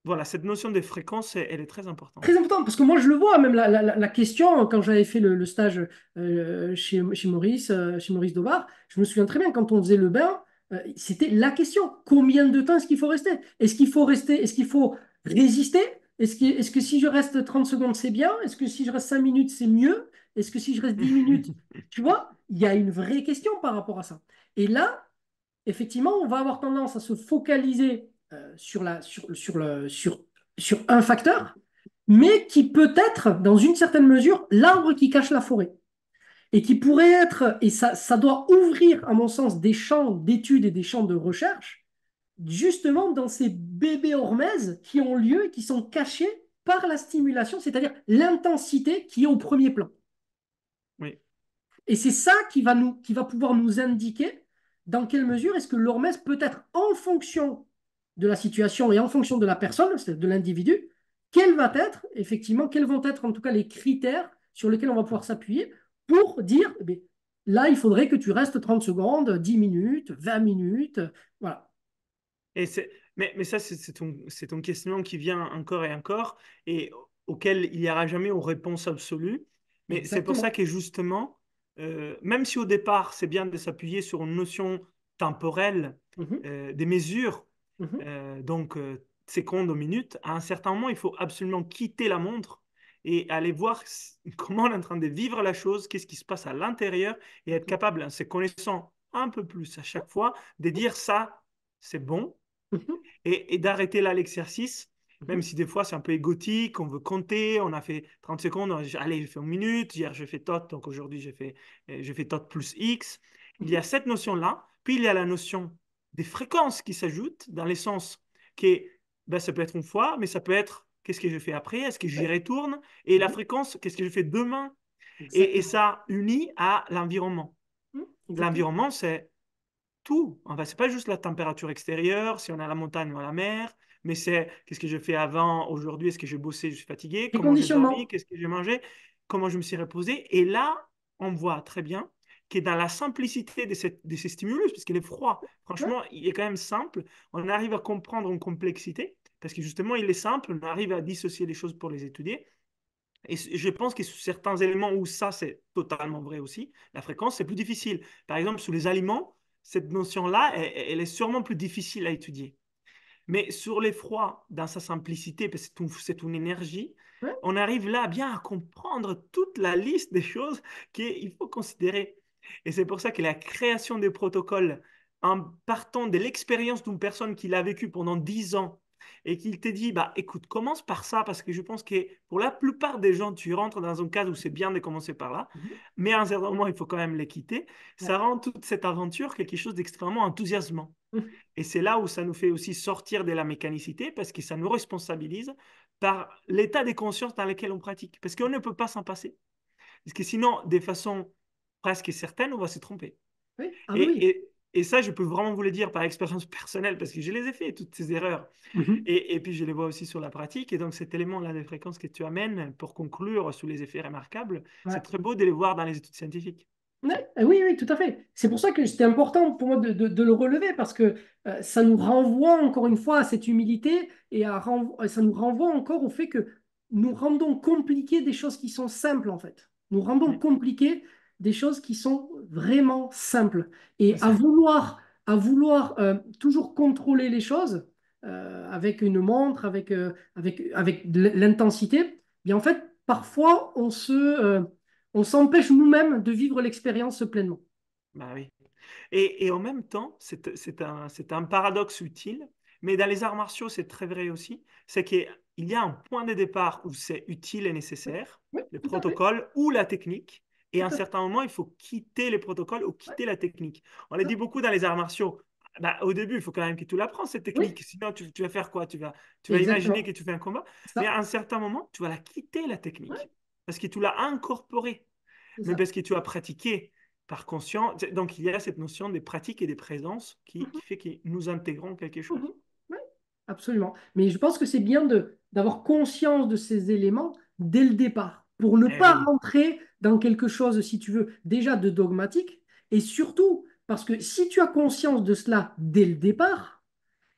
voilà, cette notion des fréquences, elle est très importante. Très importante, parce que moi je le vois, même la, la, question, quand j'avais fait le, stage euh, chez, chez, Maurice, euh, chez Maurice Dobar, je me souviens très bien, quand on faisait le bain, c'était la question. Combien de temps est-ce qu'il faut rester Est-ce qu'il faut rester Est-ce qu'il faut résister Est-ce que, est que, si je reste 30 secondes, c'est bien Est-ce que si je reste 5 minutes, c'est mieux Est-ce que si je reste 10 minutes Tu vois, il y a une vraie question par rapport à ça. Et là, effectivement, on va avoir tendance à se focaliser euh, sur, la, sur, sur, le, sur, sur un facteur, mais qui peut être, dans une certaine mesure, l'arbre qui cache la forêt et qui pourrait être, et ça, ça doit ouvrir, à mon sens, des champs d'études et des champs de recherche justement dans ces bébés hormèses qui ont lieu, et qui sont cachés par la stimulation, c'est-à-dire l'intensité qui est au premier plan. Oui. Et c'est ça qui va, nous, qui va pouvoir nous indiquer dans quelle mesure est-ce que l'hormèse peut être en fonction de la situation et en fonction de la personne, de l'individu, quelle va être, effectivement, quels vont être en tout cas les critères sur lesquels on va pouvoir s'appuyer pour dire, eh là, il faudrait que tu restes 30 secondes, 10 minutes, 20 minutes, voilà. Et mais, mais ça, c'est ton, ton, questionnement qui vient encore et encore et auquel il n'y aura jamais une réponse absolue. Mais c'est pour ça que justement, euh, même si au départ, c'est bien de s'appuyer sur une notion temporelle mmh euh, des mesures, mmh euh, donc secondes aux minutes, à un certain moment, il faut absolument quitter la montre et aller voir comment on est en train de vivre la chose, qu'est-ce qui se passe à l'intérieur, et être mmh. capable, en se connaissant un peu plus à chaque fois, de dire ça, c'est bon, et, d'arrêter là l'exercice, mhm. même si des fois c'est un peu égotique, on veut compter, on a fait 30 secondes, allez, je fais une minute, hier je fais tot, donc aujourd'hui j'ai fait euh, fais tot plus x. Il y a mhm. cette notion-là, puis il y a la notion des fréquences qui s'ajoutent, dans les sens que ben, ça peut être une fois, mais ça peut être qu'est-ce que je fais après, est-ce que j'y retourne, et la mhm. fréquence, qu'est-ce que je fais demain, et, et, ça unit à l'environnement. L'environnement, c'est tout. ce c'est pas juste la température extérieure, si on a la montagne ou à la mer, mais c'est qu'est-ce que je fais avant, aujourd'hui, est-ce que j'ai bossé, je suis fatigué, comment j'ai dormi, qu'est-ce que j'ai mangé, comment je me suis reposé. Et là, on voit très bien que dans la simplicité de, de ces stimulus, qu'il est froid. Franchement, il est quand même simple. On arrive à comprendre une complexité, parce que justement, il est simple. On arrive à dissocier les choses pour les étudier. Et je pense que sur certains éléments où ça, c'est totalement vrai aussi, la fréquence, c'est plus difficile. Par exemple, sur les aliments, cette notion-là, elle, est sûrement plus difficile à étudier. Mais sur l'effroi, dans sa simplicité, parce que c'est une énergie, on arrive là bien à comprendre toute la liste des choses qu'il faut considérer. Et c'est pour ça que la création des protocoles, en partant de l'expérience d'une personne qui l'a vécu pendant dix ans et qu'il t'ait dit, bah, écoute, commence par ça, parce que je pense que pour la plupart des gens, tu rentres dans un cas où c'est bien de commencer par là, mhm. mais à un certain moment, il faut quand même les quitter. Ça rend toute cette aventure quelque chose d'extrêmement enthousiasmant. Mhm. Et c'est là où ça nous fait aussi sortir de la mécanicité, parce que ça nous responsabilise par l'état des consciences dans lequel on pratique, parce qu'on ne peut pas s'en passer. Parce que sinon, de façon presque certaine, on va se tromper. oui. Ah et ça, je peux vraiment vous le dire par expérience personnelle, parce que je les ai fait, toutes ces erreurs. Mhm. et, puis, je les vois aussi sur la pratique. Et donc, cet élément-là des fréquences que tu amènes pour conclure sous les effets remarquables, c'est très beau de les voir dans les études scientifiques. Eh oui, oui, tout à fait. C'est pour ça que c'était important pour moi de, le relever, parce que euh, ça nous renvoie encore une fois à cette humilité et à euh, ça nous renvoie encore au fait que nous rendons compliquées des choses qui sont simples, en fait. Nous rendons compliquées des choses qui sont vraiment simples. Et à vouloir, à vouloir euh, toujours contrôler les choses euh, avec une montre, avec, euh, avec, avec l'intensité, eh bien en fait, parfois, on se, on s'empêche nous-mêmes de vivre l'expérience pleinement. Bah oui. Et, et, en même temps, c'est un, un paradoxe utile, mais dans les arts martiaux, c'est très vrai aussi, c'est qu'il y a un point de départ où c'est utile et nécessaire, le protocole ou la technique, et à un certain moment, il faut quitter les protocoles ou quitter la technique. On l'a dit beaucoup dans les arts martiaux. Bah, au début, il faut quand même que tu l'apprends, cette technique. Sinon, tu, vas faire quoi Tu vas, tu vas imaginer que tu fais un combat. Mais à un certain moment, tu vas la quitter, la technique. Parce que tu l'as incorporée. Mais parce que tu as pratiqué par conscience. Donc, il y a cette notion des pratiques et des présences qui, mm-hmm. fait que nous intégrons quelque mm-hmm. chose. Oui, absolument. Mais je pense que c'est bien d'avoir conscience de ces éléments dès le départ pour ne eh pas rentrer dans quelque chose, si tu veux, déjà de dogmatique, et surtout parce que si tu as conscience de cela dès le départ,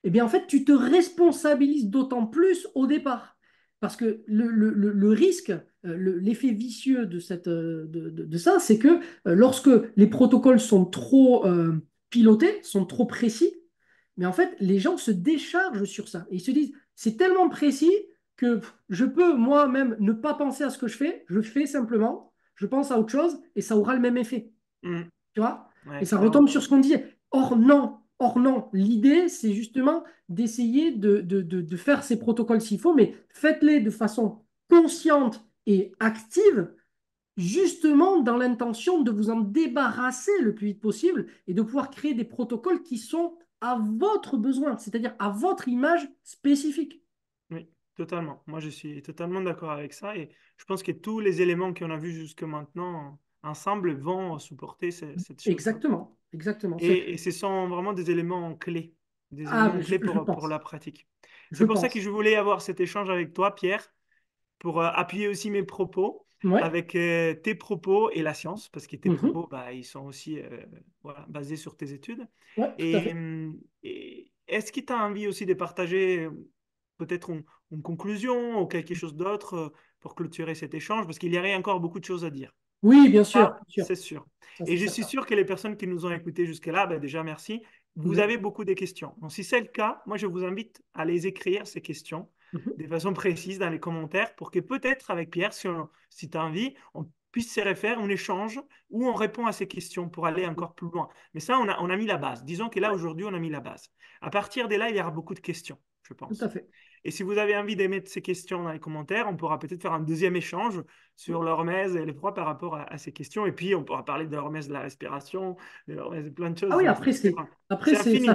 eh bien en fait, tu te responsabilises d'autant plus au départ. Parce que le, risque, euh, l'effet vicieux de, cette, euh, de, ça, c'est que euh, lorsque les protocoles sont trop pilotés, sont trop précis, mais en fait, les gens se déchargent sur ça. ils se disent, c'est tellement précis que je peux moi-même ne pas penser à ce que je fais, je fais simplement, je pense à autre chose et ça aura le même effet. Mm. Tu vois Et ça retombe sur ce qu'on disait. Or, non. Or, non. L'idée, c'est justement d'essayer de, de, faire ces protocoles s'il faut, mais faites-les de façon consciente et active, justement dans l'intention de vous en débarrasser le plus vite possible et de pouvoir créer des protocoles qui sont à votre besoin, c'est-à-dire à votre image spécifique. Totalement. Moi, je suis totalement d'accord avec ça. Et je pense que tous les éléments qu'on a vus jusque maintenant ensemble vont supporter mmh, cette, chose. Hein. Exactement. Exactement. Et, ce sont vraiment des éléments clés, des ah, éléments clés pour, la pratique. C'est pour ça que je voulais avoir cet échange avec toi, Pierre, pour euh, appuyer aussi mes propos avec euh, tes propos et la science, parce que tes mmh propos, bah, ils sont aussi euh, voilà, basés sur tes études. Mmh, et, est-ce que tu as envie aussi de partager peut-être un, une conclusion ou quelque chose d'autre euh, pour clôturer cet échange Parce qu'il y aurait encore beaucoup de choses à dire. Oui, bien sûr. C'est sûr. Et je suis sûr que les personnes qui nous ont écoutés jusque-là, ben, déjà merci, vous avez beaucoup de questions. Donc, si c'est le cas, moi, je vous invite à les écrire, ces questions, mhm. de façon précise dans les commentaires pour que peut-être avec Pierre, si, tu as envie, on puisse se refaire on échange ou on répond à ces questions pour aller encore plus loin. Mais ça, on a, on a mis la base. Disons que là, aujourd'hui, on a mis la base. À partir de là, il y aura beaucoup de questions, je pense. Tout à fait. Et si vous avez envie d'émettre ces questions dans les commentaires, on pourra peut-être faire un deuxième échange sur l'hormèse et les proies par rapport à, ces questions. Et puis, on pourra parler de l'hormèse de la respiration, de l'hormèse de plein de choses. Ah oui, après, c'est infini.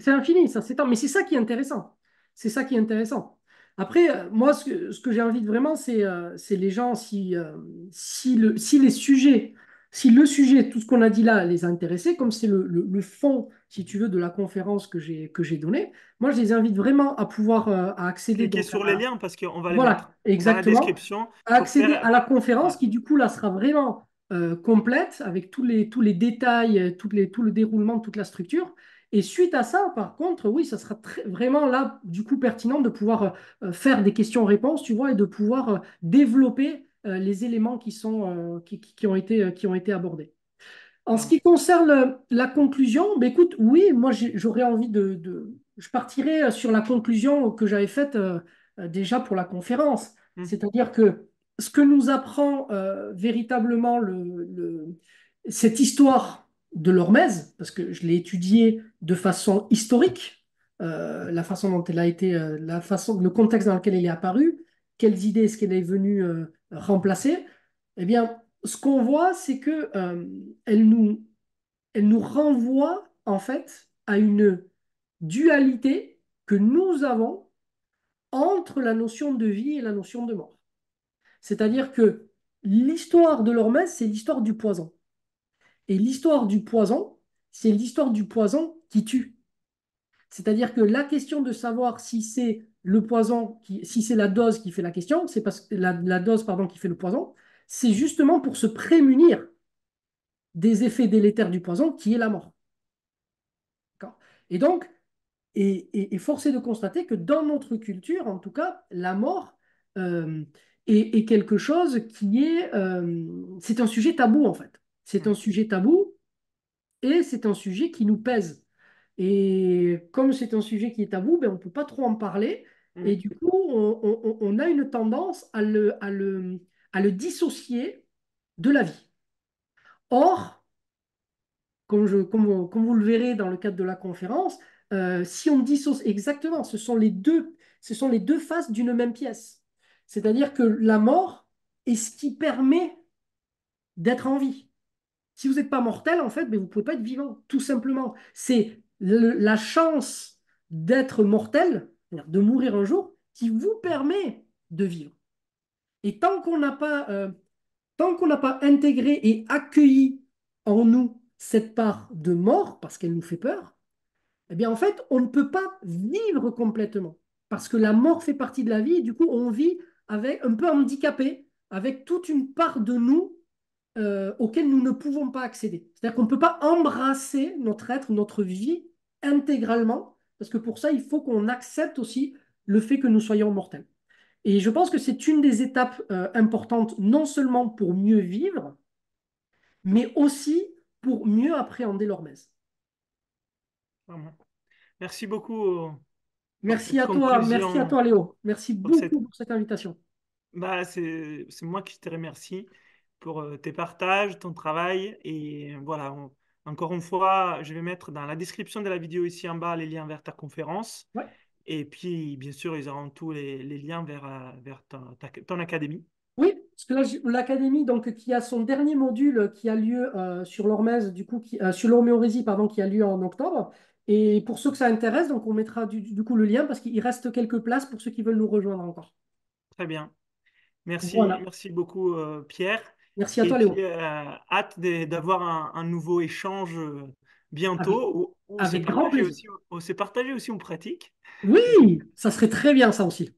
C'est infini, ça s'étend. Mais c'est ça qui est intéressant. C'est ça qui est intéressant. Après, euh, moi, ce que, que de vraiment, euh, c'est les gens, si, euh, si, si les sujets si le sujet, tout ce qu'on a dit là, les intéressait, intéressés, comme c'est le, fond, si tu veux, de la conférence que j'ai, donnée, moi, je les invite vraiment à pouvoir euh, à accéder. Cliquez sur les liens parce qu'on va les voilà, mettre dans la description. À accéder à la conférence qui, du coup, là, sera vraiment euh, complète avec tous les, tous les détails, euh, les, tout le déroulement, toute la structure. Et suite à ça, par contre, oui, ça sera vraiment là, du coup, pertinent de pouvoir faire des questions-réponses, tu vois, et de pouvoir développer euh, les éléments qui, sont, euh, qui, qui, ont été, euh, qui ont été abordés. En ce ah. qui concerne la conclusion, ben écoute, oui, moi j'aurais envie de, de, Je partirais sur la conclusion que j'avais faite déjà pour la conférence. Mmh. C'est-à-dire que ce que nous apprend véritablement le, cette histoire de l'Ormez, parce que je l'ai étudiée de façon historique, la façon dont elle a été, la façon, le contexte dans lequel elle est apparue, quelles idées est-ce qu'elle est venue remplacer, eh bien, ce qu'on voit, c'est que euh, elle, nous, elle nous renvoie en fait à une dualité que nous avons entre la notion de vie et la notion de mort. C'est-à-dire que l'histoire de l'hormèse, c'est l'histoire du poison. Et l'histoire du poison, c'est l'histoire du poison qui tue. C'est-à-dire que la question de savoir si c'est le poison, si c'est la dose qui fait la question, c'est parce que la, dose pardon, qui fait le poison, c'est justement pour se prémunir des effets délétères du poison qui est la mort. Et donc, et, et, forcé de constater que dans notre culture, en tout cas, la mort euh, est, quelque chose qui est. Euh, c'est un sujet tabou, en fait. C'est un sujet tabou et c'est un sujet qui nous pèse. Et comme c'est un sujet qui est tabou, ben on ne peut pas trop en parler. Mm. Et du coup, on, a une tendance à le, dissocier de la vie. Or, comme, je, vous le verrez dans le cadre de la conférence, euh, si on dissocie exactement, ce sont les deux, ce sont les deux faces d'une même pièce. C'est-à-dire que la mort est ce qui permet d'être en vie. Si vous n'êtes pas mortel, en fait, mais ben, vous ne pouvez pas être vivant, tout simplement. C'est la chance d'être mortel de mourir un jour, qui vous permet de vivre. Et tant qu'on n'a pas, euh, pas intégré et accueilli en nous cette part de mort, parce qu'elle nous fait peur, eh bien en fait, on ne peut pas vivre complètement. Parce que la mort fait partie de la vie, et du coup, on vit avec un peu handicapé, avec toute une part de nous euh, auquel nous ne pouvons pas accéder. C'est-à-dire qu'on ne peut pas embrasser notre être, notre vie intégralement, parce que pour ça, il faut qu'on accepte aussi le fait que nous soyons mortels. Et je pense que c'est une des étapes euh, importantes, non seulement pour mieux vivre, mais aussi pour mieux appréhender messe Merci beaucoup. Euh, merci à toi, merci à toi Léo. Merci beaucoup pour cette invitation. Bah, c'est moi qui te remercie pour euh, tes partages, ton travail. Et voilà, encore une fois, je vais mettre dans la description de la vidéo ici en bas les liens vers ta conférence. Et puis, bien sûr, ils auront tous les, liens vers, euh, ton, académie. Oui, parce que l'académie, donc, qui a son dernier module qui a lieu euh, sur l'Horméorésie du coup, qui, euh, sur pardon, qui a lieu en octobre. Et pour ceux que ça intéresse, donc, on mettra du, coup le lien parce qu'il reste quelques places pour ceux qui veulent nous rejoindre encore. Très bien. Merci, merci beaucoup, Pierre. Merci à toi, Léo. Euh, hâte d'avoir un, nouveau échange euh, bientôt. Avec, grand plaisir. on s'est partagé aussi, on pratique. Oui, ça serait très bien, ça aussi.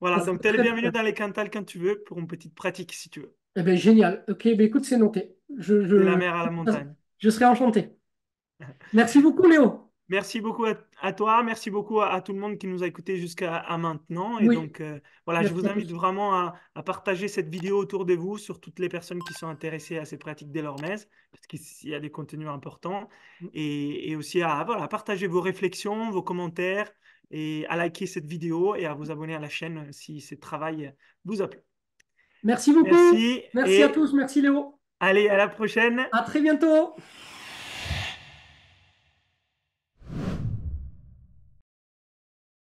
Voilà, ça donc tu es dans les Cantal quand tu veux pour une petite pratique si tu veux. Eh bien, génial. Ok, ben, écoute, c'est noté. Je, la mer à la montagne. Je serai enchanté. Merci beaucoup, Léo. Merci beaucoup à, toi, merci beaucoup à, tout le monde qui nous a écoutés jusqu'à maintenant. Et donc, euh, voilà, je vous invite vraiment à, partager cette vidéo autour de vous sur toutes les personnes qui sont intéressées à ces pratiques d'Elormez, parce qu'il y a des contenus importants. Mm. Et, aussi à voilà, partager vos réflexions, vos commentaires, et à liker cette vidéo et à vous abonner à la chaîne si ce travail vous a plu. Merci beaucoup. Merci, merci à tous, merci Léo. Allez, à la prochaine. À très bientôt.